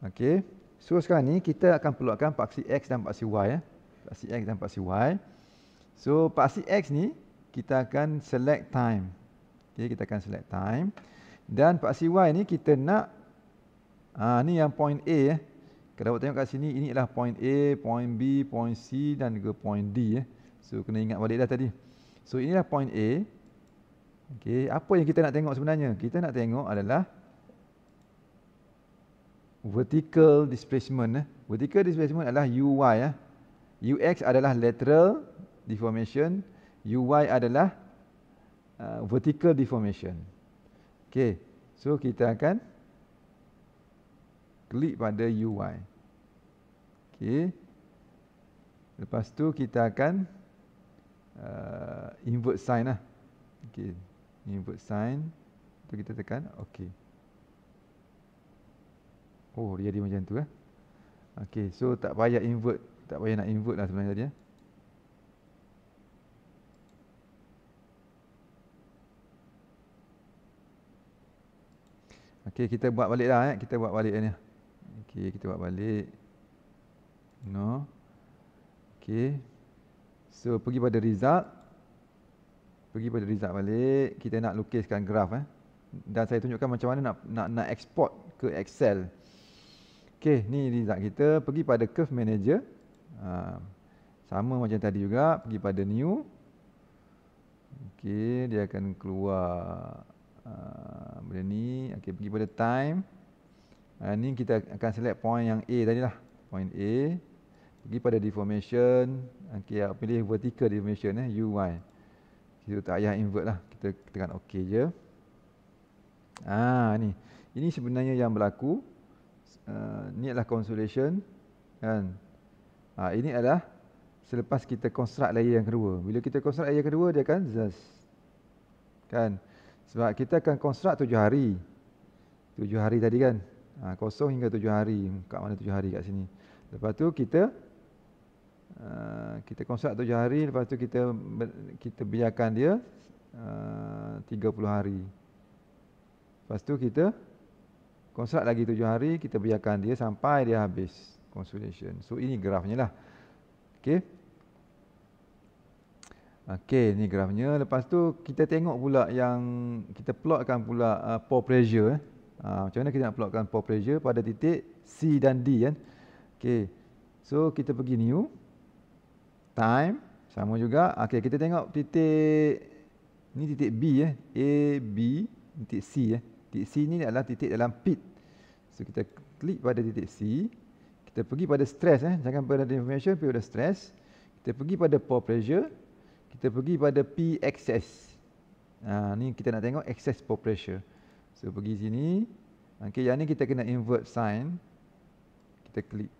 okey so sekarang ni kita akan perlukan paksi x dan paksi y ya eh. paksi x dan paksi y so paksi x ni kita akan select time. okay? kita akan select time. Dan Pak Siwai ni kita nak, ha, ni yang point A. Eh. Kalau awak tengok kat sini, ini adalah point A, point B, point C dan juga point D. Eh. So, kena ingat balik dah tadi. So, inilah point A. Okay? apa yang kita nak tengok sebenarnya? Kita nak tengok adalah vertical displacement. Eh. Vertical displacement adalah UY. Eh. UX adalah lateral deformation. Deformation. UY adalah uh, vertical deformation. Okay, So kita akan klik pada UY. Okay, Lepas tu kita akan uh, invert sign lah. Okay, Invert sign. Tu kita tekan okey. Oh, dia jadi macam tu eh. Okey, so tak payah invert, tak payah nak invert lah sebenarnya tadi eh. Okey, kita buat balik dah eh. Kita buat balik ni. Okey, kita buat balik. No. Okey. So, pergi pada result. Pergi pada result balik. Kita nak lukiskan graf eh. Dan saya tunjukkan macam mana nak nak, nak export ke Excel. Okey, ni result kita. Pergi pada curve manager. Ha. Sama macam tadi juga. Pergi pada new. Okey, dia akan keluar. Ah, benda ni okey pergi pada time uh, ni kita akan select point yang A tadi lah point A pergi pada deformation okay, ah, pilih vertical deformation eh UI kita tak payah invert lah kita tekan okey je ah ni ini sebenarnya yang berlaku uh, ni adalah consolidation, kan ah ini adalah selepas kita construct layer yang kedua bila kita construct layer kedua dia akan zest kan sebab kita akan konstruk tujuh hari. Tujuh hari tadi kan. Ha, kosong hingga tujuh hari. Kat mana tujuh hari kat sini. Lepas tu kita ha, kita konstruk tujuh hari. Lepas tu kita kita biarkan dia ha, tiga puluh hari. Lepas tu kita konstruk lagi tujuh hari. Kita biarkan dia sampai dia habis. Consolation. So ini grafnya lah. Okay. Okey, ni grafnya. Lepas tu kita tengok pula yang kita plotkan pula uh, pore pressure. Eh. Uh, macam mana kita nak plotkan pore pressure pada titik C dan D kan. Okey, so kita pergi new. Time, sama juga. Okey, kita tengok titik, ni titik B eh. A, B, titik C eh. Titik C ni adalah titik dalam pit. So kita klik pada titik C. Kita pergi pada stress eh. Jangan pada information, pergi pada stress. Kita pergi pada pore pressure kita pergi pada PXS. Ha, ni kita nak tengok excess pore pressure. So pergi sini. Okey, yang ni kita kena invert sign. Kita klik.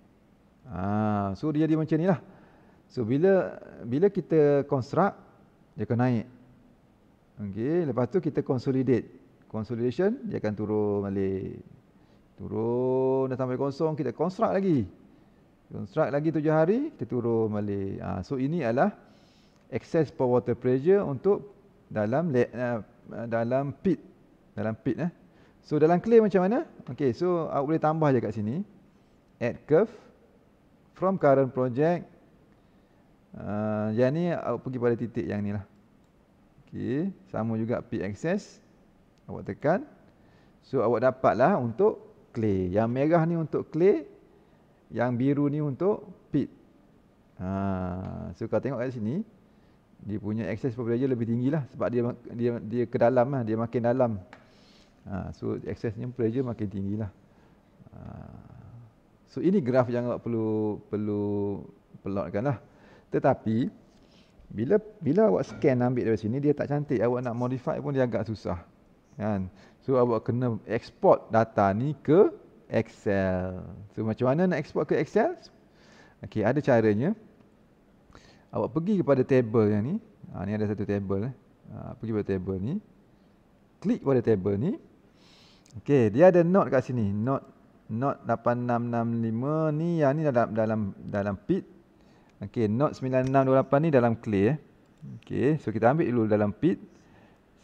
Ha, so dia jadi macam ni lah. So bila bila kita construct, dia akan naik. Okay, lepas tu kita consolidate. Consolidation, dia akan turun balik. Turun dah sampai kosong, kita construct lagi. Construct lagi tujuh hari, kita turun balik. Ha, so ini adalah excess pore water pressure untuk dalam uh, dalam pit dalam pit eh. So dalam clay macam mana? Okey, so awak boleh tambah je kat sini. Add curve from current project. Uh, yang ni awak pergi pada titik yang ni lah. Okey, sama juga pit excess. Awak tekan. So awak dapatlah untuk clay. Yang merah ni untuk clay. Yang biru ni untuk pit. Ha, so kalau tengok kat sini dia punya excess pressure lebih tinggi lah sebab dia dia dia ke dalam lah dia makin dalam ha, so excessnya pressure makin tinggi lah ha, so ini graf yang awak perlu perlu pelotkan lah tetapi bila bila awak scan ambil dari sini dia tak cantik awak nak modify pun dia agak susah kan so awak kena export data ni ke Excel so macam mana nak export ke Excel Okey, ada caranya awak pergi kepada table yang ni ha, ni ada satu table ha, pergi pada table ni klik pada table ni okey dia ada note kat sini note note 8665 ni yang ni dalam dalam dalam pit okey note 9628 ni dalam clear eh okey so kita ambil dulu dalam pit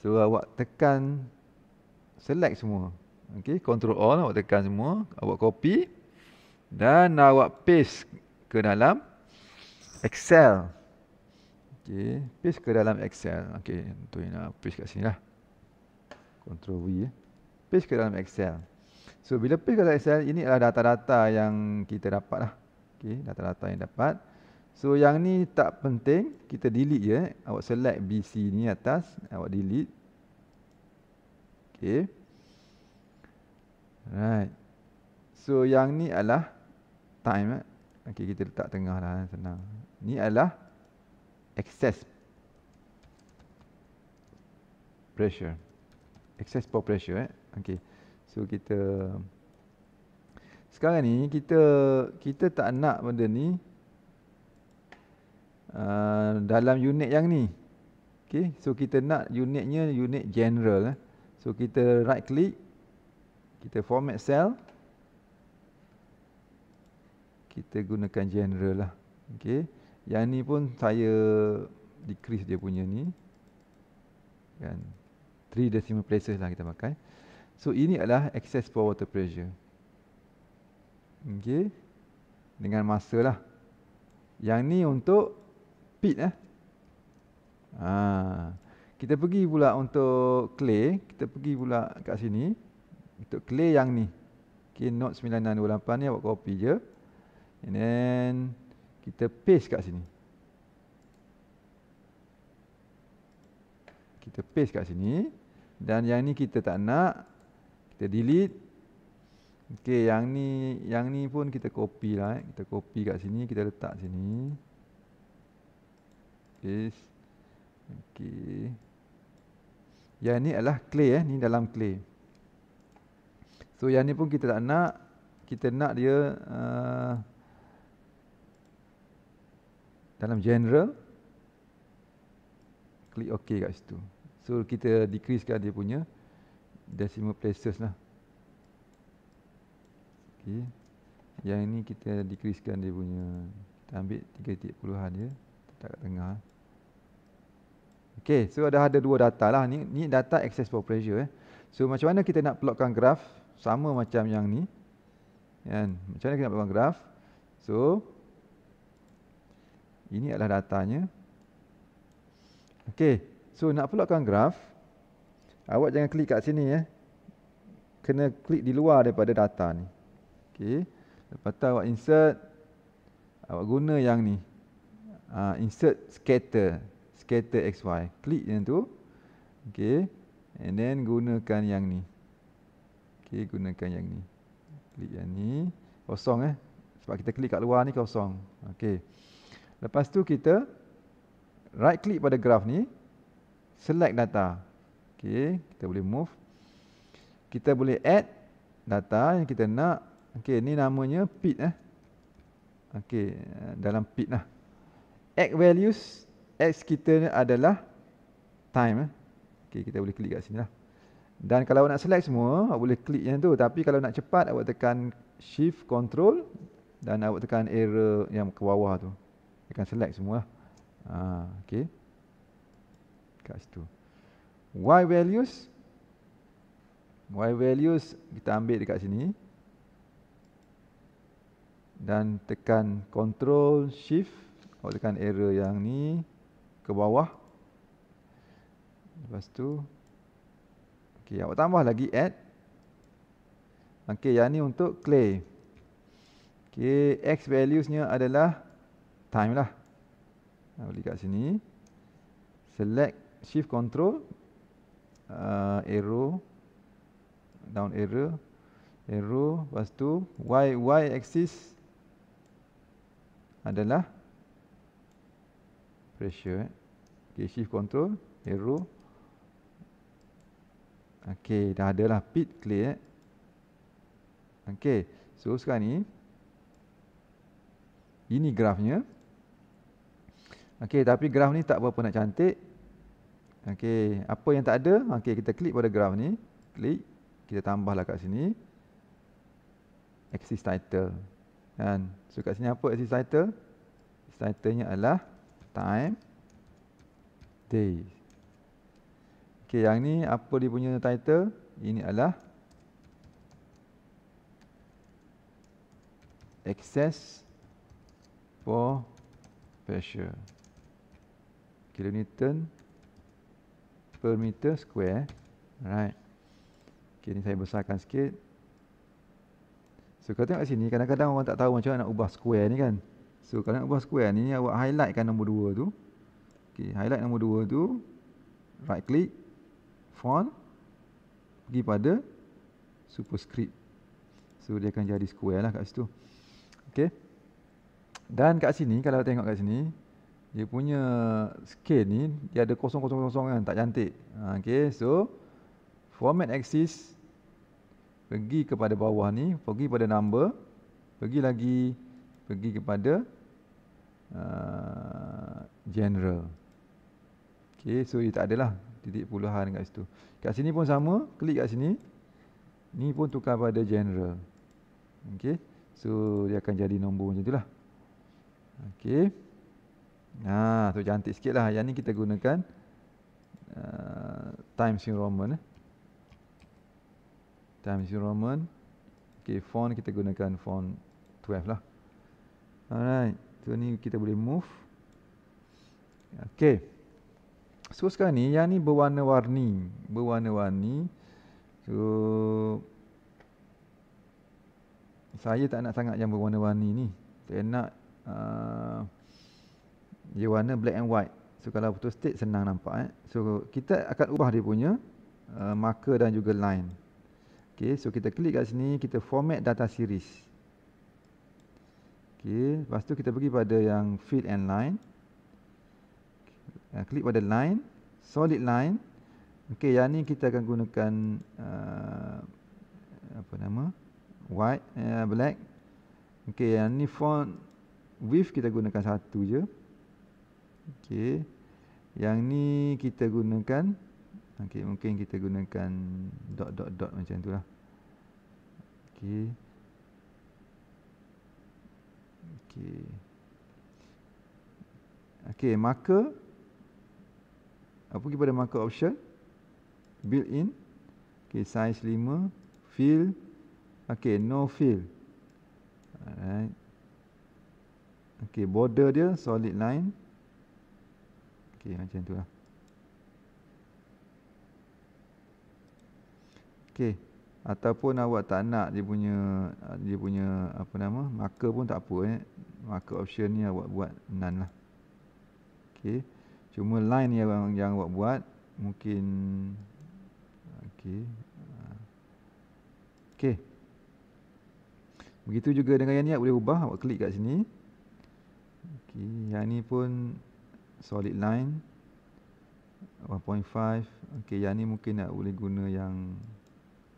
so awak tekan select semua okey control all awak tekan semua awak copy dan awak paste ke dalam Excel. Okey, paste ke dalam Excel. Okey, contoh nak paste kat sini lah. Ctrl V ya. Paste ke dalam Excel. So bila paste ke dalam Excel, ini adalah data-data yang kita dapat lah. Okey, data-data yang dapat. So yang ni tak penting, kita delete ya. Awak select BC ni atas, awak delete. Okey. Right. So yang ni adalah time eh. Okey, kita letak tengah lah, senang. Ni adalah excess pressure excess pore pressure eh okey so kita sekarang ni kita kita tak nak benda ni uh, dalam unit yang ni okey so kita nak unitnya unit general eh so kita right click kita format cell kita gunakan general lah okey yang ni pun saya decrease dia punya ni. Kan. 3 decimal places lah kita pakai. So ini adalah excess pore water pressure. Okey. Dengan masa lah. Yang ni untuk pit lah. Eh? Ha. Kita pergi pula untuk clay, kita pergi pula kat sini untuk clay yang ni. Okey, note 9628 ni awak copy je. And then kita paste kat sini kita paste kat sini dan yang ni kita tak nak kita delete okey yang ni yang ni pun kita copy lah eh. kita copy kat sini kita letak sini paste okey yang ni adalah clay eh ni dalam clay so yang ni pun kita tak nak kita nak dia uh, dalam general klik ok kat situ so kita decreasekan dia punya decimal places lah ok yang ini kita decreasekan dia punya kita ambil tiga titik puluhan dia letak kat tengah ok so ada ada dua data lah ni, ni data access power pressure eh. so macam mana kita nak plotkan graf sama macam yang ni kan macam mana kita nak plotkan graf so ini adalah datanya. Okey. So nak plotkan graf, awak jangan klik kat sini ya. Eh. Kena klik di luar daripada data ni. Okey. Lepas tu awak insert awak guna yang ni. Uh, insert scatter, scatter XY. Klik yang tu. Okey. And then gunakan yang ni. Okey, gunakan yang ni. Klik yang ni. Kosong eh. Sebab kita klik kat luar ni kosong. Okey. Lepas tu kita right click pada graf ni, select data. Okey, kita boleh move. Kita boleh add data yang kita nak. Okey, ni namanya pit eh. Okey, eh, dalam pit lah. X values X kita ni adalah time eh. Okey, kita boleh klik kat sini lah. Dan kalau nak select semua, awak boleh klik yang tu. Tapi kalau nak cepat, awak tekan shift control dan awak tekan error yang ke bawah tu dia akan select semua lah. ha, okay. kat situ y values y values kita ambil dekat sini dan tekan control shift atau oh, tekan error yang ni ke bawah lepas tu okey awak tambah lagi add okey yang ni untuk clay okey x values nya adalah time lah. Ha, beli kat sini. Select shift control. Uh, arrow. Down arrow. Arrow. Lepas tu y, y axis adalah pressure. Eh. Okay, shift control. Arrow. Okay, dah ada lah pit clear. Eh. Okay, so sekarang ni. Ini grafnya. Okey, tapi graf ni tak berapa nak cantik. Okey, apa yang tak ada? Okey, kita klik pada graf ni. Klik. Kita tambahlah kat sini. Axis title. Kan? So kat sini apa axis title? Axis title-nya adalah time day. Okey, yang ni apa dia punya title? Ini adalah access for pressure kilonewton per meter square. right? Okay, ni saya besarkan sikit. So, kalau tengok sini, kadang-kadang orang tak tahu macam mana nak ubah square ni kan. So, kalau nak ubah square ni, awak highlight kan nombor 2 tu. Okay, highlight nombor 2 tu. Right click. Font. Pergi pada superscript. So, dia akan jadi square lah kat situ. Okay. Dan kat sini, kalau tengok kat sini, dia punya scale ni dia ada kosong kosong kosong kan tak cantik ha, okay so format axis pergi kepada bawah ni pergi pada number pergi lagi pergi kepada uh, general okay so dia tak adalah titik puluhan kat situ kat sini pun sama klik kat sini ni pun tukar pada general okay so dia akan jadi nombor macam tu lah okay Haa, tu cantik sikit lah. Yang ni kita gunakan uh, Times New Roman. Eh. Times New Roman. Okay, font kita gunakan font 12 lah. Alright, so ni kita boleh move. Okay. So sekarang ni, yang ni berwarna-warni. Berwarna-warni. So, saya tak nak sangat yang berwarna-warni ni. Saya nak... Uh, dia warna black and white so kalau betul state senang nampak eh so kita akan ubah dia punya uh, marker dan juga line okey so kita klik kat sini kita format data series okey lepas tu kita pergi pada yang fill and line uh, klik pada line solid line okey yang ni kita akan gunakan uh, apa nama white uh, black okey yang ni font width kita gunakan satu je Okey. Yang ni kita gunakan okey mungkin kita gunakan dot dot dot macam tu lah. Okey. Okey. Okey, maka apa pada maka option built in. Okey, size 5, fill okey, no fill. Alright. Okey, border dia solid line. Okey macam tu lah Okey ataupun awak tak nak dia punya dia punya apa nama marker pun tak apa eh marker option ni awak buat none lah okey cuma line ni yang yang awak buat mungkin okey ah. okey begitu juga dengan yang ni awak boleh ubah awak klik kat sini okey yang ni pun solid line 1.5 okey yang ni mungkin nak boleh guna yang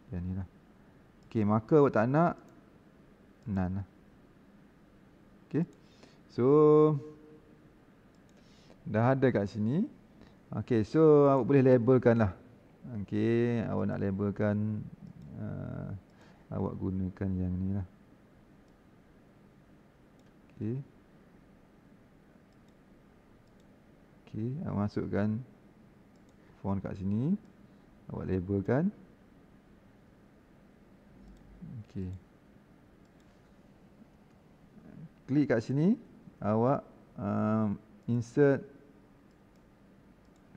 yang ni lah okey marker awak tak nak none lah. okey so dah ada kat sini okey so awak boleh labelkan lah okey awak nak labelkan uh, awak gunakan yang ni lah okey Okey, awak masukkan font kat sini. Awak labelkan. Okey. Klik kat sini, awak um, insert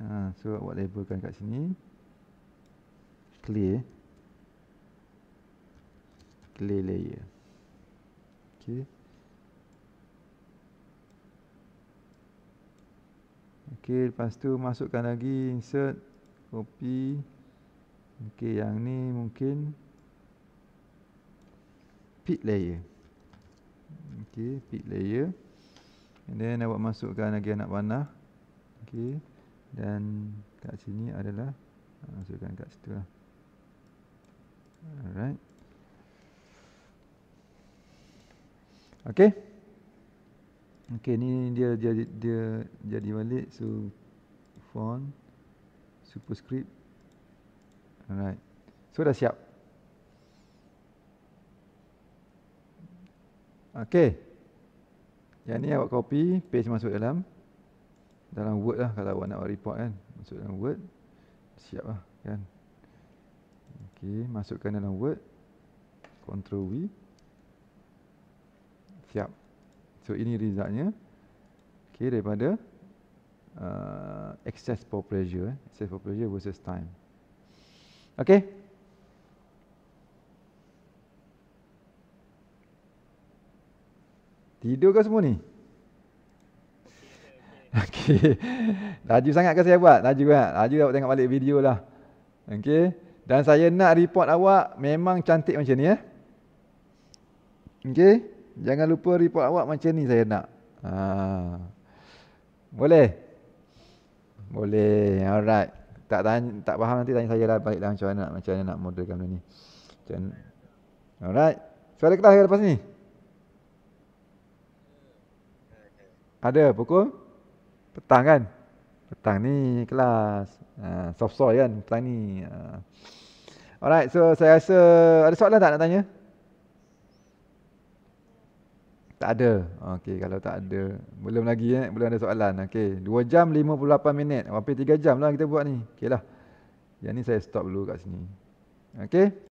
ha, so awak labelkan kat sini. Clear. Clear layer. Okey. Okey, lepas tu masukkan lagi insert copy. Okey, yang ni mungkin pit layer. Okey, pit layer. And then awak masukkan lagi anak panah. Okey. Dan kat sini adalah masukkan kat situ lah. Alright. Okey. Okay, ni dia jadi dia jadi balik so font superscript alright so dah siap Okay, yang ni awak copy paste masuk dalam dalam word lah kalau awak nak buat report kan masuk dalam word siap lah kan Okay, masukkan dalam word control v siap So ini resultnya okay, daripada uh, excess for pressure, eh. excess power pressure versus time. Okay. Tidur ke semua ni? Okay. [laughs] Laju sangat ke saya buat? Laju kan? Laju awak lah tengok balik video lah. Okay. Dan saya nak report awak memang cantik macam ni eh. Okay. Jangan lupa report awak macam ni saya nak. Ha. Boleh? Boleh. Alright. Tak tanya, tak faham nanti tanya saya lah balik dalam macam mana macam mana nak modelkan benda ni. Macam Alright. Suara kelas ke lepas ni? Ada pukul? Petang kan? Petang ni kelas. Ha, soft soft kan petang ni. Ha. Alright, so saya rasa ada soalan tak nak tanya? Tak ada. Okey, kalau tak ada, belum lagi eh, belum ada soalan. Okey, 2 jam 58 minit. Hampir 3 jam lah kita buat ni. Okeylah. Yang ni saya stop dulu kat sini. Okey.